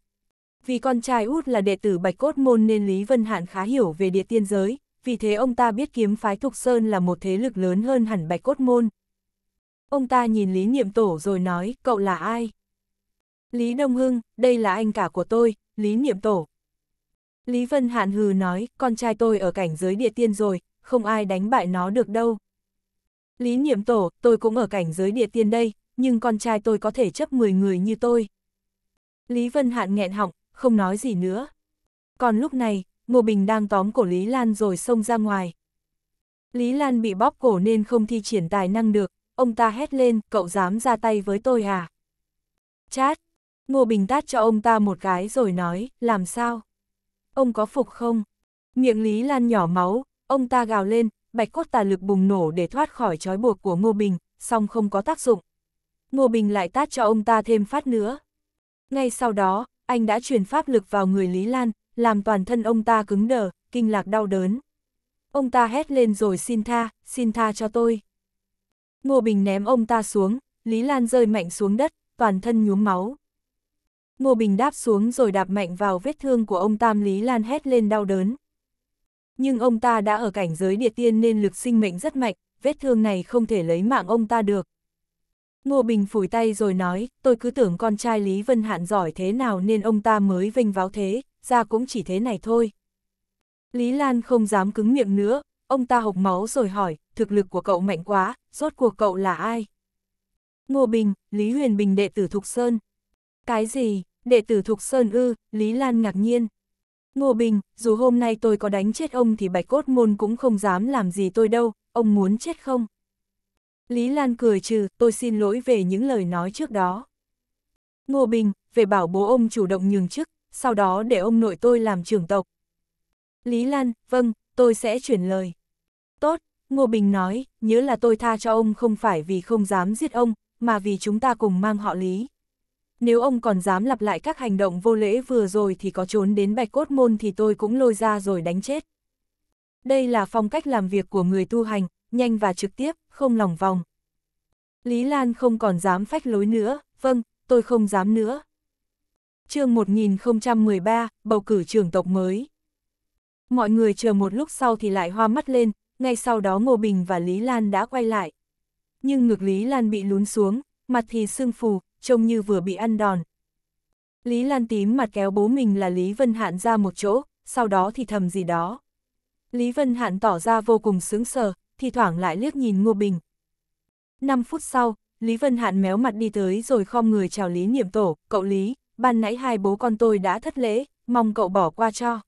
Vì con trai út là đệ tử Bạch Cốt Môn nên Lý Vân Hạn khá hiểu về địa tiên giới, vì thế ông ta biết kiếm phái Thục Sơn là một thế lực lớn hơn hẳn Bạch Cốt Môn. Ông ta nhìn Lý Niệm Tổ rồi nói, cậu là ai? Lý Đông Hưng, đây là anh cả của tôi, Lý Niệm Tổ. Lý Vân Hạn hừ nói, con trai tôi ở cảnh giới địa tiên rồi, không ai đánh bại nó được đâu. Lý Niệm Tổ, tôi cũng ở cảnh giới địa tiên đây, nhưng con trai tôi có thể chấp 10 người như tôi. Lý Vân Hạn nghẹn họng, không nói gì nữa. Còn lúc này, Ngô Bình đang tóm cổ Lý Lan rồi xông ra ngoài. Lý Lan bị bóp cổ nên không thi triển tài năng được, ông ta hét lên, cậu dám ra tay với tôi à? Chát, Ngô Bình tát cho ông ta một cái rồi nói, làm sao? Ông có phục không? Miệng Lý Lan nhỏ máu, ông ta gào lên, bạch cốt tà lực bùng nổ để thoát khỏi trói buộc của Ngô Bình, song không có tác dụng. Ngô Bình lại tát cho ông ta thêm phát nữa. Ngay sau đó, anh đã truyền pháp lực vào người Lý Lan, làm toàn thân ông ta cứng đờ, kinh lạc đau đớn. Ông ta hét lên rồi xin tha, xin tha cho tôi. Ngô Bình ném ông ta xuống, Lý Lan rơi mạnh xuống đất, toàn thân nhuốm máu. Ngô Bình đáp xuống rồi đạp mạnh vào vết thương của ông Tam Lý Lan hét lên đau đớn. Nhưng ông ta đã ở cảnh giới địa tiên nên lực sinh mệnh rất mạnh, vết thương này không thể lấy mạng ông ta được. Ngô Bình phủi tay rồi nói, tôi cứ tưởng con trai Lý Vân Hạn giỏi thế nào nên ông ta mới vinh váo thế, ra cũng chỉ thế này thôi. Lý Lan không dám cứng miệng nữa, ông ta hộc máu rồi hỏi, thực lực của cậu mạnh quá, rốt cuộc cậu là ai? Ngô Bình, Lý Huyền Bình đệ tử Thục Sơn. Cái gì? Đệ tử Thục Sơn Ư, Lý Lan ngạc nhiên. Ngô Bình, dù hôm nay tôi có đánh chết ông thì bạch cốt môn cũng không dám làm gì tôi đâu, ông muốn chết không? Lý Lan cười trừ, tôi xin lỗi về những lời nói trước đó. Ngô Bình, về bảo bố ông chủ động nhường chức, sau đó để ông nội tôi làm trưởng tộc. Lý Lan, vâng, tôi sẽ chuyển lời. Tốt, Ngô Bình nói, nhớ là tôi tha cho ông không phải vì không dám giết ông, mà vì chúng ta cùng mang họ Lý nếu ông còn dám lặp lại các hành động vô lễ vừa rồi thì có trốn đến bạch cốt môn thì tôi cũng lôi ra rồi đánh chết. Đây là phong cách làm việc của người tu hành, nhanh và trực tiếp, không lòng vòng. Lý Lan không còn dám phách lối nữa, vâng, tôi không dám nữa. chương 1013, bầu cử trưởng tộc mới. Mọi người chờ một lúc sau thì lại hoa mắt lên, ngay sau đó Ngô Bình và Lý Lan đã quay lại. Nhưng ngực Lý Lan bị lún xuống, mặt thì sưng phù, trông như vừa bị ăn đòn. Lý Lan tím mặt kéo bố mình là Lý Vân Hạn ra một chỗ, sau đó thì thầm gì đó. Lý Vân Hạn tỏ ra vô cùng sướng sờ, thì thoảng lại liếc nhìn Ngô Bình. năm phút sau, Lý Vân Hạn méo mặt đi tới rồi khom người chào Lý Niệm Tổ, cậu Lý, ban nãy hai bố con tôi đã thất lễ, mong cậu bỏ qua cho.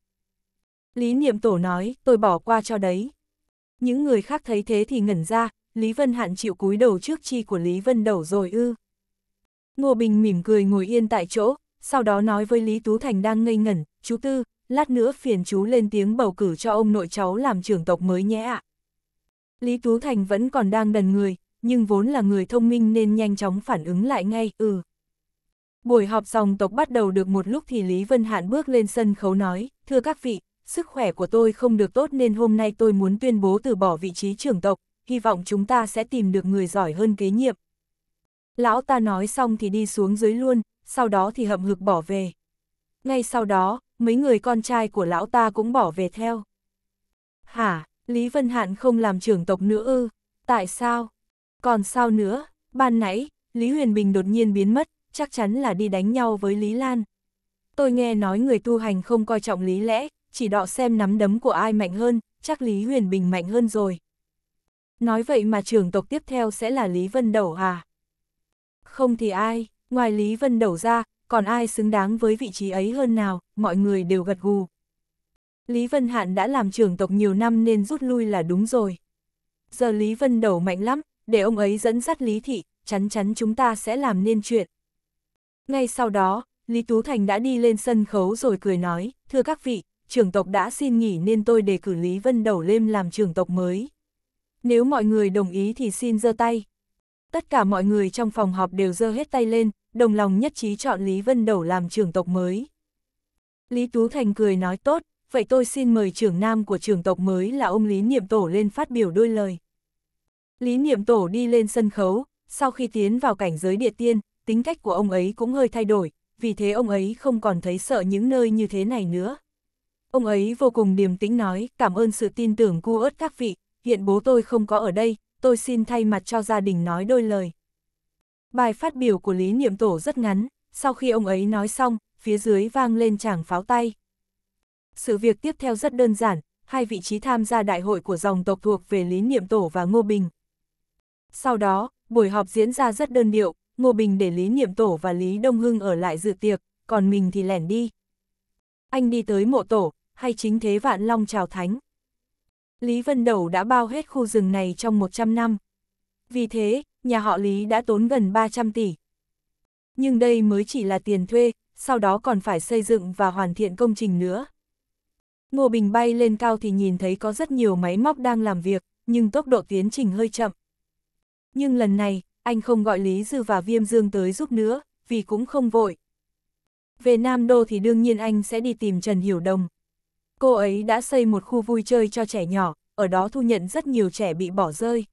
Lý Niệm Tổ nói, tôi bỏ qua cho đấy. Những người khác thấy thế thì ngẩn ra, Lý Vân Hạn chịu cúi đầu trước chi của Lý Vân Đầu rồi ư. Ngô Bình mỉm cười ngồi yên tại chỗ, sau đó nói với Lý Tú Thành đang ngây ngẩn, chú Tư, lát nữa phiền chú lên tiếng bầu cử cho ông nội cháu làm trưởng tộc mới nhé ạ. Lý Tú Thành vẫn còn đang đần người, nhưng vốn là người thông minh nên nhanh chóng phản ứng lại ngay, ừ. Buổi họp dòng tộc bắt đầu được một lúc thì Lý Vân Hạn bước lên sân khấu nói, thưa các vị, sức khỏe của tôi không được tốt nên hôm nay tôi muốn tuyên bố từ bỏ vị trí trưởng tộc, hy vọng chúng ta sẽ tìm được người giỏi hơn kế nhiệm, Lão ta nói xong thì đi xuống dưới luôn, sau đó thì hậm hực bỏ về. Ngay sau đó, mấy người con trai của lão ta cũng bỏ về theo. Hả, Lý Vân Hạn không làm trưởng tộc nữa ư? Tại sao? Còn sao nữa? Ban nãy, Lý Huyền Bình đột nhiên biến mất, chắc chắn là đi đánh nhau với Lý Lan. Tôi nghe nói người tu hành không coi trọng lý lẽ, chỉ đọ xem nắm đấm của ai mạnh hơn, chắc Lý Huyền Bình mạnh hơn rồi. Nói vậy mà trưởng tộc tiếp theo sẽ là Lý Vân Đầu à? không thì ai, ngoài Lý Vân Đầu ra, còn ai xứng đáng với vị trí ấy hơn nào, mọi người đều gật gù. Lý Vân Hạn đã làm trưởng tộc nhiều năm nên rút lui là đúng rồi. Giờ Lý Vân Đầu mạnh lắm, để ông ấy dẫn dắt Lý Thị, chắn chắn chúng ta sẽ làm nên chuyện. Ngay sau đó, Lý Tú Thành đã đi lên sân khấu rồi cười nói, thưa các vị, trưởng tộc đã xin nghỉ nên tôi đề cử Lý Vân Đầu lên làm trưởng tộc mới. Nếu mọi người đồng ý thì xin giơ tay tất cả mọi người trong phòng họp đều giơ hết tay lên, đồng lòng nhất trí chọn Lý Vân Đầu làm trưởng tộc mới. Lý Tú Thành cười nói tốt, vậy tôi xin mời trưởng nam của trưởng tộc mới là ông Lý Niệm Tổ lên phát biểu đôi lời. Lý Niệm Tổ đi lên sân khấu, sau khi tiến vào cảnh giới địa tiên, tính cách của ông ấy cũng hơi thay đổi, vì thế ông ấy không còn thấy sợ những nơi như thế này nữa. Ông ấy vô cùng điềm tĩnh nói, cảm ơn sự tin tưởng cu ớt các vị, hiện bố tôi không có ở đây, tôi xin thay mặt cho gia đình nói đôi lời. Bài phát biểu của Lý Niệm Tổ rất ngắn, sau khi ông ấy nói xong, phía dưới vang lên chàng pháo tay. Sự việc tiếp theo rất đơn giản, hai vị trí tham gia đại hội của dòng tộc thuộc về Lý Niệm Tổ và Ngô Bình. Sau đó, buổi họp diễn ra rất đơn điệu, Ngô Bình để Lý Niệm Tổ và Lý Đông Hưng ở lại dự tiệc, còn mình thì lẻn đi. Anh đi tới mộ tổ, hay chính thế vạn long chào thánh. Lý Vân Đầu đã bao hết khu rừng này trong 100 năm. Vì thế, nhà họ Lý đã tốn gần 300 tỷ. Nhưng đây mới chỉ là tiền thuê, sau đó còn phải xây dựng và hoàn thiện công trình nữa. Ngô Bình bay lên cao thì nhìn thấy có rất nhiều máy móc đang làm việc, nhưng tốc độ tiến trình hơi chậm. Nhưng lần này, anh không gọi Lý Dư và Viêm Dương tới giúp nữa, vì cũng không vội. Về Nam Đô thì đương nhiên anh sẽ đi tìm Trần Hiểu Đồng, Cô ấy đã xây một khu vui chơi cho trẻ nhỏ, ở đó thu nhận rất nhiều trẻ bị bỏ rơi.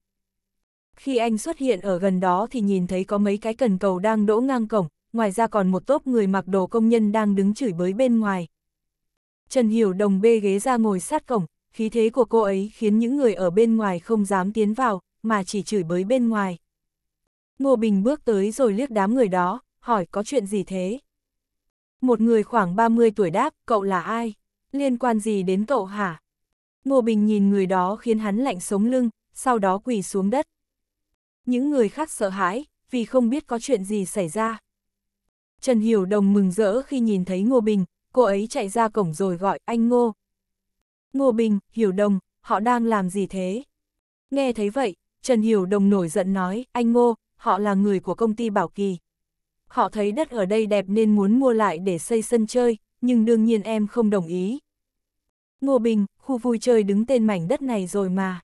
Khi anh xuất hiện ở gần đó thì nhìn thấy có mấy cái cần cầu đang đỗ ngang cổng, ngoài ra còn một tốp người mặc đồ công nhân đang đứng chửi bới bên ngoài. Trần Hiểu Đồng bê ghế ra ngồi sát cổng, khí thế của cô ấy khiến những người ở bên ngoài không dám tiến vào, mà chỉ chửi bới bên ngoài. Ngô Bình bước tới rồi liếc đám người đó, hỏi có chuyện gì thế? Một người khoảng 30 tuổi đáp, cậu là ai? liên quan gì đến cậu hả? Ngô Bình nhìn người đó khiến hắn lạnh sống lưng, sau đó quỳ xuống đất. Những người khác sợ hãi, vì không biết có chuyện gì xảy ra. Trần Hiểu Đồng mừng rỡ khi nhìn thấy Ngô Bình, cô ấy chạy ra cổng rồi gọi anh Ngô. Ngô Bình, Hiểu Đồng, họ đang làm gì thế? Nghe thấy vậy, Trần Hiểu Đồng nổi giận nói, anh Ngô, họ là người của công ty Bảo Kỳ. Họ thấy đất ở đây đẹp nên muốn mua lại để xây sân chơi, nhưng đương nhiên em không đồng ý. Ngô Bình, khu vui chơi đứng tên mảnh đất này rồi mà.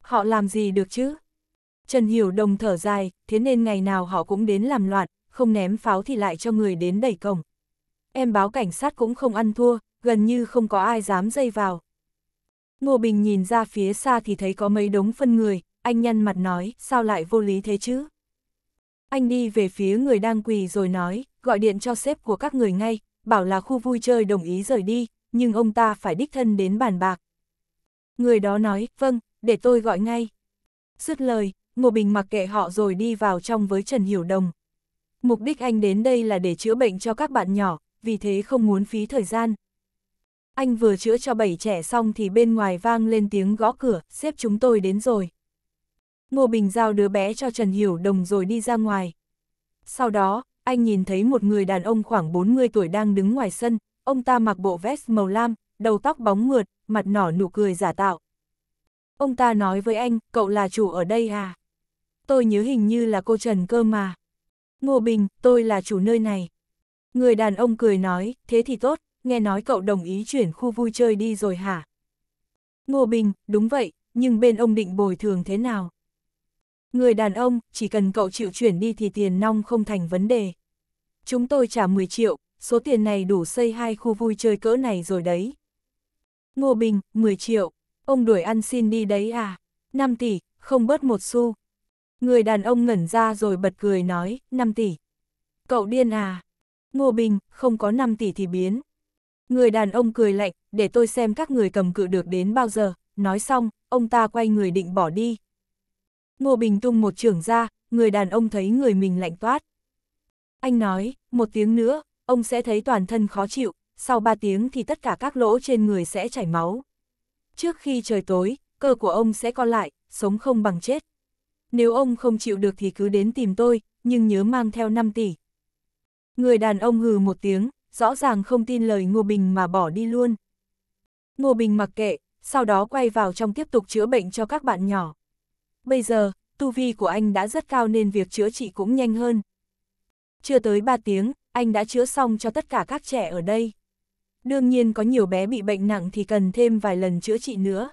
Họ làm gì được chứ? Trần Hiểu Đồng thở dài, thế nên ngày nào họ cũng đến làm loạn, không ném pháo thì lại cho người đến đẩy cổng. Em báo cảnh sát cũng không ăn thua, gần như không có ai dám dây vào. Ngô Bình nhìn ra phía xa thì thấy có mấy đống phân người, anh nhăn mặt nói, sao lại vô lý thế chứ? Anh đi về phía người đang quỳ rồi nói, gọi điện cho sếp của các người ngay, bảo là khu vui chơi đồng ý rời đi, nhưng ông ta phải đích thân đến bàn bạc. Người đó nói, vâng, để tôi gọi ngay. Dứt lời, Ngô Bình mặc kệ họ rồi đi vào trong với Trần Hiểu Đồng. Mục đích anh đến đây là để chữa bệnh cho các bạn nhỏ, vì thế không muốn phí thời gian. Anh vừa chữa cho bảy trẻ xong thì bên ngoài vang lên tiếng gõ cửa, xếp chúng tôi đến rồi. Ngô Bình giao đứa bé cho Trần Hiểu Đồng rồi đi ra ngoài. Sau đó, anh nhìn thấy một người đàn ông khoảng 40 tuổi đang đứng ngoài sân, ông ta mặc bộ vest màu lam, đầu tóc bóng mượt, mặt nỏ nụ cười giả tạo. Ông ta nói với anh, cậu là chủ ở đây à? Tôi nhớ hình như là cô Trần cơ mà. Ngô Bình, tôi là chủ nơi này. Người đàn ông cười nói, thế thì tốt, nghe nói cậu đồng ý chuyển khu vui chơi đi rồi hả? Ngô Bình, đúng vậy, nhưng bên ông định bồi thường thế nào? Người đàn ông, chỉ cần cậu chịu chuyển đi thì tiền nong không thành vấn đề. Chúng tôi trả 10 triệu, số tiền này đủ xây hai khu vui chơi cỡ này rồi đấy. Ngô Bình, 10 triệu, ông đuổi ăn xin đi đấy à, 5 tỷ, không bớt một xu. Người đàn ông ngẩn ra rồi bật cười nói, 5 tỷ. Cậu điên à? Ngô Bình, không có 5 tỷ thì biến. Người đàn ông cười lạnh, để tôi xem các người cầm cự được đến bao giờ, nói xong, ông ta quay người định bỏ đi. Ngô Bình tung một trưởng ra, người đàn ông thấy người mình lạnh toát. Anh nói, một tiếng nữa, ông sẽ thấy toàn thân khó chịu, sau ba tiếng thì tất cả các lỗ trên người sẽ chảy máu. Trước khi trời tối, cơ của ông sẽ co lại, sống không bằng chết. Nếu ông không chịu được thì cứ đến tìm tôi, nhưng nhớ mang theo 5 tỷ. Người đàn ông hừ một tiếng, rõ ràng không tin lời Ngô Bình mà bỏ đi luôn. Ngô Bình mặc kệ, sau đó quay vào trong tiếp tục chữa bệnh cho các bạn nhỏ. Bây giờ, tu vi của anh đã rất cao nên việc chữa trị cũng nhanh hơn. Chưa tới 3 tiếng, anh đã chữa xong cho tất cả các trẻ ở đây. Đương nhiên có nhiều bé bị bệnh nặng thì cần thêm vài lần chữa trị nữa.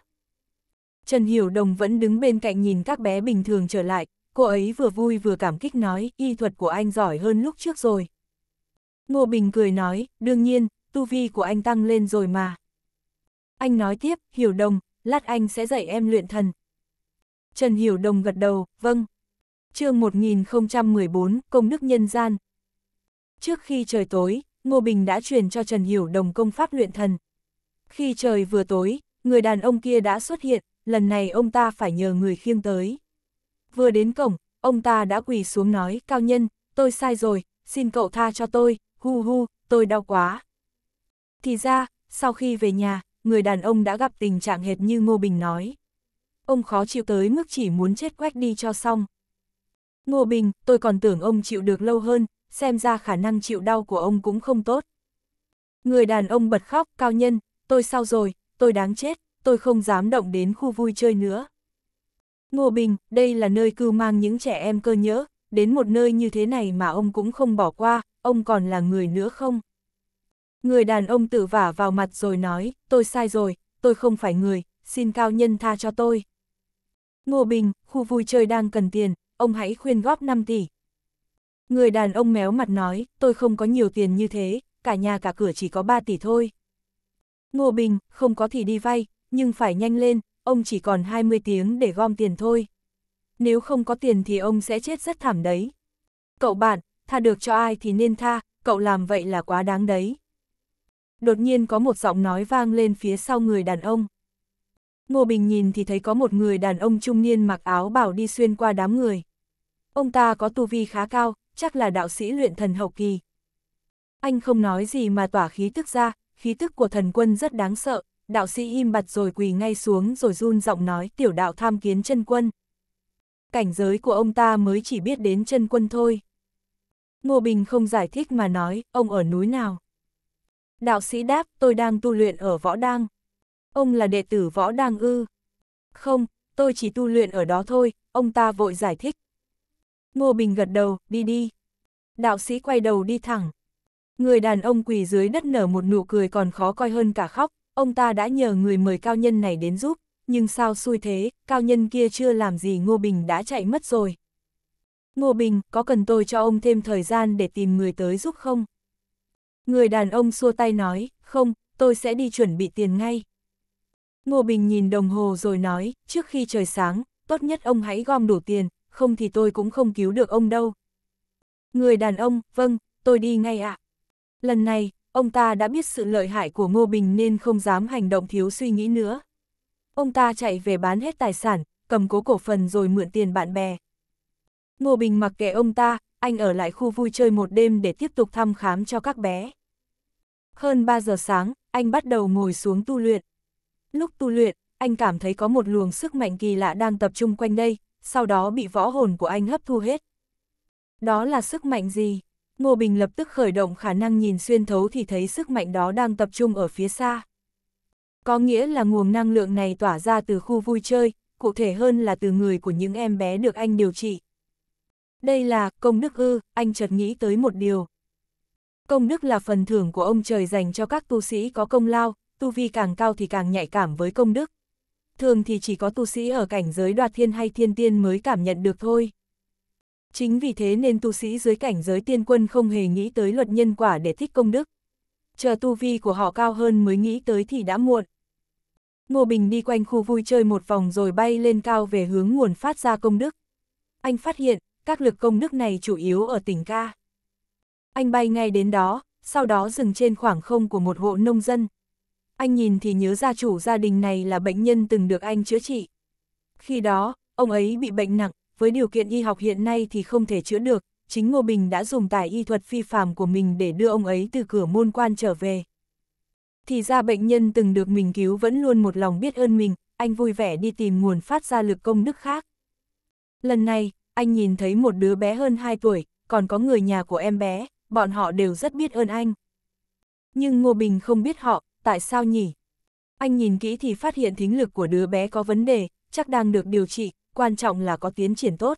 Trần Hiểu Đồng vẫn đứng bên cạnh nhìn các bé bình thường trở lại, cô ấy vừa vui vừa cảm kích nói, y thuật của anh giỏi hơn lúc trước rồi. Ngô Bình cười nói, đương nhiên, tu vi của anh tăng lên rồi mà. Anh nói tiếp, Hiểu Đồng, lát anh sẽ dạy em luyện thần. Trần Hiểu Đồng gật đầu, vâng chương 1014, Công đức nhân gian. Trước khi trời tối, Ngô Bình đã truyền cho Trần Hiểu Đồng công pháp luyện thần. Khi trời vừa tối, người đàn ông kia đã xuất hiện, lần này ông ta phải nhờ người khiêng tới. Vừa đến cổng, ông ta đã quỳ xuống nói, cao nhân, tôi sai rồi, xin cậu tha cho tôi, hu hu, tôi đau quá. Thì ra, sau khi về nhà, người đàn ông đã gặp tình trạng hệt như Ngô Bình nói. Ông khó chịu tới mức chỉ muốn chết quách đi cho xong. Ngô Bình, tôi còn tưởng ông chịu được lâu hơn, xem ra khả năng chịu đau của ông cũng không tốt. Người đàn ông bật khóc, cao nhân, tôi sao rồi, tôi đáng chết, tôi không dám động đến khu vui chơi nữa. Ngô Bình, đây là nơi cư mang những trẻ em cơ nhỡ, đến một nơi như thế này mà ông cũng không bỏ qua, ông còn là người nữa không? Người đàn ông tự vả vào mặt rồi nói, tôi sai rồi, tôi không phải người, xin cao nhân tha cho tôi. Ngô Bình, khu vui chơi đang cần tiền, ông hãy khuyên góp 5 tỷ. Người đàn ông méo mặt nói, tôi không có nhiều tiền như thế, cả nhà cả cửa chỉ có 3 tỷ thôi. Ngô Bình, không có thì đi vay, nhưng phải nhanh lên, ông chỉ còn 20 tiếng để gom tiền thôi. Nếu không có tiền thì ông sẽ chết rất thảm đấy. Cậu bạn, tha được cho ai thì nên tha, cậu làm vậy là quá đáng đấy. Đột nhiên có một giọng nói vang lên phía sau người đàn ông. Ngô Bình nhìn thì thấy có một người đàn ông trung niên mặc áo bảo đi xuyên qua đám người. Ông ta có tu vi khá cao, chắc là đạo sĩ luyện thần hậu kỳ. Anh không nói gì mà tỏa khí tức ra, khí tức của thần quân rất đáng sợ, đạo sĩ im bặt rồi quỳ ngay xuống rồi run giọng nói tiểu đạo tham kiến chân quân. Cảnh giới của ông ta mới chỉ biết đến chân quân thôi. Ngô Bình không giải thích mà nói, ông ở núi nào? Đạo sĩ đáp, tôi đang tu luyện ở Võ Đang ông là đệ tử võ đang ư. Không, tôi chỉ tu luyện ở đó thôi, ông ta vội giải thích. Ngô Bình gật đầu, đi đi. Đạo sĩ quay đầu đi thẳng. Người đàn ông quỳ dưới đất nở một nụ cười còn khó coi hơn cả khóc, ông ta đã nhờ người mời cao nhân này đến giúp, nhưng sao xui thế, cao nhân kia chưa làm gì Ngô Bình đã chạy mất rồi. Ngô Bình, có cần tôi cho ông thêm thời gian để tìm người tới giúp không? Người đàn ông xua tay nói, không, tôi sẽ đi chuẩn bị tiền ngay. Ngô Bình nhìn đồng hồ rồi nói, trước khi trời sáng, tốt nhất ông hãy gom đủ tiền, không thì tôi cũng không cứu được ông đâu. Người đàn ông, vâng, tôi đi ngay ạ. Lần này, ông ta đã biết sự lợi hại của Ngô Bình nên không dám hành động thiếu suy nghĩ nữa. Ông ta chạy về bán hết tài sản, cầm cố cổ phần rồi mượn tiền bạn bè. Ngô Bình mặc kệ ông ta, anh ở lại khu vui chơi một đêm để tiếp tục thăm khám cho các bé. Hơn 3 giờ sáng, anh bắt đầu ngồi xuống tu luyện. Lúc tu luyện, anh cảm thấy có một luồng sức mạnh kỳ lạ đang tập trung quanh đây, sau đó bị võ hồn của anh hấp thu hết. Đó là sức mạnh gì? Ngô Bình lập tức khởi động khả năng nhìn xuyên thấu thì thấy sức mạnh đó đang tập trung ở phía xa. Có nghĩa là nguồn năng lượng này tỏa ra từ khu vui chơi, cụ thể hơn là từ người của những em bé được anh điều trị. Đây là công đức ư, anh chợt nghĩ tới một điều. Công đức là phần thưởng của ông trời dành cho các tu sĩ có công lao, tu vi càng cao thì càng nhạy cảm với công đức. Thường thì chỉ có tu sĩ ở cảnh giới đoạt thiên hay thiên tiên mới cảm nhận được thôi. Chính vì thế nên tu sĩ dưới cảnh giới tiên quân không hề nghĩ tới luật nhân quả để thích công đức. Chờ tu vi của họ cao hơn mới nghĩ tới thì đã muộn. Ngô Bình đi quanh khu vui chơi một vòng rồi bay lên cao về hướng nguồn phát ra công đức. Anh phát hiện, các lực công đức này chủ yếu ở tỉnh ca. Anh bay ngay đến đó, sau đó dừng trên khoảng không của một hộ nông dân anh nhìn thì nhớ ra chủ gia đình này là bệnh nhân từng được anh chữa trị. Khi đó, ông ấy bị bệnh nặng, với điều kiện y học hiện nay thì không thể chữa được, chính Ngô Bình đã dùng tài y thuật phi phàm của mình để đưa ông ấy từ cửa môn quan trở về. Thì ra bệnh nhân từng được mình cứu vẫn luôn một lòng biết ơn mình, anh vui vẻ đi tìm nguồn phát ra lực công đức khác. Lần này, anh nhìn thấy một đứa bé hơn 2 tuổi, còn có người nhà của em bé, bọn họ đều rất biết ơn anh. Nhưng Ngô Bình không biết họ, tại sao nhỉ? Anh nhìn kỹ thì phát hiện thính lực của đứa bé có vấn đề, chắc đang được điều trị, quan trọng là có tiến triển tốt.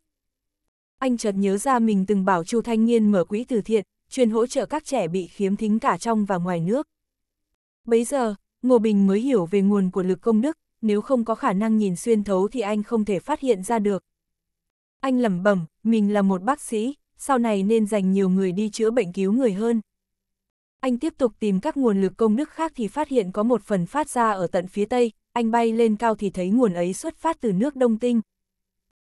Anh chợt nhớ ra mình từng bảo Chu Thanh Niên mở quỹ từ thiện, chuyên hỗ trợ các trẻ bị khiếm thính cả trong và ngoài nước. Bấy giờ, Ngô Bình mới hiểu về nguồn của lực công đức, nếu không có khả năng nhìn xuyên thấu thì anh không thể phát hiện ra được. Anh lẩm bẩm, mình là một bác sĩ, sau này nên dành nhiều người đi chữa bệnh cứu người hơn. Anh tiếp tục tìm các nguồn lực công đức khác thì phát hiện có một phần phát ra ở tận phía Tây, anh bay lên cao thì thấy nguồn ấy xuất phát từ nước Đông Tinh.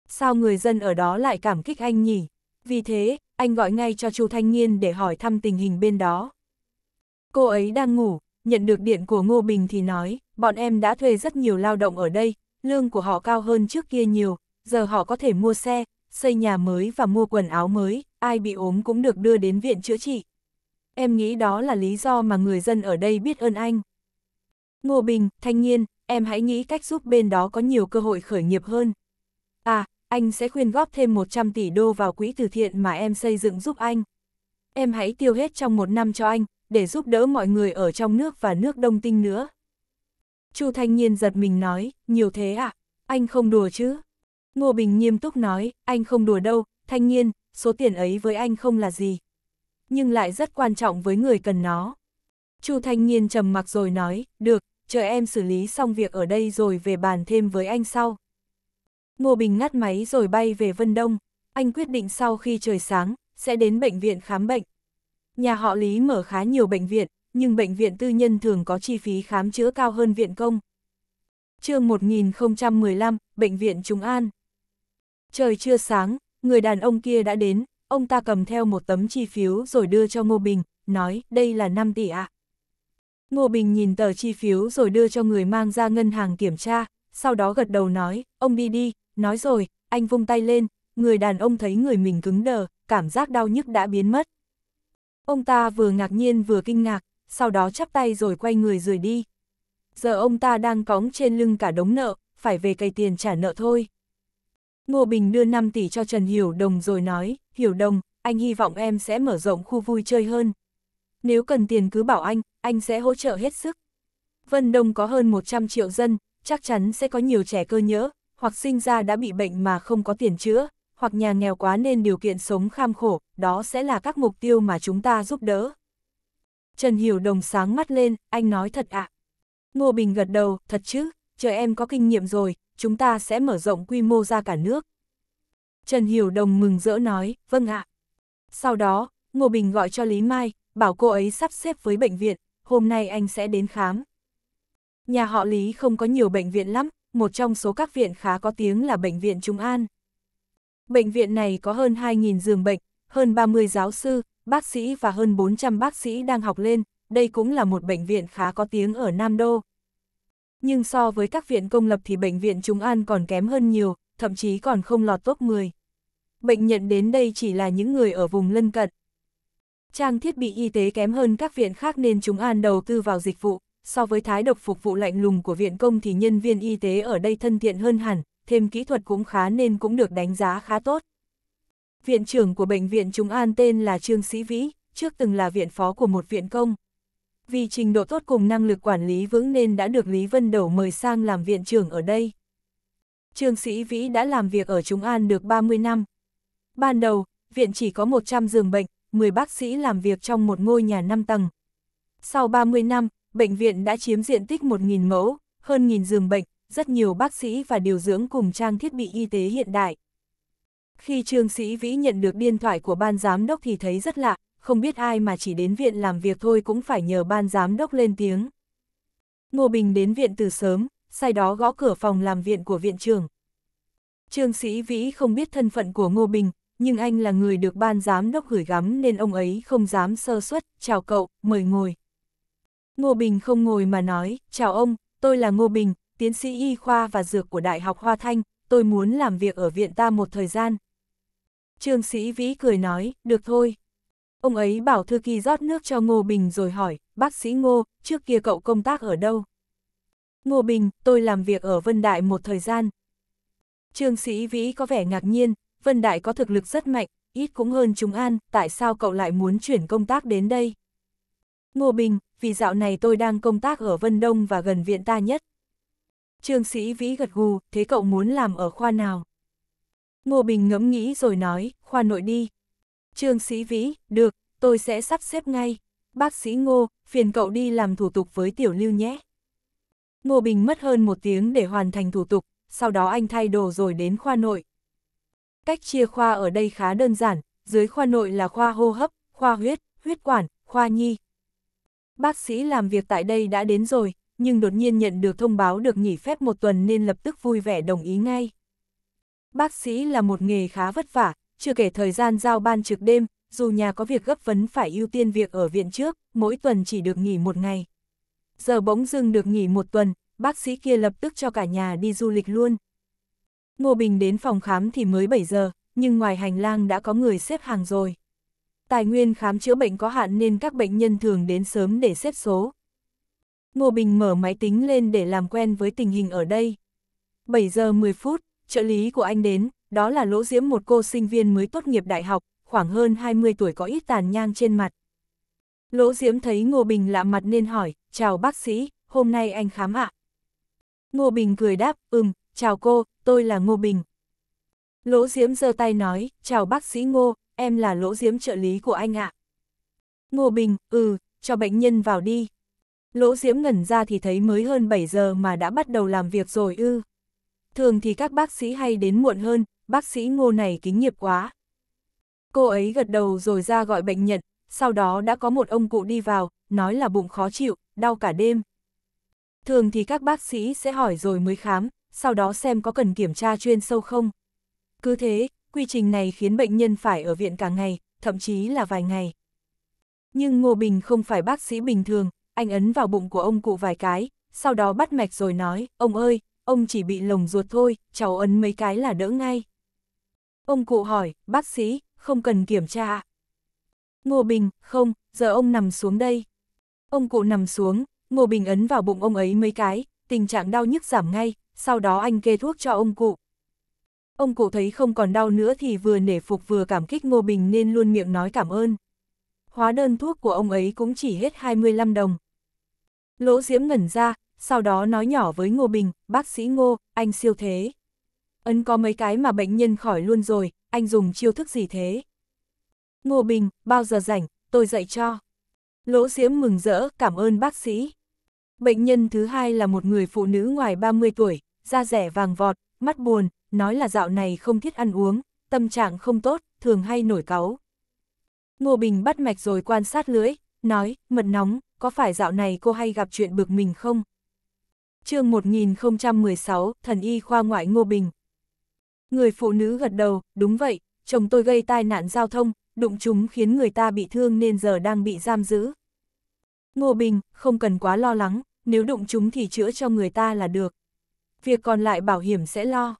Sao người dân ở đó lại cảm kích anh nhỉ? Vì thế, anh gọi ngay cho Chu Thanh Nghiên để hỏi thăm tình hình bên đó. Cô ấy đang ngủ, nhận được điện của Ngô Bình thì nói, bọn em đã thuê rất nhiều lao động ở đây, lương của họ cao hơn trước kia nhiều, giờ họ có thể mua xe, xây nhà mới và mua quần áo mới, ai bị ốm cũng được đưa đến viện chữa trị. Em nghĩ đó là lý do mà người dân ở đây biết ơn anh. Ngô Bình, thanh niên, em hãy nghĩ cách giúp bên đó có nhiều cơ hội khởi nghiệp hơn. À, anh sẽ khuyên góp thêm 100 tỷ đô vào quỹ từ thiện mà em xây dựng giúp anh. Em hãy tiêu hết trong một năm cho anh, để giúp đỡ mọi người ở trong nước và nước đông tinh nữa. Chu Thanh niên giật mình nói, nhiều thế à, anh không đùa chứ. Ngô Bình nghiêm túc nói, anh không đùa đâu, Thanh niên số tiền ấy với anh không là gì, nhưng lại rất quan trọng với người cần nó. Chu Thanh Nhiên trầm mặc rồi nói, được, chờ em xử lý xong việc ở đây rồi về bàn thêm với anh sau. Ngô Bình ngắt máy rồi bay về Vân Đông, anh quyết định sau khi trời sáng, sẽ đến bệnh viện khám bệnh. Nhà họ Lý mở khá nhiều bệnh viện, nhưng bệnh viện tư nhân thường có chi phí khám chữa cao hơn viện công. chương 1015, Bệnh viện Trung An. Trời chưa sáng, người đàn ông kia đã đến, ông ta cầm theo một tấm chi phiếu rồi đưa cho Ngô Bình, nói đây là 5 tỷ ạ. À. Ngô Bình nhìn tờ chi phiếu rồi đưa cho người mang ra ngân hàng kiểm tra, sau đó gật đầu nói, ông đi đi, nói rồi, anh vung tay lên, người đàn ông thấy người mình cứng đờ, cảm giác đau nhức đã biến mất. Ông ta vừa ngạc nhiên vừa kinh ngạc, sau đó chắp tay rồi quay người rời đi. Giờ ông ta đang cóng trên lưng cả đống nợ, phải về cây tiền trả nợ thôi. Ngô Bình đưa 5 tỷ cho Trần Hiểu Đồng rồi nói, Hiểu Đồng, anh hy vọng em sẽ mở rộng khu vui chơi hơn. Nếu cần tiền cứ bảo anh, anh sẽ hỗ trợ hết sức. Vân Đông có hơn 100 triệu dân, chắc chắn sẽ có nhiều trẻ cơ nhỡ, hoặc sinh ra đã bị bệnh mà không có tiền chữa, hoặc nhà nghèo quá nên điều kiện sống kham khổ, đó sẽ là các mục tiêu mà chúng ta giúp đỡ. Trần Hiểu Đồng sáng mắt lên, anh nói thật ạ. Ngô Bình gật đầu, thật chứ, chờ em có kinh nghiệm rồi, chúng ta sẽ mở rộng quy mô ra cả nước. Trần Hiểu Đồng mừng rỡ nói, vâng ạ. Sau đó, Ngô Bình gọi cho Lý Mai, bảo cô ấy sắp xếp với bệnh viện, hôm nay anh sẽ đến khám. Nhà họ Lý không có nhiều bệnh viện lắm, một trong số các viện khá có tiếng là Bệnh viện Trung An. Bệnh viện này có hơn 2.000 giường bệnh, hơn 30 giáo sư, bác sĩ và hơn 400 bác sĩ đang học lên, đây cũng là một bệnh viện khá có tiếng ở Nam Đô nhưng so với các viện công lập thì bệnh viện chúng an còn kém hơn nhiều, thậm chí còn không lọt top 10. Bệnh nhận đến đây chỉ là những người ở vùng lân cận. Trang thiết bị y tế kém hơn các viện khác nên chúng an đầu tư vào dịch vụ, so với thái độc phục vụ lạnh lùng của viện công thì nhân viên y tế ở đây thân thiện hơn hẳn, thêm kỹ thuật cũng khá nên cũng được đánh giá khá tốt. Viện trưởng của bệnh viện chúng An tên là Trương Sĩ Vĩ, trước từng là viện phó của một viện công vì trình độ tốt cùng năng lực quản lý vững nên đã được Lý Vân Đầu mời sang làm viện trưởng ở đây. Trương Sĩ Vĩ đã làm việc ở Trung An được 30 năm. Ban đầu, viện chỉ có 100 giường bệnh, 10 bác sĩ làm việc trong một ngôi nhà 5 tầng. Sau 30 năm, bệnh viện đã chiếm diện tích 1.000 mẫu, hơn nghìn giường bệnh, rất nhiều bác sĩ và điều dưỡng cùng trang thiết bị y tế hiện đại. Khi Trương Sĩ Vĩ nhận được điện thoại của ban giám đốc thì thấy rất lạ, không biết ai mà chỉ đến viện làm việc thôi cũng phải nhờ ban giám đốc lên tiếng. Ngô Bình đến viện từ sớm, sai đó gõ cửa phòng làm viện của viện trưởng. Trương Sĩ Vĩ không biết thân phận của Ngô Bình, nhưng anh là người được ban giám đốc gửi gắm nên ông ấy không dám sơ suất, chào cậu, mời ngồi. Ngô Bình không ngồi mà nói, chào ông, tôi là Ngô Bình, tiến sĩ y khoa và dược của Đại học Hoa Thanh, tôi muốn làm việc ở viện ta một thời gian. Trương Sĩ Vĩ cười nói, được thôi. Ông ấy bảo thư kỳ rót nước cho Ngô Bình rồi hỏi, bác sĩ Ngô, trước kia cậu công tác ở đâu? Ngô Bình, tôi làm việc ở Vân Đại một thời gian. Trương Sĩ Vĩ có vẻ ngạc nhiên, Vân Đại có thực lực rất mạnh, ít cũng hơn chúng An, tại sao cậu lại muốn chuyển công tác đến đây? Ngô Bình, vì dạo này tôi đang công tác ở Vân Đông và gần viện ta nhất. Trương Sĩ Vĩ gật gù, thế cậu muốn làm ở khoa nào? Ngô Bình ngẫm nghĩ rồi nói, khoa nội đi. Trương Sĩ Vĩ, được, tôi sẽ sắp xếp ngay. Bác sĩ Ngô, phiền cậu đi làm thủ tục với Tiểu Lưu nhé. Ngô Bình mất hơn một tiếng để hoàn thành thủ tục, sau đó anh thay đồ rồi đến khoa nội. Cách chia khoa ở đây khá đơn giản, dưới khoa nội là khoa hô hấp, khoa huyết, huyết quản, khoa nhi. Bác sĩ làm việc tại đây đã đến rồi, nhưng đột nhiên nhận được thông báo được nghỉ phép một tuần nên lập tức vui vẻ đồng ý ngay. Bác sĩ là một nghề khá vất vả, chưa kể thời gian giao ban trực đêm, dù nhà có việc gấp vấn phải ưu tiên việc ở viện trước, mỗi tuần chỉ được nghỉ một ngày. Giờ bỗng dưng được nghỉ một tuần, bác sĩ kia lập tức cho cả nhà đi du lịch luôn. Ngô Bình đến phòng khám thì mới 7 giờ, nhưng ngoài hành lang đã có người xếp hàng rồi. Tài nguyên khám chữa bệnh có hạn nên các bệnh nhân thường đến sớm để xếp số. Ngô Bình mở máy tính lên để làm quen với tình hình ở đây. 7 giờ 10 phút, trợ lý của anh đến, đó là Lỗ Diễm một cô sinh viên mới tốt nghiệp đại học, khoảng hơn 20 tuổi có ít tàn nhang trên mặt. Lỗ Diễm thấy Ngô Bình lạ mặt nên hỏi, chào bác sĩ, hôm nay anh khám ạ. Ngô Bình cười đáp, ừm, chào cô, tôi là Ngô Bình. Lỗ Diễm giơ tay nói, chào bác sĩ Ngô, em là Lỗ Diễm trợ lý của anh ạ. Ngô Bình, ừ, cho bệnh nhân vào đi. Lỗ Diễm ngẩn ra thì thấy mới hơn 7 giờ mà đã bắt đầu làm việc rồi ư. Thường thì các bác sĩ hay đến muộn hơn, bác sĩ ngô này kính nghiệp quá. Cô ấy gật đầu rồi ra gọi bệnh nhân, sau đó đã có một ông cụ đi vào, nói là bụng khó chịu, đau cả đêm. Thường thì các bác sĩ sẽ hỏi rồi mới khám, sau đó xem có cần kiểm tra chuyên sâu không. Cứ thế, quy trình này khiến bệnh nhân phải ở viện cả ngày, thậm chí là vài ngày. Nhưng Ngô Bình không phải bác sĩ bình thường, anh ấn vào bụng của ông cụ vài cái, sau đó bắt mạch rồi nói, ông ơi, ông chỉ bị lồng ruột thôi, cháu ấn mấy cái là đỡ ngay. Ông cụ hỏi, bác sĩ, không cần kiểm tra. Ngô Bình, không, giờ ông nằm xuống đây. Ông cụ nằm xuống, Ngô Bình ấn vào bụng ông ấy mấy cái, tình trạng đau nhức giảm ngay, sau đó anh kê thuốc cho ông cụ. Ông cụ thấy không còn đau nữa thì vừa nể phục vừa cảm kích Ngô Bình nên luôn miệng nói cảm ơn. Hóa đơn thuốc của ông ấy cũng chỉ hết 25 đồng. Lỗ Diễm ngẩn ra, sau đó nói nhỏ với Ngô Bình, bác sĩ Ngô, anh siêu thế. Ấn có mấy cái mà bệnh nhân khỏi luôn rồi, anh dùng chiêu thức gì thế? Ngô Bình, bao giờ rảnh, tôi dạy cho. Lỗ Diễm mừng rỡ, cảm ơn bác sĩ. Bệnh nhân thứ hai là một người phụ nữ ngoài 30 tuổi, da rẻ vàng vọt, mắt buồn, nói là dạo này không thiết ăn uống, tâm trạng không tốt, thường hay nổi cáu. Ngô Bình bắt mạch rồi quan sát lưỡi, nói, mật nóng, có phải dạo này cô hay gặp chuyện bực mình không? chương 1016, thần y khoa ngoại Ngô Bình. Người phụ nữ gật đầu, đúng vậy, chồng tôi gây tai nạn giao thông, đụng chúng khiến người ta bị thương nên giờ đang bị giam giữ. Ngô Bình, không cần quá lo lắng, nếu đụng chúng thì chữa cho người ta là được. Việc còn lại bảo hiểm sẽ lo.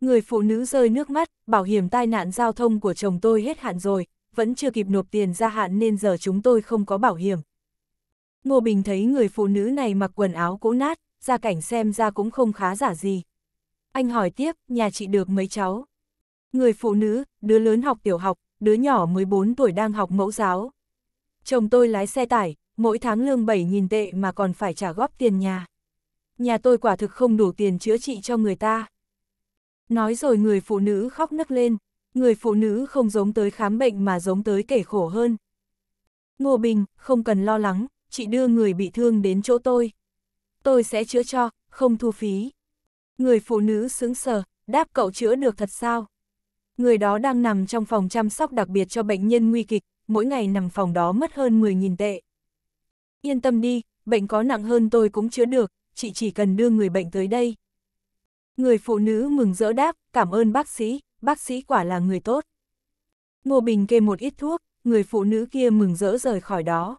Người phụ nữ rơi nước mắt, bảo hiểm tai nạn giao thông của chồng tôi hết hạn rồi, vẫn chưa kịp nộp tiền gia hạn nên giờ chúng tôi không có bảo hiểm. Ngô Bình thấy người phụ nữ này mặc quần áo cũ nát, ra cảnh xem ra cũng không khá giả gì. Anh hỏi tiếp, nhà chị được mấy cháu? Người phụ nữ, đứa lớn học tiểu học, đứa nhỏ 14 tuổi đang học mẫu giáo. Chồng tôi lái xe tải, mỗi tháng lương 7.000 tệ mà còn phải trả góp tiền nhà. Nhà tôi quả thực không đủ tiền chữa trị cho người ta. Nói rồi người phụ nữ khóc nấc lên, người phụ nữ không giống tới khám bệnh mà giống tới kể khổ hơn. Ngô Bình, không cần lo lắng, chị đưa người bị thương đến chỗ tôi. Tôi sẽ chữa cho, không thu phí. Người phụ nữ sững sờ, đáp cậu chữa được thật sao? Người đó đang nằm trong phòng chăm sóc đặc biệt cho bệnh nhân nguy kịch, mỗi ngày nằm phòng đó mất hơn 10.000 tệ. Yên tâm đi, bệnh có nặng hơn tôi cũng chữa được, chị chỉ cần đưa người bệnh tới đây. Người phụ nữ mừng rỡ đáp, cảm ơn bác sĩ, bác sĩ quả là người tốt. Ngô Bình kê một ít thuốc, người phụ nữ kia mừng rỡ rời khỏi đó.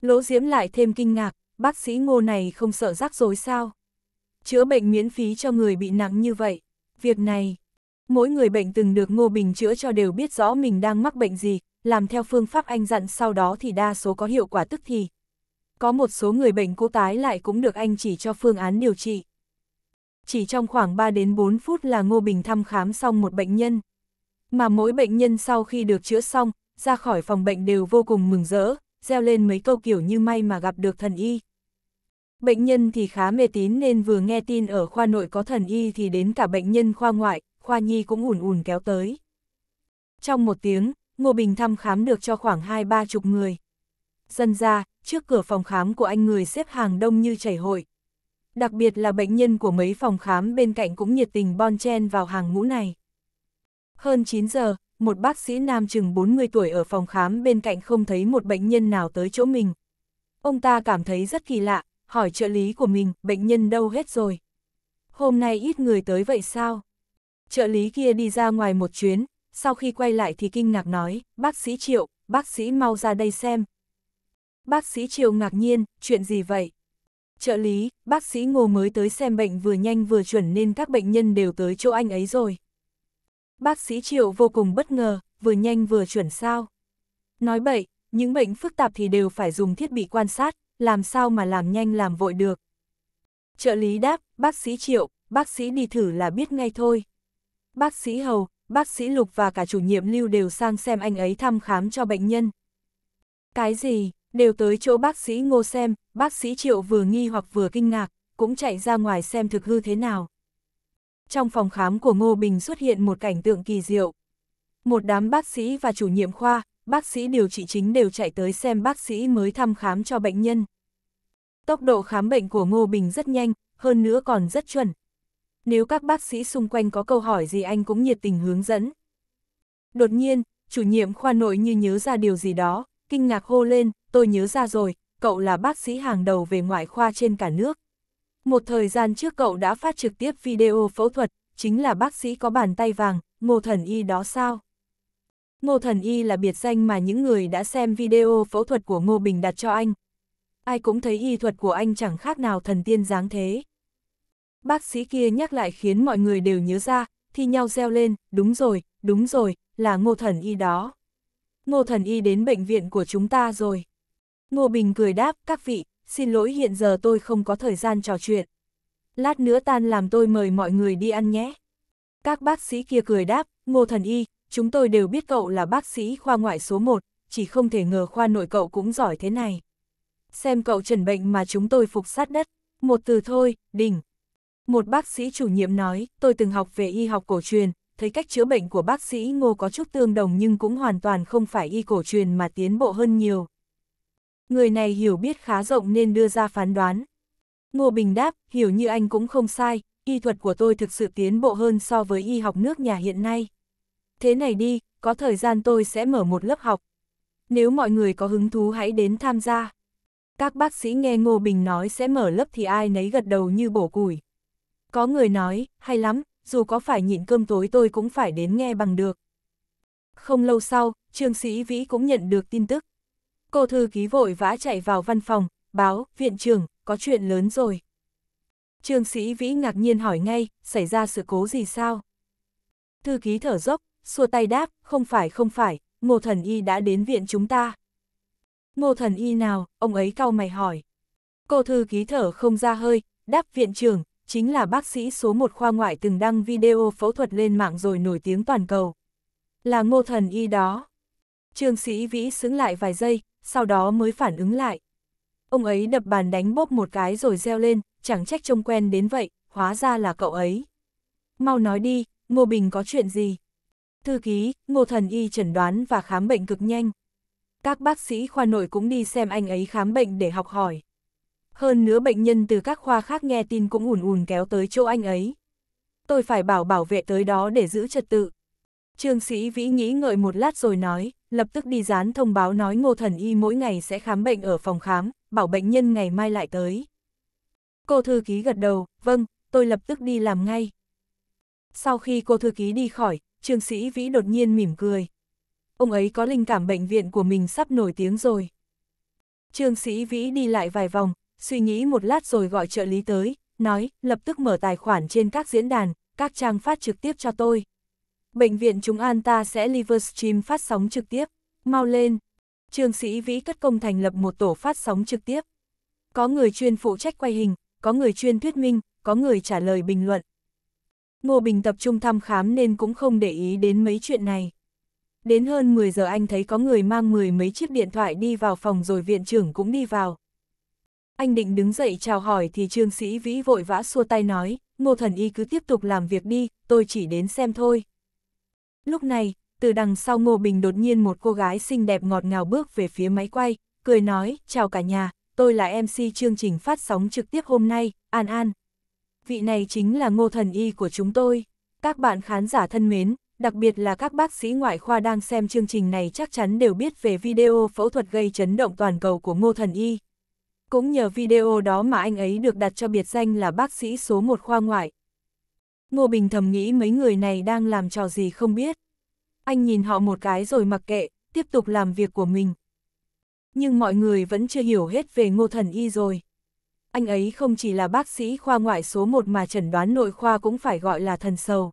Lỗ Diễm lại thêm kinh ngạc, bác sĩ ngô này không sợ rắc rối sao? chữa bệnh miễn phí cho người bị nặng như vậy. Việc này, mỗi người bệnh từng được Ngô Bình chữa cho đều biết rõ mình đang mắc bệnh gì, làm theo phương pháp anh dặn sau đó thì đa số có hiệu quả tức thì. Có một số người bệnh cố tái lại cũng được anh chỉ cho phương án điều trị. Chỉ trong khoảng 3 đến 4 phút là Ngô Bình thăm khám xong một bệnh nhân. Mà mỗi bệnh nhân sau khi được chữa xong, ra khỏi phòng bệnh đều vô cùng mừng rỡ, reo lên mấy câu kiểu như may mà gặp được thần y. Bệnh nhân thì khá mê tín nên vừa nghe tin ở khoa nội có thần y thì đến cả bệnh nhân khoa ngoại, khoa nhi cũng ùn ùn kéo tới. Trong một tiếng, Ngô Bình thăm khám được cho khoảng hai ba chục người. Dân ra, trước cửa phòng khám của anh người xếp hàng đông như chảy hội. Đặc biệt là bệnh nhân của mấy phòng khám bên cạnh cũng nhiệt tình bon chen vào hàng ngũ này. Hơn 9 giờ, một bác sĩ nam chừng 40 tuổi ở phòng khám bên cạnh không thấy một bệnh nhân nào tới chỗ mình. Ông ta cảm thấy rất kỳ lạ, hỏi trợ lý của mình, bệnh nhân đâu hết rồi. Hôm nay ít người tới vậy sao? Trợ lý kia đi ra ngoài một chuyến, sau khi quay lại thì kinh ngạc nói, bác sĩ Triệu, bác sĩ mau ra đây xem. Bác sĩ Triệu ngạc nhiên, chuyện gì vậy? Trợ lý, bác sĩ Ngô mới tới xem bệnh vừa nhanh vừa chuẩn nên các bệnh nhân đều tới chỗ anh ấy rồi. Bác sĩ Triệu vô cùng bất ngờ, vừa nhanh vừa chuẩn sao? Nói bậy, những bệnh phức tạp thì đều phải dùng thiết bị quan sát, làm sao mà làm nhanh làm vội được. Trợ lý đáp, bác sĩ Triệu, bác sĩ đi thử là biết ngay thôi. Bác sĩ Hầu, bác sĩ Lục và cả chủ nhiệm lưu đều sang xem anh ấy thăm khám cho bệnh nhân. Cái gì, đều tới chỗ bác sĩ Ngô xem, bác sĩ Triệu vừa nghi hoặc vừa kinh ngạc, cũng chạy ra ngoài xem thực hư thế nào. Trong phòng khám của Ngô Bình xuất hiện một cảnh tượng kỳ diệu. Một đám bác sĩ và chủ nhiệm khoa, bác sĩ điều trị chính đều chạy tới xem bác sĩ mới thăm khám cho bệnh nhân. Tốc độ khám bệnh của Ngô Bình rất nhanh, hơn nữa còn rất chuẩn. Nếu các bác sĩ xung quanh có câu hỏi gì anh cũng nhiệt tình hướng dẫn. Đột nhiên, chủ nhiệm khoa nội như nhớ ra điều gì đó, kinh ngạc hô lên, tôi nhớ ra rồi, cậu là bác sĩ hàng đầu về ngoại khoa trên cả nước. Một thời gian trước cậu đã phát trực tiếp video phẫu thuật, chính là bác sĩ có bàn tay vàng, Ngô Thần Y đó sao? Ngô Thần Y là biệt danh mà những người đã xem video phẫu thuật của Ngô Bình đặt cho anh, ai cũng thấy y thuật của anh chẳng khác nào thần tiên dáng thế. Bác sĩ kia nhắc lại khiến mọi người đều nhớ ra, thi nhau reo lên, đúng rồi, đúng rồi, là ngô thần y đó. Ngô thần y đến bệnh viện của chúng ta rồi. Ngô Bình cười đáp, các vị, xin lỗi hiện giờ tôi không có thời gian trò chuyện. Lát nữa tan làm tôi mời mọi người đi ăn nhé. Các bác sĩ kia cười đáp, ngô thần y, chúng tôi đều biết cậu là bác sĩ khoa ngoại số 1, chỉ không thể ngờ khoa nội cậu cũng giỏi thế này xem cậu trần bệnh mà chúng tôi phục sát đất. Một từ thôi, đỉnh. Một bác sĩ chủ nhiệm nói, tôi từng học về y học cổ truyền, thấy cách chữa bệnh của bác sĩ Ngô có chút tương đồng nhưng cũng hoàn toàn không phải y cổ truyền mà tiến bộ hơn nhiều. Người này hiểu biết khá rộng nên đưa ra phán đoán. Ngô Bình đáp, hiểu như anh cũng không sai, y thuật của tôi thực sự tiến bộ hơn so với y học nước nhà hiện nay. Thế này đi, có thời gian tôi sẽ mở một lớp học. Nếu mọi người có hứng thú hãy đến tham gia. Các bác sĩ nghe Ngô Bình nói sẽ mở lớp thì ai nấy gật đầu như bổ củi. Có người nói, hay lắm, dù có phải nhịn cơm tối tôi cũng phải đến nghe bằng được. Không lâu sau, Trương Sĩ Vĩ cũng nhận được tin tức. Cô thư ký vội vã chạy vào văn phòng, báo, viện trưởng, có chuyện lớn rồi. Trương Sĩ Vĩ ngạc nhiên hỏi ngay, xảy ra sự cố gì sao? Thư ký thở dốc, xua tay đáp, không phải không phải, Ngô Thần Y đã đến viện chúng ta. Ngô thần y nào, ông ấy cau mày hỏi. Cô thư ký thở không ra hơi, đáp viện trưởng, chính là bác sĩ số một khoa ngoại từng đăng video phẫu thuật lên mạng rồi nổi tiếng toàn cầu. Là ngô thần y đó. Trương sĩ vĩ xứng lại vài giây, sau đó mới phản ứng lại. Ông ấy đập bàn đánh bóp một cái rồi reo lên, chẳng trách trông quen đến vậy, hóa ra là cậu ấy. Mau nói đi, Ngô Bình có chuyện gì? Thư ký, Ngô Thần Y chẩn đoán và khám bệnh cực nhanh các bác sĩ khoa nội cũng đi xem anh ấy khám bệnh để học hỏi. Hơn nữa bệnh nhân từ các khoa khác nghe tin cũng ùn ùn kéo tới chỗ anh ấy. Tôi phải bảo bảo vệ tới đó để giữ trật tự. Trương sĩ Vĩ nghĩ ngợi một lát rồi nói, lập tức đi dán thông báo nói ngô thần y mỗi ngày sẽ khám bệnh ở phòng khám, bảo bệnh nhân ngày mai lại tới. Cô thư ký gật đầu, vâng, tôi lập tức đi làm ngay. Sau khi cô thư ký đi khỏi, trương sĩ Vĩ đột nhiên mỉm cười, ông ấy có linh cảm bệnh viện của mình sắp nổi tiếng rồi. Trương Sĩ Vĩ đi lại vài vòng, suy nghĩ một lát rồi gọi trợ lý tới, nói, lập tức mở tài khoản trên các diễn đàn, các trang phát trực tiếp cho tôi. Bệnh viện chúng an ta sẽ livestream phát sóng trực tiếp, mau lên. Trương Sĩ Vĩ cất công thành lập một tổ phát sóng trực tiếp. Có người chuyên phụ trách quay hình, có người chuyên thuyết minh, có người trả lời bình luận. Ngô Bình tập trung thăm khám nên cũng không để ý đến mấy chuyện này đến hơn 10 giờ anh thấy có người mang mười mấy chiếc điện thoại đi vào phòng rồi viện trưởng cũng đi vào. Anh định đứng dậy chào hỏi thì trương sĩ vĩ vội vã xua tay nói, ngô thần y cứ tiếp tục làm việc đi, tôi chỉ đến xem thôi. Lúc này, từ đằng sau ngô bình đột nhiên một cô gái xinh đẹp ngọt ngào bước về phía máy quay, cười nói, chào cả nhà, tôi là MC chương trình phát sóng trực tiếp hôm nay, An An. Vị này chính là ngô thần y của chúng tôi. Các bạn khán giả thân mến, đặc biệt là các bác sĩ ngoại khoa đang xem chương trình này chắc chắn đều biết về video phẫu thuật gây chấn động toàn cầu của Ngô Thần Y. Cũng nhờ video đó mà anh ấy được đặt cho biệt danh là bác sĩ số 1 khoa ngoại. Ngô Bình thầm nghĩ mấy người này đang làm trò gì không biết. Anh nhìn họ một cái rồi mặc kệ, tiếp tục làm việc của mình. Nhưng mọi người vẫn chưa hiểu hết về Ngô Thần Y rồi. Anh ấy không chỉ là bác sĩ khoa ngoại số 1 mà chẩn đoán nội khoa cũng phải gọi là thần sầu.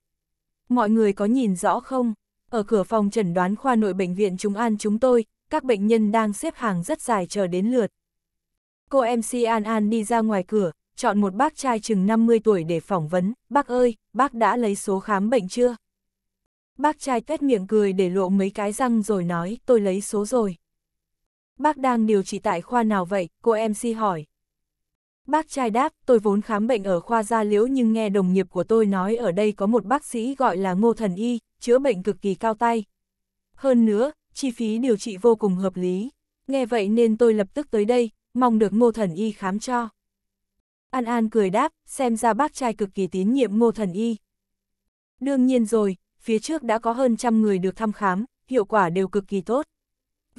Mọi người có nhìn rõ không? Ở cửa phòng chẩn đoán khoa nội bệnh viện Trung An chúng tôi, các bệnh nhân đang xếp hàng rất dài chờ đến lượt. Cô MC An An đi ra ngoài cửa, chọn một bác trai chừng 50 tuổi để phỏng vấn, bác ơi, bác đã lấy số khám bệnh chưa? Bác trai tét miệng cười để lộ mấy cái răng rồi nói, tôi lấy số rồi. Bác đang điều trị tại khoa nào vậy? Cô MC hỏi. Bác trai đáp, tôi vốn khám bệnh ở khoa gia liễu nhưng nghe đồng nghiệp của tôi nói ở đây có một bác sĩ gọi là Ngô Thần Y, chữa bệnh cực kỳ cao tay. Hơn nữa, chi phí điều trị vô cùng hợp lý. Nghe vậy nên tôi lập tức tới đây, mong được Ngô Thần Y khám cho. An An cười đáp, xem ra bác trai cực kỳ tín nhiệm Ngô Thần Y. Đương nhiên rồi, phía trước đã có hơn trăm người được thăm khám, hiệu quả đều cực kỳ tốt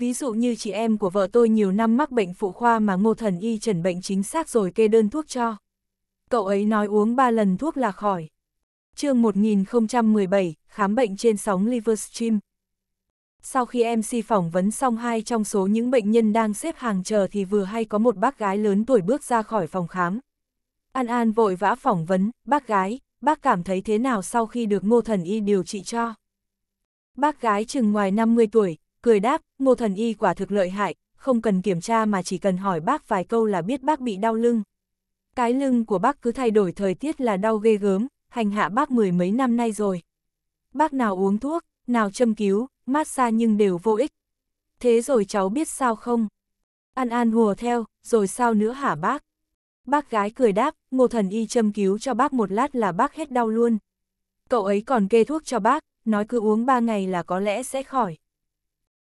ví dụ như chị em của vợ tôi nhiều năm mắc bệnh phụ khoa mà ngô thần y chẩn bệnh chính xác rồi kê đơn thuốc cho. Cậu ấy nói uống 3 lần thuốc là khỏi. chương 1017, khám bệnh trên sóng Livestream. Sau khi MC phỏng vấn xong hai trong số những bệnh nhân đang xếp hàng chờ thì vừa hay có một bác gái lớn tuổi bước ra khỏi phòng khám. An An vội vã phỏng vấn, bác gái, bác cảm thấy thế nào sau khi được ngô thần y điều trị cho? Bác gái chừng ngoài 50 tuổi, cười đáp, ngô thần y quả thực lợi hại, không cần kiểm tra mà chỉ cần hỏi bác vài câu là biết bác bị đau lưng. Cái lưng của bác cứ thay đổi thời tiết là đau ghê gớm, hành hạ bác mười mấy năm nay rồi. Bác nào uống thuốc, nào châm cứu, massage nhưng đều vô ích. Thế rồi cháu biết sao không? An An hùa theo, rồi sao nữa hả bác? Bác gái cười đáp, ngô thần y châm cứu cho bác một lát là bác hết đau luôn. Cậu ấy còn kê thuốc cho bác, nói cứ uống ba ngày là có lẽ sẽ khỏi.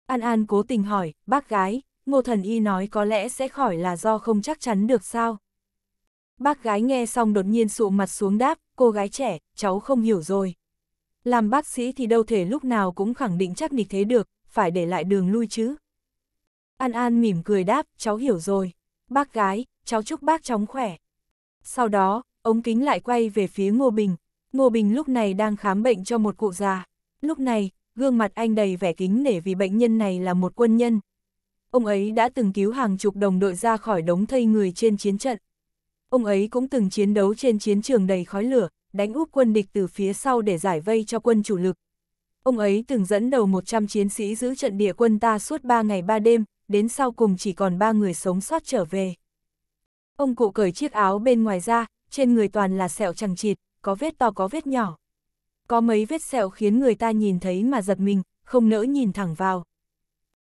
An An cố tình hỏi, bác gái, ngô thần y nói có lẽ sẽ khỏi là do không chắc chắn được sao? Bác gái nghe xong đột nhiên sụ mặt xuống đáp, cô gái trẻ, cháu không hiểu rồi. Làm bác sĩ thì đâu thể lúc nào cũng khẳng định chắc nịch thế được, phải để lại đường lui chứ. An An mỉm cười đáp, cháu hiểu rồi. Bác gái, cháu chúc bác chóng khỏe. Sau đó, ống kính lại quay về phía Ngô Bình. Ngô Bình lúc này đang khám bệnh cho một cụ già. Lúc này, gương mặt anh đầy vẻ kính nể vì bệnh nhân này là một quân nhân. Ông ấy đã từng cứu hàng chục đồng đội ra khỏi đống thây người trên chiến trận. Ông ấy cũng từng chiến đấu trên chiến trường đầy khói lửa, đánh úp quân địch từ phía sau để giải vây cho quân chủ lực. Ông ấy từng dẫn đầu 100 chiến sĩ giữ trận địa quân ta suốt 3 ngày 3 đêm, đến sau cùng chỉ còn 3 người sống sót trở về. Ông cụ cởi chiếc áo bên ngoài ra, trên người toàn là sẹo chẳng chịt, có vết to có vết nhỏ có mấy vết sẹo khiến người ta nhìn thấy mà giật mình, không nỡ nhìn thẳng vào.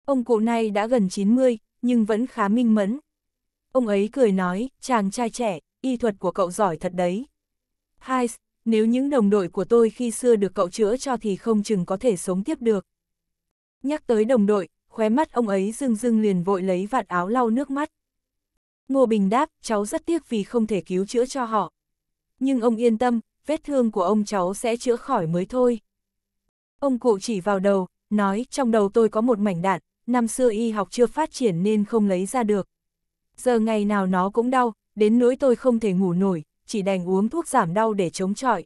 Ông cụ này đã gần 90, nhưng vẫn khá minh mẫn. Ông ấy cười nói, chàng trai trẻ, y thuật của cậu giỏi thật đấy. Hai, nếu những đồng đội của tôi khi xưa được cậu chữa cho thì không chừng có thể sống tiếp được. Nhắc tới đồng đội, khóe mắt ông ấy dưng dưng liền vội lấy vạt áo lau nước mắt. Ngô Bình đáp, cháu rất tiếc vì không thể cứu chữa cho họ. Nhưng ông yên tâm, vết thương của ông cháu sẽ chữa khỏi mới thôi. Ông cụ chỉ vào đầu, nói trong đầu tôi có một mảnh đạn, năm xưa y học chưa phát triển nên không lấy ra được. Giờ ngày nào nó cũng đau, đến nỗi tôi không thể ngủ nổi, chỉ đành uống thuốc giảm đau để chống chọi.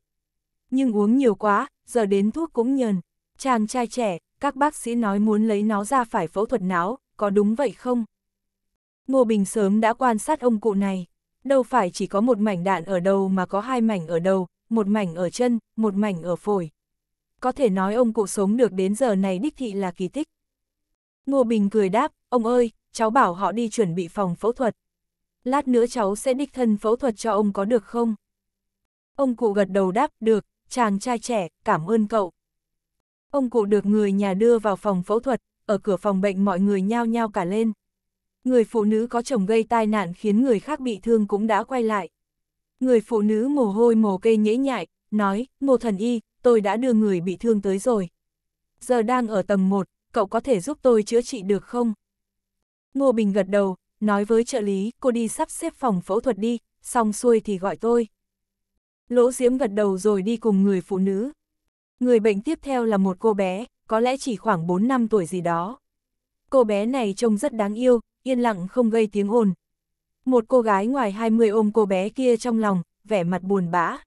Nhưng uống nhiều quá, giờ đến thuốc cũng nhờn. Chàng trai trẻ, các bác sĩ nói muốn lấy nó ra phải phẫu thuật não, có đúng vậy không? Ngô Bình sớm đã quan sát ông cụ này, đâu phải chỉ có một mảnh đạn ở đầu mà có hai mảnh ở đầu, một mảnh ở chân, một mảnh ở phổi. Có thể nói ông cụ sống được đến giờ này đích thị là kỳ tích. Ngô Bình cười đáp, ông ơi, cháu bảo họ đi chuẩn bị phòng phẫu thuật. Lát nữa cháu sẽ đích thân phẫu thuật cho ông có được không? Ông cụ gật đầu đáp, được, chàng trai trẻ, cảm ơn cậu. Ông cụ được người nhà đưa vào phòng phẫu thuật, ở cửa phòng bệnh mọi người nhao nhao cả lên. Người phụ nữ có chồng gây tai nạn khiến người khác bị thương cũng đã quay lại. Người phụ nữ mồ hôi mồ cây nhễ nhại, nói, ngô thần y, tôi đã đưa người bị thương tới rồi. Giờ đang ở tầng 1, cậu có thể giúp tôi chữa trị được không? Ngô Bình gật đầu, nói với trợ lý, cô đi sắp xếp phòng phẫu thuật đi, xong xuôi thì gọi tôi. Lỗ Diễm gật đầu rồi đi cùng người phụ nữ. Người bệnh tiếp theo là một cô bé, có lẽ chỉ khoảng 4 năm tuổi gì đó. Cô bé này trông rất đáng yêu, yên lặng không gây tiếng ồn, một cô gái ngoài 20 ôm cô bé kia trong lòng, vẻ mặt buồn bã.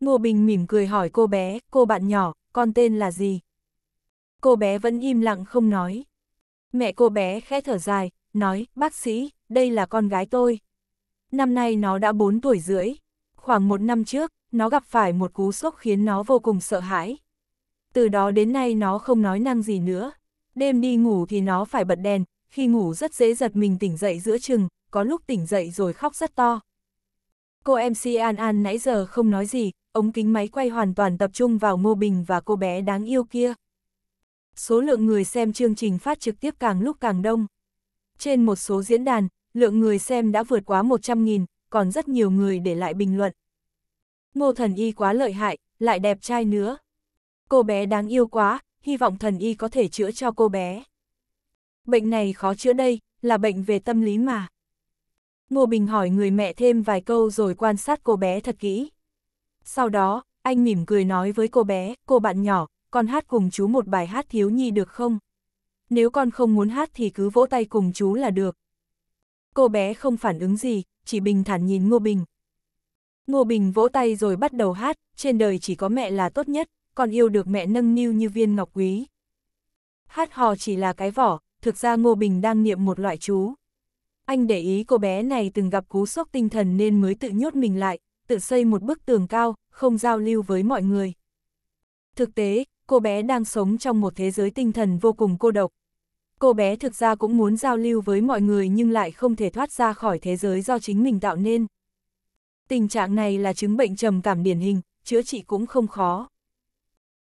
Ngô Bình mỉm cười hỏi cô bé, cô bạn nhỏ, con tên là gì? Cô bé vẫn im lặng không nói. Mẹ cô bé khẽ thở dài, nói, bác sĩ, đây là con gái tôi. Năm nay nó đã 4 tuổi rưỡi. Khoảng một năm trước, nó gặp phải một cú sốc khiến nó vô cùng sợ hãi. Từ đó đến nay nó không nói năng gì nữa. Đêm đi ngủ thì nó phải bật đèn, khi ngủ rất dễ giật mình tỉnh dậy giữa chừng, có lúc tỉnh dậy rồi khóc rất to. Cô MC An An nãy giờ không nói gì, ống kính máy quay hoàn toàn tập trung vào Ngô Bình và cô bé đáng yêu kia. Số lượng người xem chương trình phát trực tiếp càng lúc càng đông. Trên một số diễn đàn, lượng người xem đã vượt quá 100.000, còn rất nhiều người để lại bình luận. Ngô thần y quá lợi hại, lại đẹp trai nữa. Cô bé đáng yêu quá, hy vọng thần y có thể chữa cho cô bé. Bệnh này khó chữa đây, là bệnh về tâm lý mà. Ngô Bình hỏi người mẹ thêm vài câu rồi quan sát cô bé thật kỹ. Sau đó, anh mỉm cười nói với cô bé, cô bạn nhỏ, con hát cùng chú một bài hát thiếu nhi được không? Nếu con không muốn hát thì cứ vỗ tay cùng chú là được. Cô bé không phản ứng gì, chỉ bình thản nhìn Ngô Bình. Ngô Bình vỗ tay rồi bắt đầu hát, trên đời chỉ có mẹ là tốt nhất, con yêu được mẹ nâng niu như viên ngọc quý. Hát hò chỉ là cái vỏ, thực ra Ngô Bình đang niệm một loại chú. Anh để ý cô bé này từng gặp cú sốc tinh thần nên mới tự nhốt mình lại, tự xây một bức tường cao, không giao lưu với mọi người. Thực tế, cô bé đang sống trong một thế giới tinh thần vô cùng cô độc. Cô bé thực ra cũng muốn giao lưu với mọi người nhưng lại không thể thoát ra khỏi thế giới do chính mình tạo nên. Tình trạng này là chứng bệnh trầm cảm điển hình, chữa trị cũng không khó.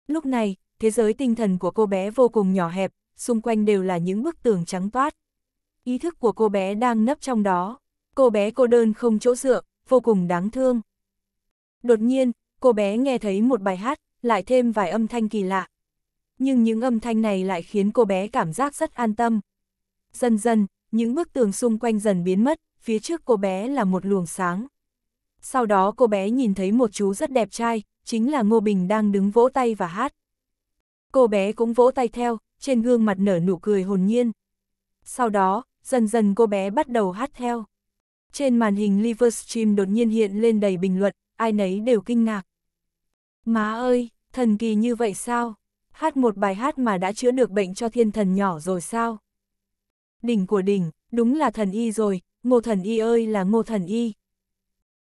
Lúc này, thế giới tinh thần của cô bé vô cùng nhỏ hẹp, xung quanh đều là những bức tường trắng toát ý thức của cô bé đang nấp trong đó. Cô bé cô đơn không chỗ dựa, vô cùng đáng thương. Đột nhiên, cô bé nghe thấy một bài hát, lại thêm vài âm thanh kỳ lạ. Nhưng những âm thanh này lại khiến cô bé cảm giác rất an tâm. Dần dần, những bức tường xung quanh dần biến mất, phía trước cô bé là một luồng sáng. Sau đó cô bé nhìn thấy một chú rất đẹp trai, chính là Ngô Bình đang đứng vỗ tay và hát. Cô bé cũng vỗ tay theo, trên gương mặt nở nụ cười hồn nhiên. Sau đó, dần dần cô bé bắt đầu hát theo. Trên màn hình Livestream đột nhiên hiện lên đầy bình luận, ai nấy đều kinh ngạc. Má ơi, thần kỳ như vậy sao? Hát một bài hát mà đã chữa được bệnh cho thiên thần nhỏ rồi sao? Đỉnh của đỉnh, đúng là thần y rồi, ngô thần y ơi là ngô thần y.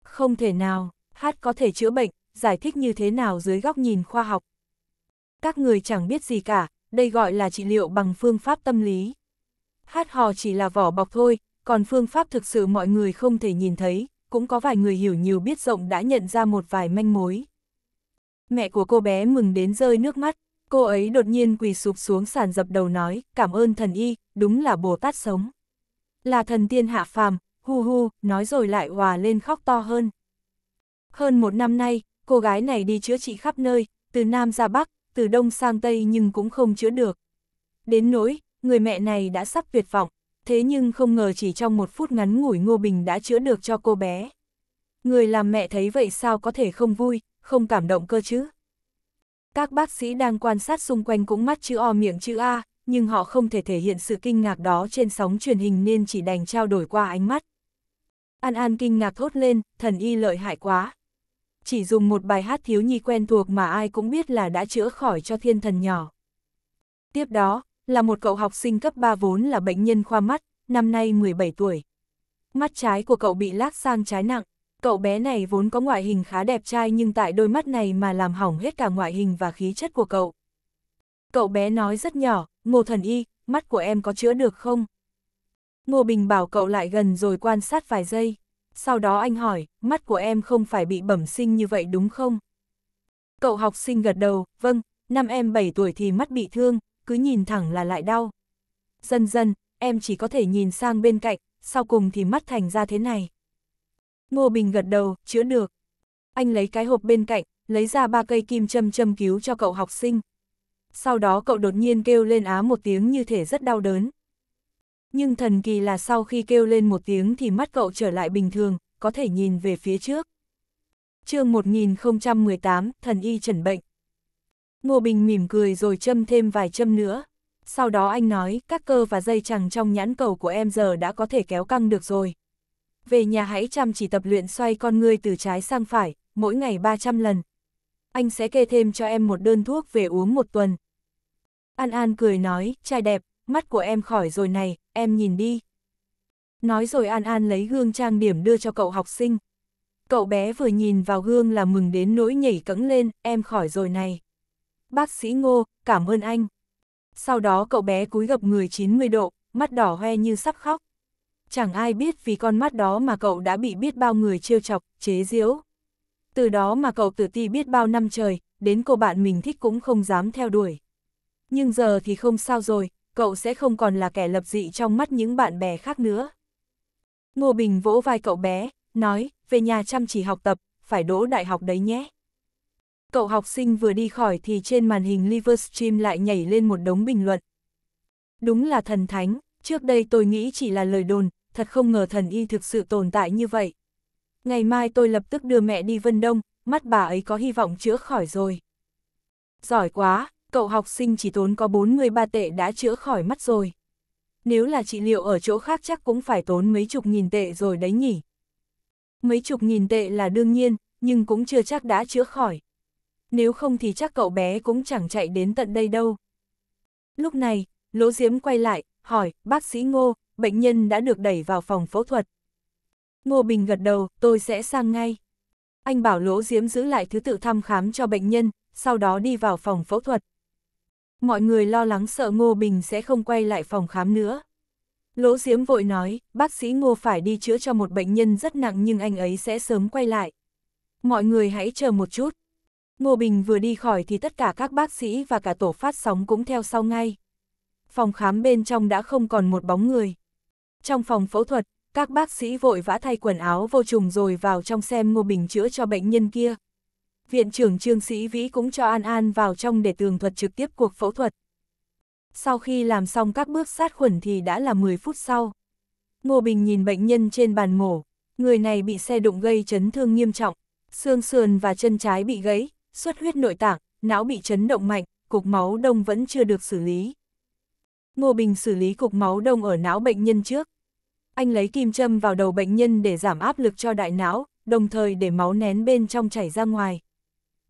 Không thể nào, hát có thể chữa bệnh, giải thích như thế nào dưới góc nhìn khoa học. Các người chẳng biết gì cả, đây gọi là trị liệu bằng phương pháp tâm lý hát hò chỉ là vỏ bọc thôi, còn phương pháp thực sự mọi người không thể nhìn thấy, cũng có vài người hiểu nhiều biết rộng đã nhận ra một vài manh mối. Mẹ của cô bé mừng đến rơi nước mắt, cô ấy đột nhiên quỳ sụp xuống sàn dập đầu nói, cảm ơn thần y, đúng là Bồ Tát sống. Là thần tiên hạ phàm, hu hu, nói rồi lại hòa lên khóc to hơn. Hơn một năm nay, cô gái này đi chữa trị khắp nơi, từ Nam ra Bắc, từ Đông sang Tây nhưng cũng không chữa được. Đến nỗi, người mẹ này đã sắp tuyệt vọng, thế nhưng không ngờ chỉ trong một phút ngắn ngủi Ngô Bình đã chữa được cho cô bé. Người làm mẹ thấy vậy sao có thể không vui, không cảm động cơ chứ? Các bác sĩ đang quan sát xung quanh cũng mắt chữ O miệng chữ A, nhưng họ không thể thể hiện sự kinh ngạc đó trên sóng truyền hình nên chỉ đành trao đổi qua ánh mắt. An An kinh ngạc thốt lên, thần y lợi hại quá. Chỉ dùng một bài hát thiếu nhi quen thuộc mà ai cũng biết là đã chữa khỏi cho thiên thần nhỏ. Tiếp đó, là một cậu học sinh cấp 3 vốn là bệnh nhân khoa mắt, năm nay 17 tuổi. Mắt trái của cậu bị lác sang trái nặng, cậu bé này vốn có ngoại hình khá đẹp trai nhưng tại đôi mắt này mà làm hỏng hết cả ngoại hình và khí chất của cậu. Cậu bé nói rất nhỏ, Ngô Thần Y, mắt của em có chữa được không? Ngô Bình bảo cậu lại gần rồi quan sát vài giây. Sau đó anh hỏi, mắt của em không phải bị bẩm sinh như vậy đúng không? Cậu học sinh gật đầu, vâng, năm em 7 tuổi thì mắt bị thương, cứ nhìn thẳng là lại đau. Dần dần, em chỉ có thể nhìn sang bên cạnh, sau cùng thì mắt thành ra thế này. Ngô Bình gật đầu, chữa được. Anh lấy cái hộp bên cạnh, lấy ra ba cây kim châm châm cứu cho cậu học sinh. Sau đó cậu đột nhiên kêu lên á một tiếng như thể rất đau đớn. Nhưng thần kỳ là sau khi kêu lên một tiếng thì mắt cậu trở lại bình thường, có thể nhìn về phía trước. chương 1018, thần y trần bệnh. Ngô Bình mỉm cười rồi châm thêm vài châm nữa. Sau đó anh nói, các cơ và dây chẳng trong nhãn cầu của em giờ đã có thể kéo căng được rồi. Về nhà hãy chăm chỉ tập luyện xoay con ngươi từ trái sang phải, mỗi ngày 300 lần. Anh sẽ kê thêm cho em một đơn thuốc về uống một tuần. An An cười nói, trai đẹp, mắt của em khỏi rồi này, em nhìn đi. Nói rồi An An lấy gương trang điểm đưa cho cậu học sinh. Cậu bé vừa nhìn vào gương là mừng đến nỗi nhảy cẫng lên, em khỏi rồi này. Bác sĩ Ngô, cảm ơn anh. Sau đó cậu bé cúi gập người 90 độ, mắt đỏ hoe như sắp khóc. Chẳng ai biết vì con mắt đó mà cậu đã bị biết bao người trêu chọc, chế giễu. Từ đó mà cậu tự ti biết bao năm trời, đến cô bạn mình thích cũng không dám theo đuổi. Nhưng giờ thì không sao rồi, cậu sẽ không còn là kẻ lập dị trong mắt những bạn bè khác nữa. Ngô Bình vỗ vai cậu bé, nói, về nhà chăm chỉ học tập, phải đỗ đại học đấy nhé cậu học sinh vừa đi khỏi thì trên màn hình Livestream lại nhảy lên một đống bình luận. Đúng là thần thánh, trước đây tôi nghĩ chỉ là lời đồn, thật không ngờ thần y thực sự tồn tại như vậy. Ngày mai tôi lập tức đưa mẹ đi Vân Đông, mắt bà ấy có hy vọng chữa khỏi rồi. Giỏi quá, cậu học sinh chỉ tốn có 43 tệ đã chữa khỏi mắt rồi. Nếu là trị liệu ở chỗ khác chắc cũng phải tốn mấy chục nghìn tệ rồi đấy nhỉ. Mấy chục nghìn tệ là đương nhiên, nhưng cũng chưa chắc đã chữa khỏi nếu không thì chắc cậu bé cũng chẳng chạy đến tận đây đâu. Lúc này, Lỗ Diếm quay lại, hỏi, bác sĩ Ngô, bệnh nhân đã được đẩy vào phòng phẫu thuật. Ngô Bình gật đầu, tôi sẽ sang ngay. Anh bảo Lỗ Diếm giữ lại thứ tự thăm khám cho bệnh nhân, sau đó đi vào phòng phẫu thuật. Mọi người lo lắng sợ Ngô Bình sẽ không quay lại phòng khám nữa. Lỗ Diếm vội nói, bác sĩ Ngô phải đi chữa cho một bệnh nhân rất nặng nhưng anh ấy sẽ sớm quay lại. Mọi người hãy chờ một chút. Ngô Bình vừa đi khỏi thì tất cả các bác sĩ và cả tổ phát sóng cũng theo sau ngay. Phòng khám bên trong đã không còn một bóng người. Trong phòng phẫu thuật, các bác sĩ vội vã thay quần áo vô trùng rồi vào trong xem Ngô Bình chữa cho bệnh nhân kia. Viện trưởng Trương Sĩ Vĩ cũng cho An An vào trong để tường thuật trực tiếp cuộc phẫu thuật. Sau khi làm xong các bước sát khuẩn thì đã là 10 phút sau. Ngô Bình nhìn bệnh nhân trên bàn mổ, người này bị xe đụng gây chấn thương nghiêm trọng, xương sườn và chân trái bị gãy, xuất huyết nội tạng, não bị chấn động mạnh, cục máu đông vẫn chưa được xử lý. Ngô Bình xử lý cục máu đông ở não bệnh nhân trước. Anh lấy kim châm vào đầu bệnh nhân để giảm áp lực cho đại não, đồng thời để máu nén bên trong chảy ra ngoài.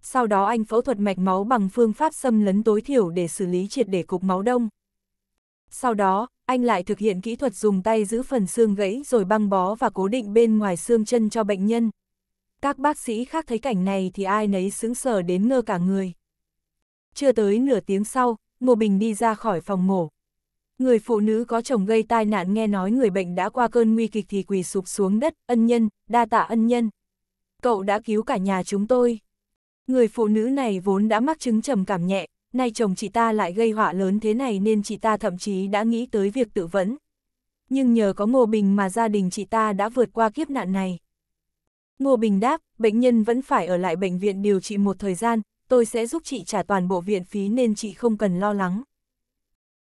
Sau đó anh phẫu thuật mạch máu bằng phương pháp xâm lấn tối thiểu để xử lý triệt để cục máu đông. Sau đó, anh lại thực hiện kỹ thuật dùng tay giữ phần xương gãy rồi băng bó và cố định bên ngoài xương chân cho bệnh nhân. Các bác sĩ khác thấy cảnh này thì ai nấy sững sờ đến ngơ cả người. Chưa tới nửa tiếng sau, Ngô Bình đi ra khỏi phòng mổ. Người phụ nữ có chồng gây tai nạn nghe nói người bệnh đã qua cơn nguy kịch thì quỳ sụp xuống đất, ân nhân, đa tạ ân nhân. Cậu đã cứu cả nhà chúng tôi. Người phụ nữ này vốn đã mắc chứng trầm cảm nhẹ, nay chồng chị ta lại gây họa lớn thế này nên chị ta thậm chí đã nghĩ tới việc tự vẫn. Nhưng nhờ có Ngô Bình mà gia đình chị ta đã vượt qua kiếp nạn này. Ngô Bình đáp, bệnh nhân vẫn phải ở lại bệnh viện điều trị một thời gian, tôi sẽ giúp chị trả toàn bộ viện phí nên chị không cần lo lắng.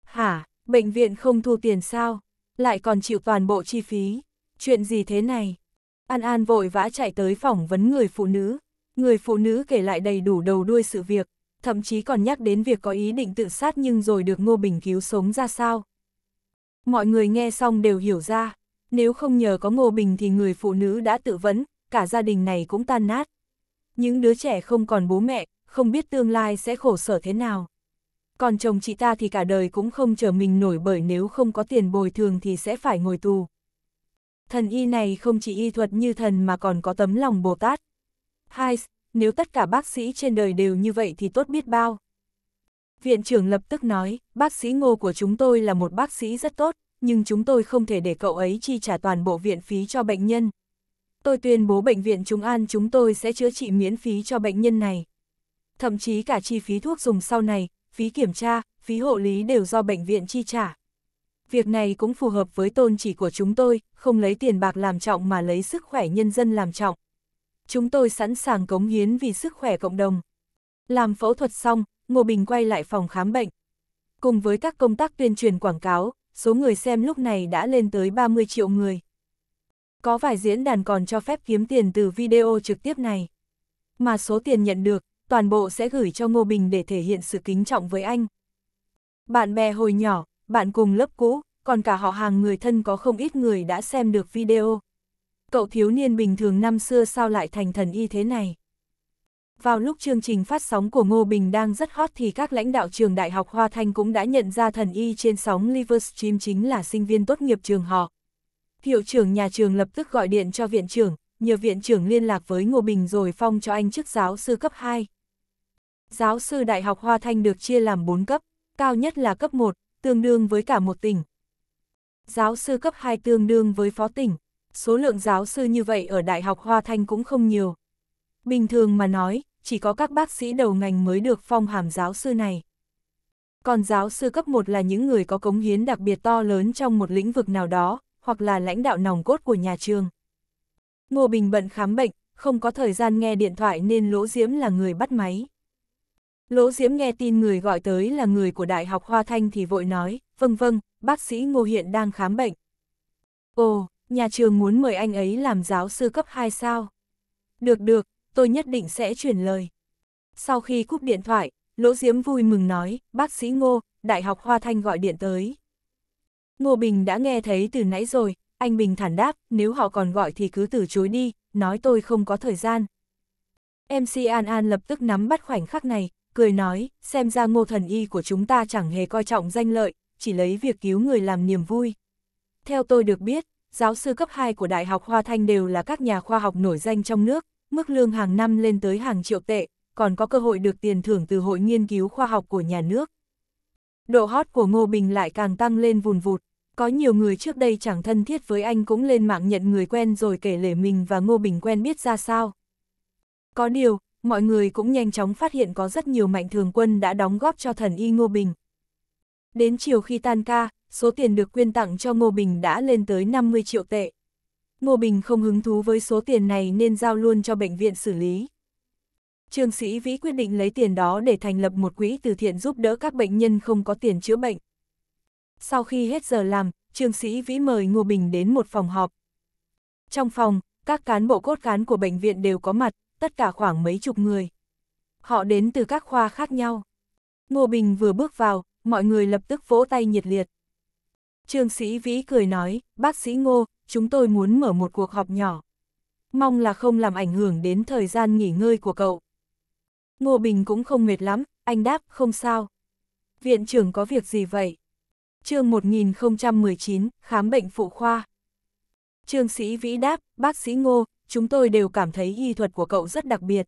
Hả, bệnh viện không thu tiền sao? Lại còn chịu toàn bộ chi phí? Chuyện gì thế này? An An vội vã chạy tới phỏng vấn người phụ nữ. Người phụ nữ kể lại đầy đủ đầu đuôi sự việc, thậm chí còn nhắc đến việc có ý định tự sát nhưng rồi được Ngô Bình cứu sống ra sao. Mọi người nghe xong đều hiểu ra, nếu không nhờ có Ngô Bình thì người phụ nữ đã tự vấn, cả gia đình này cũng tan nát. Những đứa trẻ không còn bố mẹ, không biết tương lai sẽ khổ sở thế nào. Còn chồng chị ta thì cả đời cũng không chờ mình nổi bởi nếu không có tiền bồi thường thì sẽ phải ngồi tù. Thần y này không chỉ y thuật như thần mà còn có tấm lòng Bồ Tát. Hai, nếu tất cả bác sĩ trên đời đều như vậy thì tốt biết bao. Viện trưởng lập tức nói, bác sĩ ngô của chúng tôi là một bác sĩ rất tốt, nhưng chúng tôi không thể để cậu ấy chi trả toàn bộ viện phí cho bệnh nhân, Tôi tuyên bố bệnh viện Trung An chúng tôi sẽ chữa trị miễn phí cho bệnh nhân này. Thậm chí cả chi phí thuốc dùng sau này, phí kiểm tra, phí hộ lý đều do bệnh viện chi trả. Việc này cũng phù hợp với tôn chỉ của chúng tôi, không lấy tiền bạc làm trọng mà lấy sức khỏe nhân dân làm trọng. Chúng tôi sẵn sàng cống hiến vì sức khỏe cộng đồng. Làm phẫu thuật xong, Ngô Bình quay lại phòng khám bệnh. Cùng với các công tác tuyên truyền quảng cáo, số người xem lúc này đã lên tới 30 triệu người. Có vài diễn đàn còn cho phép kiếm tiền từ video trực tiếp này. Mà số tiền nhận được, toàn bộ sẽ gửi cho Ngô Bình để thể hiện sự kính trọng với anh. Bạn bè hồi nhỏ, bạn cùng lớp cũ, còn cả họ hàng người thân có không ít người đã xem được video. Cậu thiếu niên bình thường năm xưa sao lại thành thần y thế này? Vào lúc chương trình phát sóng của Ngô Bình đang rất hot thì các lãnh đạo trường Đại học Hoa Thanh cũng đã nhận ra thần y trên sóng Livestream chính là sinh viên tốt nghiệp trường họ. Hiệu trưởng nhà trường lập tức gọi điện cho viện trưởng, nhờ viện trưởng liên lạc với Ngô Bình rồi phong cho anh chức giáo sư cấp 2. Giáo sư Đại học Hoa Thanh được chia làm 4 cấp, cao nhất là cấp 1, tương đương với cả một tỉnh. Giáo sư cấp 2 tương đương với phó tỉnh, số lượng giáo sư như vậy ở Đại học Hoa Thanh cũng không nhiều. Bình thường mà nói, chỉ có các bác sĩ đầu ngành mới được phong hàm giáo sư này. Còn giáo sư cấp 1 là những người có cống hiến đặc biệt to lớn trong một lĩnh vực nào đó, hoặc là lãnh đạo nòng cốt của nhà trường. Ngô Bình bận khám bệnh, không có thời gian nghe điện thoại nên Lỗ Diễm là người bắt máy. Lỗ Diễm nghe tin người gọi tới là người của Đại học Hoa Thanh thì vội nói, vâng vâng, bác sĩ Ngô hiện đang khám bệnh. Ồ, nhà trường muốn mời anh ấy làm giáo sư cấp 2 sao? Được được, tôi nhất định sẽ chuyển lời. Sau khi cúp điện thoại, Lỗ Diễm vui mừng nói, bác sĩ Ngô, Đại học Hoa Thanh gọi điện tới. Ngô Bình đã nghe thấy từ nãy rồi, anh Bình thản đáp, nếu họ còn gọi thì cứ từ chối đi, nói tôi không có thời gian. MC An An lập tức nắm bắt khoảnh khắc này, cười nói, xem ra ngô thần y của chúng ta chẳng hề coi trọng danh lợi, chỉ lấy việc cứu người làm niềm vui. Theo tôi được biết, giáo sư cấp 2 của Đại học Hoa Thanh đều là các nhà khoa học nổi danh trong nước, mức lương hàng năm lên tới hàng triệu tệ, còn có cơ hội được tiền thưởng từ hội nghiên cứu khoa học của nhà nước. Độ hot của Ngô Bình lại càng tăng lên vùn vụt. Có nhiều người trước đây chẳng thân thiết với anh cũng lên mạng nhận người quen rồi kể lể mình và Ngô Bình quen biết ra sao. Có điều, mọi người cũng nhanh chóng phát hiện có rất nhiều mạnh thường quân đã đóng góp cho thần y Ngô Bình. Đến chiều khi tan ca, số tiền được quyên tặng cho Ngô Bình đã lên tới 50 triệu tệ. Ngô Bình không hứng thú với số tiền này nên giao luôn cho bệnh viện xử lý. Trương Sĩ Vĩ quyết định lấy tiền đó để thành lập một quỹ từ thiện giúp đỡ các bệnh nhân không có tiền chữa bệnh. Sau khi hết giờ làm, Trương Sĩ Vĩ mời Ngô Bình đến một phòng họp. Trong phòng, các cán bộ cốt cán của bệnh viện đều có mặt, tất cả khoảng mấy chục người. Họ đến từ các khoa khác nhau. Ngô Bình vừa bước vào, mọi người lập tức vỗ tay nhiệt liệt. Trương Sĩ Vĩ cười nói, bác sĩ Ngô, chúng tôi muốn mở một cuộc họp nhỏ. Mong là không làm ảnh hưởng đến thời gian nghỉ ngơi của cậu. Ngô Bình cũng không mệt lắm, anh đáp, không sao. Viện trưởng có việc gì vậy? chương 1019, khám bệnh phụ khoa. Trương sĩ Vĩ đáp, bác sĩ Ngô, chúng tôi đều cảm thấy y thuật của cậu rất đặc biệt.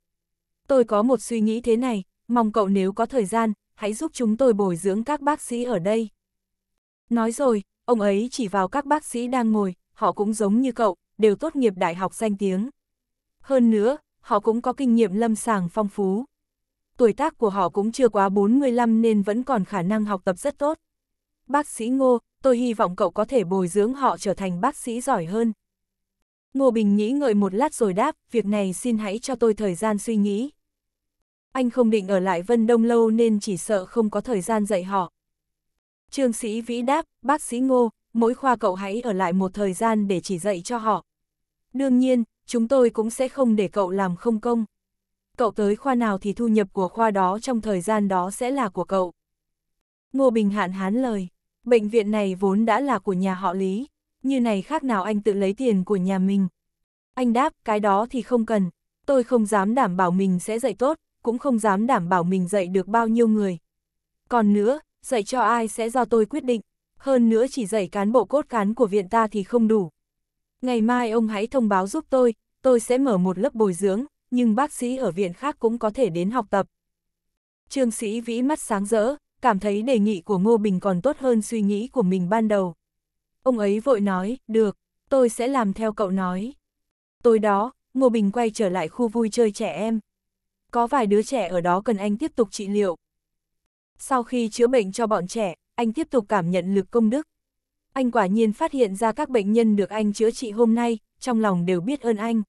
Tôi có một suy nghĩ thế này, mong cậu nếu có thời gian, hãy giúp chúng tôi bồi dưỡng các bác sĩ ở đây. Nói rồi, ông ấy chỉ vào các bác sĩ đang ngồi, họ cũng giống như cậu, đều tốt nghiệp đại học danh tiếng. Hơn nữa, họ cũng có kinh nghiệm lâm sàng phong phú tuổi tác của họ cũng chưa quá 45 nên vẫn còn khả năng học tập rất tốt. Bác sĩ Ngô, tôi hy vọng cậu có thể bồi dưỡng họ trở thành bác sĩ giỏi hơn. Ngô Bình nghĩ ngợi một lát rồi đáp, việc này xin hãy cho tôi thời gian suy nghĩ. Anh không định ở lại Vân Đông lâu nên chỉ sợ không có thời gian dạy họ. Trương sĩ Vĩ đáp, bác sĩ Ngô, mỗi khoa cậu hãy ở lại một thời gian để chỉ dạy cho họ. Đương nhiên, chúng tôi cũng sẽ không để cậu làm không công cậu tới khoa nào thì thu nhập của khoa đó trong thời gian đó sẽ là của cậu. Ngô Bình Hạn hán lời, bệnh viện này vốn đã là của nhà họ Lý, như này khác nào anh tự lấy tiền của nhà mình. Anh đáp, cái đó thì không cần, tôi không dám đảm bảo mình sẽ dạy tốt, cũng không dám đảm bảo mình dạy được bao nhiêu người. Còn nữa, dạy cho ai sẽ do tôi quyết định, hơn nữa chỉ dạy cán bộ cốt cán của viện ta thì không đủ. Ngày mai ông hãy thông báo giúp tôi, tôi sẽ mở một lớp bồi dưỡng, nhưng bác sĩ ở viện khác cũng có thể đến học tập. Trương sĩ vĩ mắt sáng rỡ, cảm thấy đề nghị của Ngô Bình còn tốt hơn suy nghĩ của mình ban đầu. Ông ấy vội nói, được, tôi sẽ làm theo cậu nói. Tối đó, Ngô Bình quay trở lại khu vui chơi trẻ em. Có vài đứa trẻ ở đó cần anh tiếp tục trị liệu. Sau khi chữa bệnh cho bọn trẻ, anh tiếp tục cảm nhận lực công đức. Anh quả nhiên phát hiện ra các bệnh nhân được anh chữa trị hôm nay, trong lòng đều biết ơn anh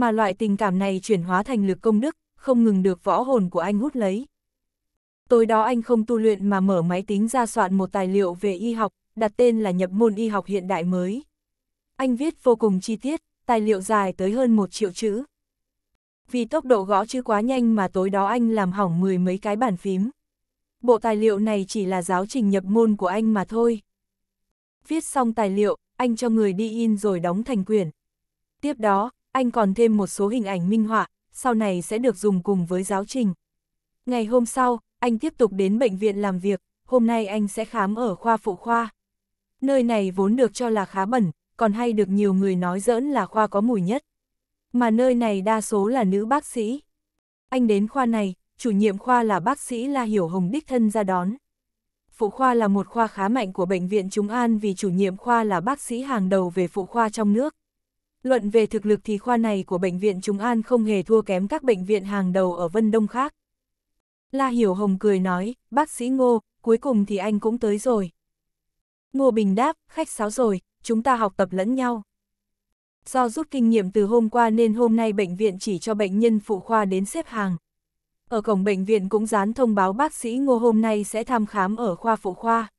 mà loại tình cảm này chuyển hóa thành lực công đức, không ngừng được võ hồn của anh hút lấy. Tối đó anh không tu luyện mà mở máy tính ra soạn một tài liệu về y học, đặt tên là nhập môn y học hiện đại mới. Anh viết vô cùng chi tiết, tài liệu dài tới hơn một triệu chữ. Vì tốc độ gõ chữ quá nhanh mà tối đó anh làm hỏng mười mấy cái bàn phím. Bộ tài liệu này chỉ là giáo trình nhập môn của anh mà thôi. Viết xong tài liệu, anh cho người đi in rồi đóng thành quyển. Tiếp đó, anh còn thêm một số hình ảnh minh họa, sau này sẽ được dùng cùng với giáo trình. Ngày hôm sau, anh tiếp tục đến bệnh viện làm việc, hôm nay anh sẽ khám ở khoa phụ khoa. Nơi này vốn được cho là khá bẩn, còn hay được nhiều người nói dỡn là khoa có mùi nhất. Mà nơi này đa số là nữ bác sĩ. Anh đến khoa này, chủ nhiệm khoa là bác sĩ La Hiểu Hồng đích thân ra đón. Phụ khoa là một khoa khá mạnh của bệnh viện Trung An vì chủ nhiệm khoa là bác sĩ hàng đầu về phụ khoa trong nước. Luận về thực lực thì khoa này của Bệnh viện Trung An không hề thua kém các bệnh viện hàng đầu ở Vân Đông khác. La Hiểu Hồng cười nói, bác sĩ Ngô, cuối cùng thì anh cũng tới rồi. Ngô Bình đáp, khách sáo rồi, chúng ta học tập lẫn nhau. Do rút kinh nghiệm từ hôm qua nên hôm nay bệnh viện chỉ cho bệnh nhân phụ khoa đến xếp hàng. Ở cổng bệnh viện cũng dán thông báo bác sĩ Ngô hôm nay sẽ thăm khám ở khoa phụ khoa.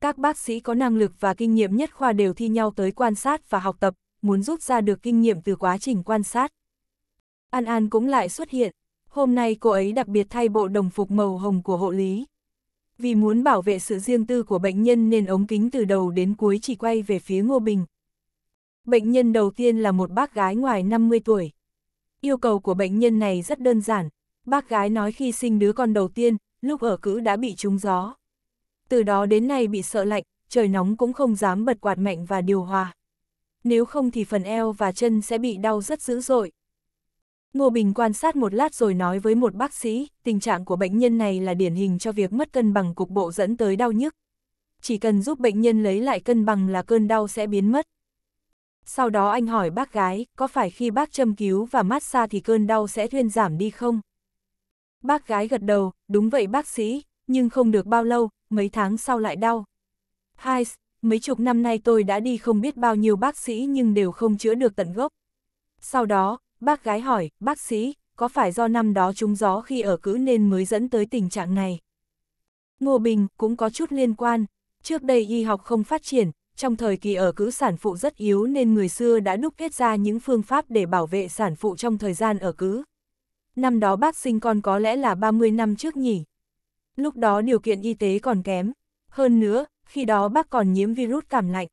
Các bác sĩ có năng lực và kinh nghiệm nhất khoa đều thi nhau tới quan sát và học tập, muốn rút ra được kinh nghiệm từ quá trình quan sát. An An cũng lại xuất hiện, hôm nay cô ấy đặc biệt thay bộ đồng phục màu hồng của hộ lý. Vì muốn bảo vệ sự riêng tư của bệnh nhân nên ống kính từ đầu đến cuối chỉ quay về phía Ngô Bình. Bệnh nhân đầu tiên là một bác gái ngoài 50 tuổi. Yêu cầu của bệnh nhân này rất đơn giản, bác gái nói khi sinh đứa con đầu tiên, lúc ở cữ đã bị trúng gió. Từ đó đến nay bị sợ lạnh, trời nóng cũng không dám bật quạt mạnh và điều hòa nếu không thì phần eo và chân sẽ bị đau rất dữ dội. Ngô Bình quan sát một lát rồi nói với một bác sĩ, tình trạng của bệnh nhân này là điển hình cho việc mất cân bằng cục bộ dẫn tới đau nhức. Chỉ cần giúp bệnh nhân lấy lại cân bằng là cơn đau sẽ biến mất. Sau đó anh hỏi bác gái, có phải khi bác châm cứu và mát xa thì cơn đau sẽ thuyên giảm đi không? Bác gái gật đầu, đúng vậy bác sĩ, nhưng không được bao lâu, mấy tháng sau lại đau. Hai, mấy chục năm nay tôi đã đi không biết bao nhiêu bác sĩ nhưng đều không chữa được tận gốc. Sau đó, bác gái hỏi, bác sĩ, có phải do năm đó trúng gió khi ở cữ nên mới dẫn tới tình trạng này? Ngô Bình cũng có chút liên quan, trước đây y học không phát triển, trong thời kỳ ở cữ sản phụ rất yếu nên người xưa đã đúc kết ra những phương pháp để bảo vệ sản phụ trong thời gian ở cữ. Năm đó bác sinh con có lẽ là 30 năm trước nhỉ. Lúc đó điều kiện y tế còn kém. Hơn nữa, khi đó bác còn nhiễm virus cảm lạnh.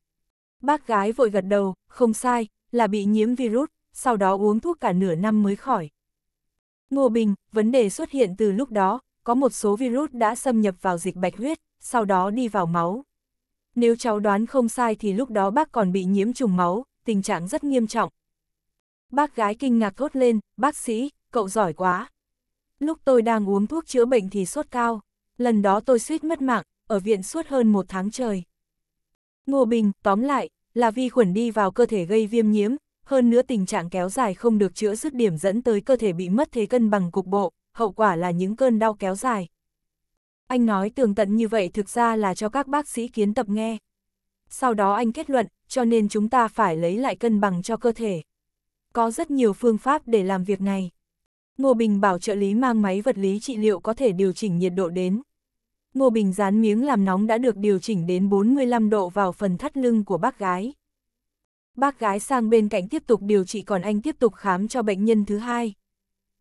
Bác gái vội gật đầu, không sai, là bị nhiễm virus, sau đó uống thuốc cả nửa năm mới khỏi. Ngô Bình, vấn đề xuất hiện từ lúc đó, có một số virus đã xâm nhập vào dịch bạch huyết, sau đó đi vào máu. Nếu cháu đoán không sai thì lúc đó bác còn bị nhiễm trùng máu, tình trạng rất nghiêm trọng. Bác gái kinh ngạc thốt lên, bác sĩ, cậu giỏi quá. Lúc tôi đang uống thuốc chữa bệnh thì sốt cao, lần đó tôi suýt mất mạng, ở viện suốt hơn một tháng trời. Ngô Bình, tóm lại, là vi khuẩn đi vào cơ thể gây viêm nhiễm, hơn nữa tình trạng kéo dài không được chữa dứt điểm dẫn tới cơ thể bị mất thế cân bằng cục bộ, hậu quả là những cơn đau kéo dài. Anh nói tường tận như vậy thực ra là cho các bác sĩ kiến tập nghe. Sau đó anh kết luận, cho nên chúng ta phải lấy lại cân bằng cho cơ thể. Có rất nhiều phương pháp để làm việc này. Ngô Bình bảo trợ lý mang máy vật lý trị liệu có thể điều chỉnh nhiệt độ đến Ngô Bình dán miếng làm nóng đã được điều chỉnh đến 45 độ vào phần thắt lưng của bác gái. Bác gái sang bên cạnh tiếp tục điều trị còn anh tiếp tục khám cho bệnh nhân thứ hai.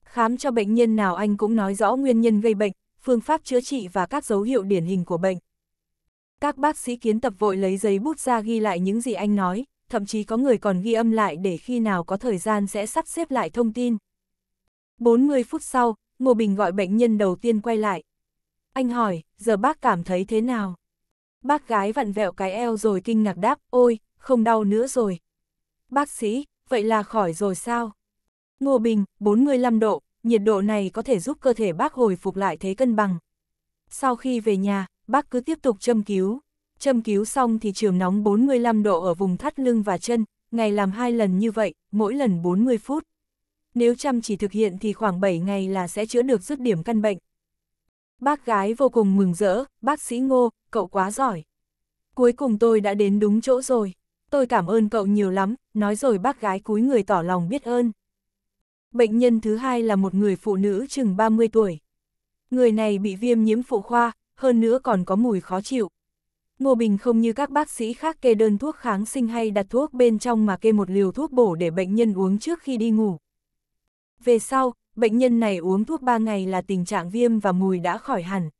Khám cho bệnh nhân nào anh cũng nói rõ nguyên nhân gây bệnh, phương pháp chữa trị và các dấu hiệu điển hình của bệnh. Các bác sĩ kiến tập vội lấy giấy bút ra ghi lại những gì anh nói, thậm chí có người còn ghi âm lại để khi nào có thời gian sẽ sắp xếp lại thông tin. 40 phút sau, Ngô Bình gọi bệnh nhân đầu tiên quay lại. Anh hỏi, giờ bác cảm thấy thế nào? Bác gái vặn vẹo cái eo rồi kinh ngạc đáp, ôi, không đau nữa rồi. Bác sĩ, vậy là khỏi rồi sao? Ngô Bình, 45 độ, nhiệt độ này có thể giúp cơ thể bác hồi phục lại thế cân bằng. Sau khi về nhà, bác cứ tiếp tục châm cứu. Châm cứu xong thì trường nóng 45 độ ở vùng thắt lưng và chân, ngày làm hai lần như vậy, mỗi lần 40 phút. Nếu chăm chỉ thực hiện thì khoảng 7 ngày là sẽ chữa được dứt điểm căn bệnh. Bác gái vô cùng mừng rỡ, bác sĩ ngô, cậu quá giỏi. Cuối cùng tôi đã đến đúng chỗ rồi. Tôi cảm ơn cậu nhiều lắm, nói rồi bác gái cúi người tỏ lòng biết ơn. Bệnh nhân thứ hai là một người phụ nữ chừng 30 tuổi. Người này bị viêm nhiễm phụ khoa, hơn nữa còn có mùi khó chịu. Ngô Bình không như các bác sĩ khác kê đơn thuốc kháng sinh hay đặt thuốc bên trong mà kê một liều thuốc bổ để bệnh nhân uống trước khi đi ngủ. Về sau, bệnh nhân này uống thuốc 3 ngày là tình trạng viêm và mùi đã khỏi hẳn.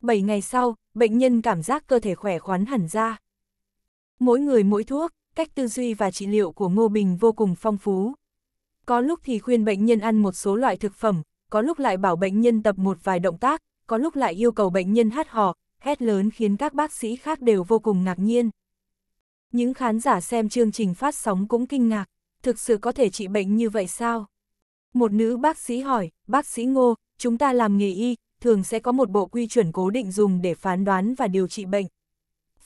7 ngày sau, bệnh nhân cảm giác cơ thể khỏe khoắn hẳn ra. Mỗi người mỗi thuốc, cách tư duy và trị liệu của Ngô Bình vô cùng phong phú. Có lúc thì khuyên bệnh nhân ăn một số loại thực phẩm, có lúc lại bảo bệnh nhân tập một vài động tác, có lúc lại yêu cầu bệnh nhân hát hò, hét lớn khiến các bác sĩ khác đều vô cùng ngạc nhiên. Những khán giả xem chương trình phát sóng cũng kinh ngạc, thực sự có thể trị bệnh như vậy sao? Một nữ bác sĩ hỏi, bác sĩ Ngô, chúng ta làm nghề y, thường sẽ có một bộ quy chuẩn cố định dùng để phán đoán và điều trị bệnh.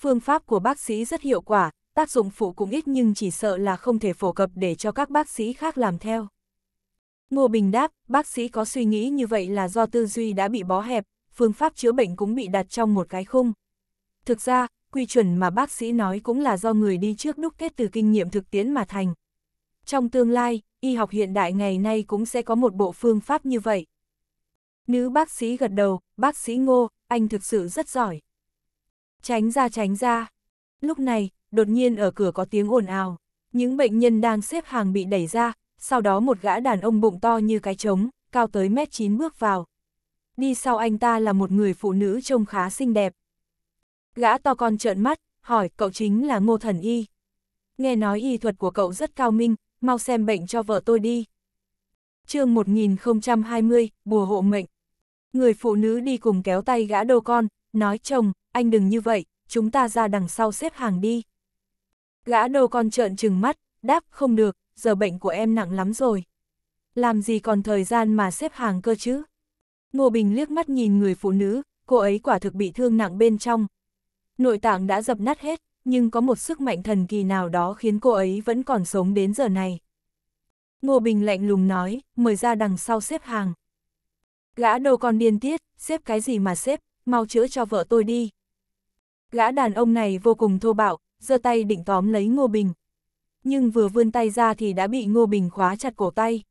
Phương pháp của bác sĩ rất hiệu quả, tác dụng phụ cũng ít nhưng chỉ sợ là không thể phổ cập để cho các bác sĩ khác làm theo. Ngô Bình đáp, bác sĩ có suy nghĩ như vậy là do tư duy đã bị bó hẹp, phương pháp chữa bệnh cũng bị đặt trong một cái khung. Thực ra, quy chuẩn mà bác sĩ nói cũng là do người đi trước đúc kết từ kinh nghiệm thực tiễn mà thành. Trong tương lai, y học hiện đại ngày nay cũng sẽ có một bộ phương pháp như vậy. Nữ bác sĩ gật đầu, bác sĩ ngô, anh thực sự rất giỏi. Tránh ra tránh ra. Lúc này, đột nhiên ở cửa có tiếng ồn ào. Những bệnh nhân đang xếp hàng bị đẩy ra, sau đó một gã đàn ông bụng to như cái trống, cao tới mét 9 bước vào. Đi sau anh ta là một người phụ nữ trông khá xinh đẹp. Gã to con trợn mắt, hỏi cậu chính là Ngô Thần Y. Nghe nói y thuật của cậu rất cao minh, mau xem bệnh cho vợ tôi đi. chương 1020, bùa hộ mệnh. Người phụ nữ đi cùng kéo tay gã đồ con, nói chồng, anh đừng như vậy, chúng ta ra đằng sau xếp hàng đi. Gã đồ con trợn trừng mắt, đáp không được, giờ bệnh của em nặng lắm rồi. Làm gì còn thời gian mà xếp hàng cơ chứ? Ngô Bình liếc mắt nhìn người phụ nữ, cô ấy quả thực bị thương nặng bên trong. Nội tạng đã dập nát hết, nhưng có một sức mạnh thần kỳ nào đó khiến cô ấy vẫn còn sống đến giờ này. Ngô Bình lạnh lùng nói, mời ra đằng sau xếp hàng. Gã đầu con điên tiết, xếp cái gì mà xếp, mau chữa cho vợ tôi đi. Gã đàn ông này vô cùng thô bạo, giơ tay định tóm lấy Ngô Bình. Nhưng vừa vươn tay ra thì đã bị Ngô Bình khóa chặt cổ tay.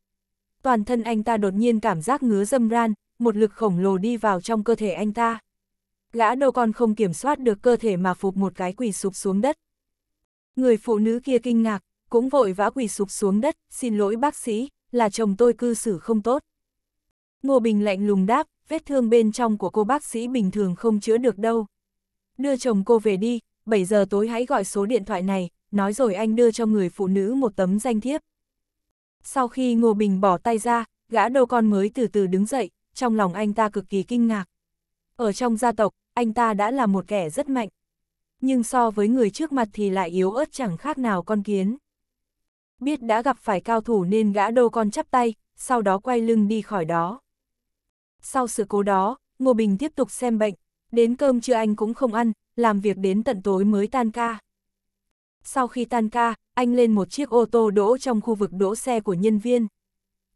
Toàn thân anh ta đột nhiên cảm giác ngứa dâm ran, một lực khổng lồ đi vào trong cơ thể anh ta gã đâu con không kiểm soát được cơ thể mà phục một cái quỳ sụp xuống đất. Người phụ nữ kia kinh ngạc, cũng vội vã quỳ sụp xuống đất, xin lỗi bác sĩ, là chồng tôi cư xử không tốt. Ngô Bình lạnh lùng đáp, vết thương bên trong của cô bác sĩ bình thường không chữa được đâu. Đưa chồng cô về đi, 7 giờ tối hãy gọi số điện thoại này, nói rồi anh đưa cho người phụ nữ một tấm danh thiếp. Sau khi Ngô Bình bỏ tay ra, gã đầu con mới từ từ đứng dậy, trong lòng anh ta cực kỳ kinh ngạc. Ở trong gia tộc, anh ta đã là một kẻ rất mạnh. Nhưng so với người trước mặt thì lại yếu ớt chẳng khác nào con kiến. Biết đã gặp phải cao thủ nên gã đô con chắp tay, sau đó quay lưng đi khỏi đó. Sau sự cố đó, Ngô Bình tiếp tục xem bệnh, đến cơm trưa anh cũng không ăn, làm việc đến tận tối mới tan ca. Sau khi tan ca, anh lên một chiếc ô tô đỗ trong khu vực đỗ xe của nhân viên.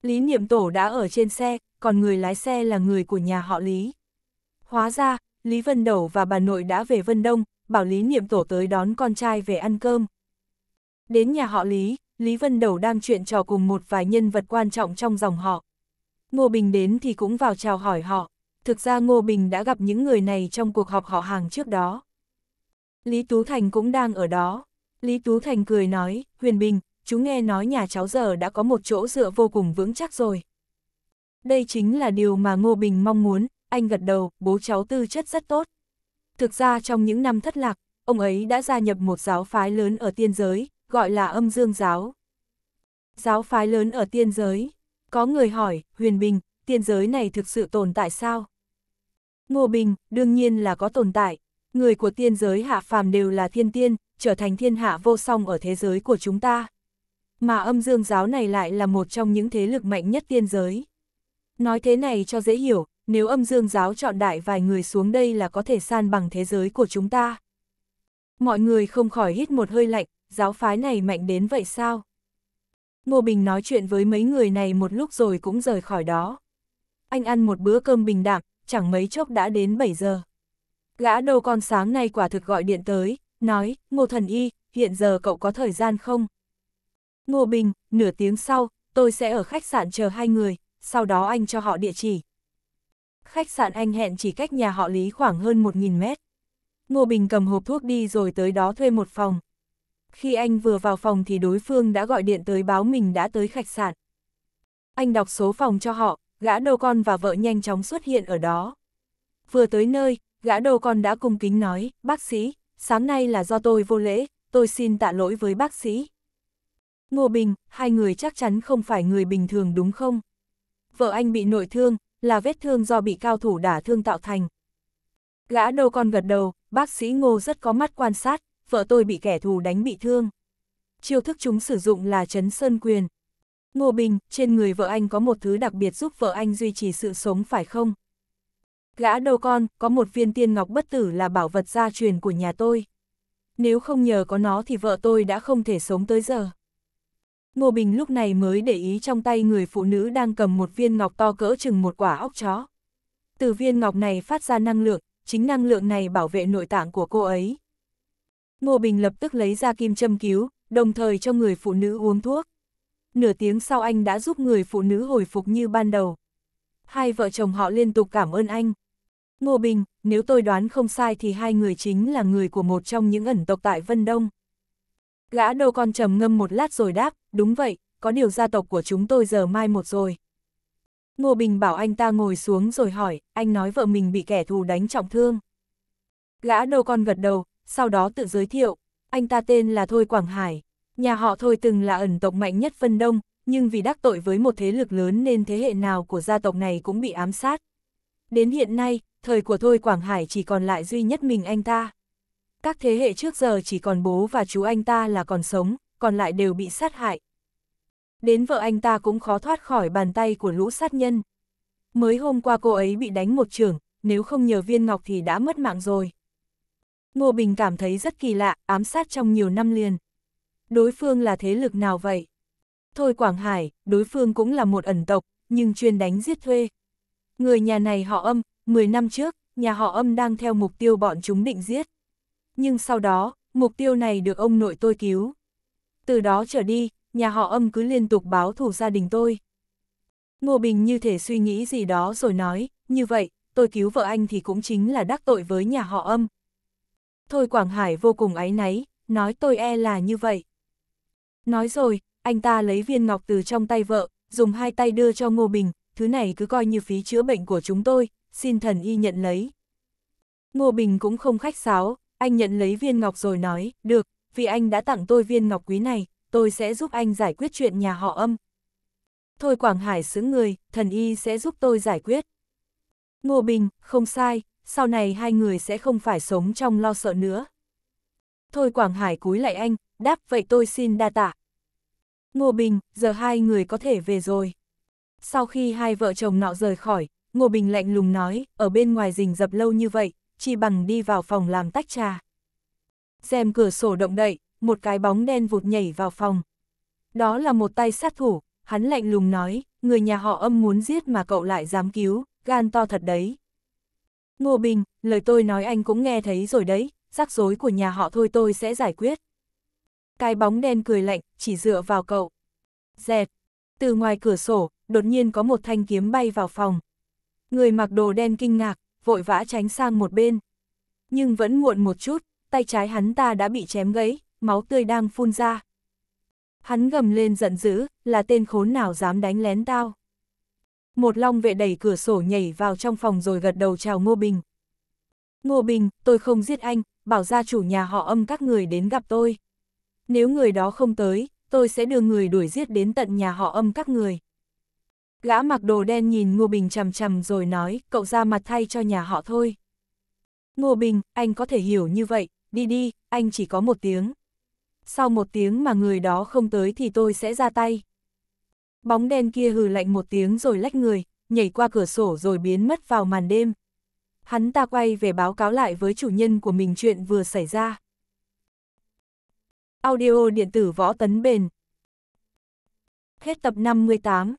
Lý Niệm Tổ đã ở trên xe, còn người lái xe là người của nhà họ Lý. Hóa ra, Lý Vân Đầu và bà nội đã về Vân Đông, bảo Lý Niệm Tổ tới đón con trai về ăn cơm. Đến nhà họ Lý, Lý Vân Đầu đang chuyện trò cùng một vài nhân vật quan trọng trong dòng họ. Ngô Bình đến thì cũng vào chào hỏi họ. Thực ra Ngô Bình đã gặp những người này trong cuộc họp họ hàng trước đó. Lý Tú Thành cũng đang ở đó. Lý Tú Thành cười nói, Huyền Bình, chú nghe nói nhà cháu giờ đã có một chỗ dựa vô cùng vững chắc rồi. Đây chính là điều mà Ngô Bình mong muốn, anh gật đầu, bố cháu tư chất rất tốt. Thực ra trong những năm thất lạc, ông ấy đã gia nhập một giáo phái lớn ở tiên giới, gọi là âm dương giáo. Giáo phái lớn ở tiên giới. Có người hỏi, Huyền Bình, tiên giới này thực sự tồn tại sao? Ngô Bình, đương nhiên là có tồn tại. Người của tiên giới hạ phàm đều là thiên tiên, trở thành thiên hạ vô song ở thế giới của chúng ta. Mà âm dương giáo này lại là một trong những thế lực mạnh nhất tiên giới. Nói thế này cho dễ hiểu, nếu âm dương giáo chọn đại vài người xuống đây là có thể san bằng thế giới của chúng ta. Mọi người không khỏi hít một hơi lạnh, giáo phái này mạnh đến vậy sao? Ngô Bình nói chuyện với mấy người này một lúc rồi cũng rời khỏi đó. Anh ăn một bữa cơm bình đẳng, chẳng mấy chốc đã đến 7 giờ. Gã đầu con sáng nay quả thực gọi điện tới, nói, Ngô Thần Y, hiện giờ cậu có thời gian không? Ngô Bình, nửa tiếng sau, tôi sẽ ở khách sạn chờ hai người, sau đó anh cho họ địa chỉ, khách sạn anh hẹn chỉ cách nhà họ Lý khoảng hơn 1.000 mét. Ngô Bình cầm hộp thuốc đi rồi tới đó thuê một phòng. Khi anh vừa vào phòng thì đối phương đã gọi điện tới báo mình đã tới khách sạn. Anh đọc số phòng cho họ, gã đầu con và vợ nhanh chóng xuất hiện ở đó. Vừa tới nơi, gã đầu con đã cung kính nói, bác sĩ, sáng nay là do tôi vô lễ, tôi xin tạ lỗi với bác sĩ. Ngô Bình, hai người chắc chắn không phải người bình thường đúng không? Vợ anh bị nội thương, là vết thương do bị cao thủ đả thương tạo thành. Gã đầu con gật đầu, bác sĩ ngô rất có mắt quan sát, vợ tôi bị kẻ thù đánh bị thương. Chiêu thức chúng sử dụng là chấn sơn quyền. Ngô Bình, trên người vợ anh có một thứ đặc biệt giúp vợ anh duy trì sự sống phải không? Gã đầu con, có một viên tiên ngọc bất tử là bảo vật gia truyền của nhà tôi. Nếu không nhờ có nó thì vợ tôi đã không thể sống tới giờ. Ngô Bình lúc này mới để ý trong tay người phụ nữ đang cầm một viên ngọc to cỡ chừng một quả óc chó. Từ viên ngọc này phát ra năng lượng, chính năng lượng này bảo vệ nội tạng của cô ấy. Ngô Bình lập tức lấy ra kim châm cứu, đồng thời cho người phụ nữ uống thuốc. Nửa tiếng sau anh đã giúp người phụ nữ hồi phục như ban đầu. Hai vợ chồng họ liên tục cảm ơn anh. Ngô Bình, nếu tôi đoán không sai thì hai người chính là người của một trong những ẩn tộc tại Vân Đông. Gã đầu con trầm ngâm một lát rồi đáp, đúng vậy, có điều gia tộc của chúng tôi giờ mai một rồi. Ngô Bình bảo anh ta ngồi xuống rồi hỏi, anh nói vợ mình bị kẻ thù đánh trọng thương. Gã đầu con gật đầu, sau đó tự giới thiệu, anh ta tên là Thôi Quảng Hải. Nhà họ Thôi từng là ẩn tộc mạnh nhất phân đông, nhưng vì đắc tội với một thế lực lớn nên thế hệ nào của gia tộc này cũng bị ám sát. Đến hiện nay, thời của Thôi Quảng Hải chỉ còn lại duy nhất mình anh ta các thế hệ trước giờ chỉ còn bố và chú anh ta là còn sống, còn lại đều bị sát hại. Đến vợ anh ta cũng khó thoát khỏi bàn tay của lũ sát nhân. Mới hôm qua cô ấy bị đánh một trường, nếu không nhờ viên ngọc thì đã mất mạng rồi. Ngô Bình cảm thấy rất kỳ lạ, ám sát trong nhiều năm liền. Đối phương là thế lực nào vậy? Thôi Quảng Hải, đối phương cũng là một ẩn tộc, nhưng chuyên đánh giết thuê. Người nhà này họ âm, 10 năm trước, nhà họ âm đang theo mục tiêu bọn chúng định giết. Nhưng sau đó, mục tiêu này được ông nội tôi cứu. Từ đó trở đi, nhà họ âm cứ liên tục báo thù gia đình tôi. Ngô Bình như thể suy nghĩ gì đó rồi nói, như vậy, tôi cứu vợ anh thì cũng chính là đắc tội với nhà họ âm. Thôi Quảng Hải vô cùng áy náy, nói tôi e là như vậy. Nói rồi, anh ta lấy viên ngọc từ trong tay vợ, dùng hai tay đưa cho Ngô Bình, thứ này cứ coi như phí chữa bệnh của chúng tôi, xin thần y nhận lấy. Ngô Bình cũng không khách sáo, anh nhận lấy viên ngọc rồi nói, được, vì anh đã tặng tôi viên ngọc quý này, tôi sẽ giúp anh giải quyết chuyện nhà họ âm. Thôi Quảng Hải xứng người, thần y sẽ giúp tôi giải quyết. Ngô Bình, không sai, sau này hai người sẽ không phải sống trong lo sợ nữa. Thôi Quảng Hải cúi lại anh, đáp vậy tôi xin đa tạ. Ngô Bình, giờ hai người có thể về rồi. Sau khi hai vợ chồng nọ rời khỏi, Ngô Bình lạnh lùng nói, ở bên ngoài rình dập lâu như vậy, chi bằng đi vào phòng làm tách trà. Dèm cửa sổ động đậy, một cái bóng đen vụt nhảy vào phòng. Đó là một tay sát thủ, hắn lạnh lùng nói, người nhà họ âm muốn giết mà cậu lại dám cứu, gan to thật đấy. Ngô Bình, lời tôi nói anh cũng nghe thấy rồi đấy, rắc rối của nhà họ thôi tôi sẽ giải quyết. Cái bóng đen cười lạnh, chỉ dựa vào cậu. Dẹt, từ ngoài cửa sổ, đột nhiên có một thanh kiếm bay vào phòng. Người mặc đồ đen kinh ngạc, vội vã tránh sang một bên. Nhưng vẫn muộn một chút, tay trái hắn ta đã bị chém gãy, máu tươi đang phun ra. Hắn gầm lên giận dữ, là tên khốn nào dám đánh lén tao. Một long vệ đẩy cửa sổ nhảy vào trong phòng rồi gật đầu chào Ngô Bình. Ngô Bình, tôi không giết anh, bảo gia chủ nhà họ âm các người đến gặp tôi. Nếu người đó không tới, tôi sẽ đưa người đuổi giết đến tận nhà họ âm các người. Gã mặc đồ đen nhìn Ngô Bình chầm chầm rồi nói, cậu ra mặt thay cho nhà họ thôi. Ngô Bình, anh có thể hiểu như vậy, đi đi, anh chỉ có một tiếng. Sau một tiếng mà người đó không tới thì tôi sẽ ra tay. Bóng đen kia hừ lạnh một tiếng rồi lách người, nhảy qua cửa sổ rồi biến mất vào màn đêm. Hắn ta quay về báo cáo lại với chủ nhân của mình chuyện vừa xảy ra. Audio điện tử võ tấn bền. Hết tập 58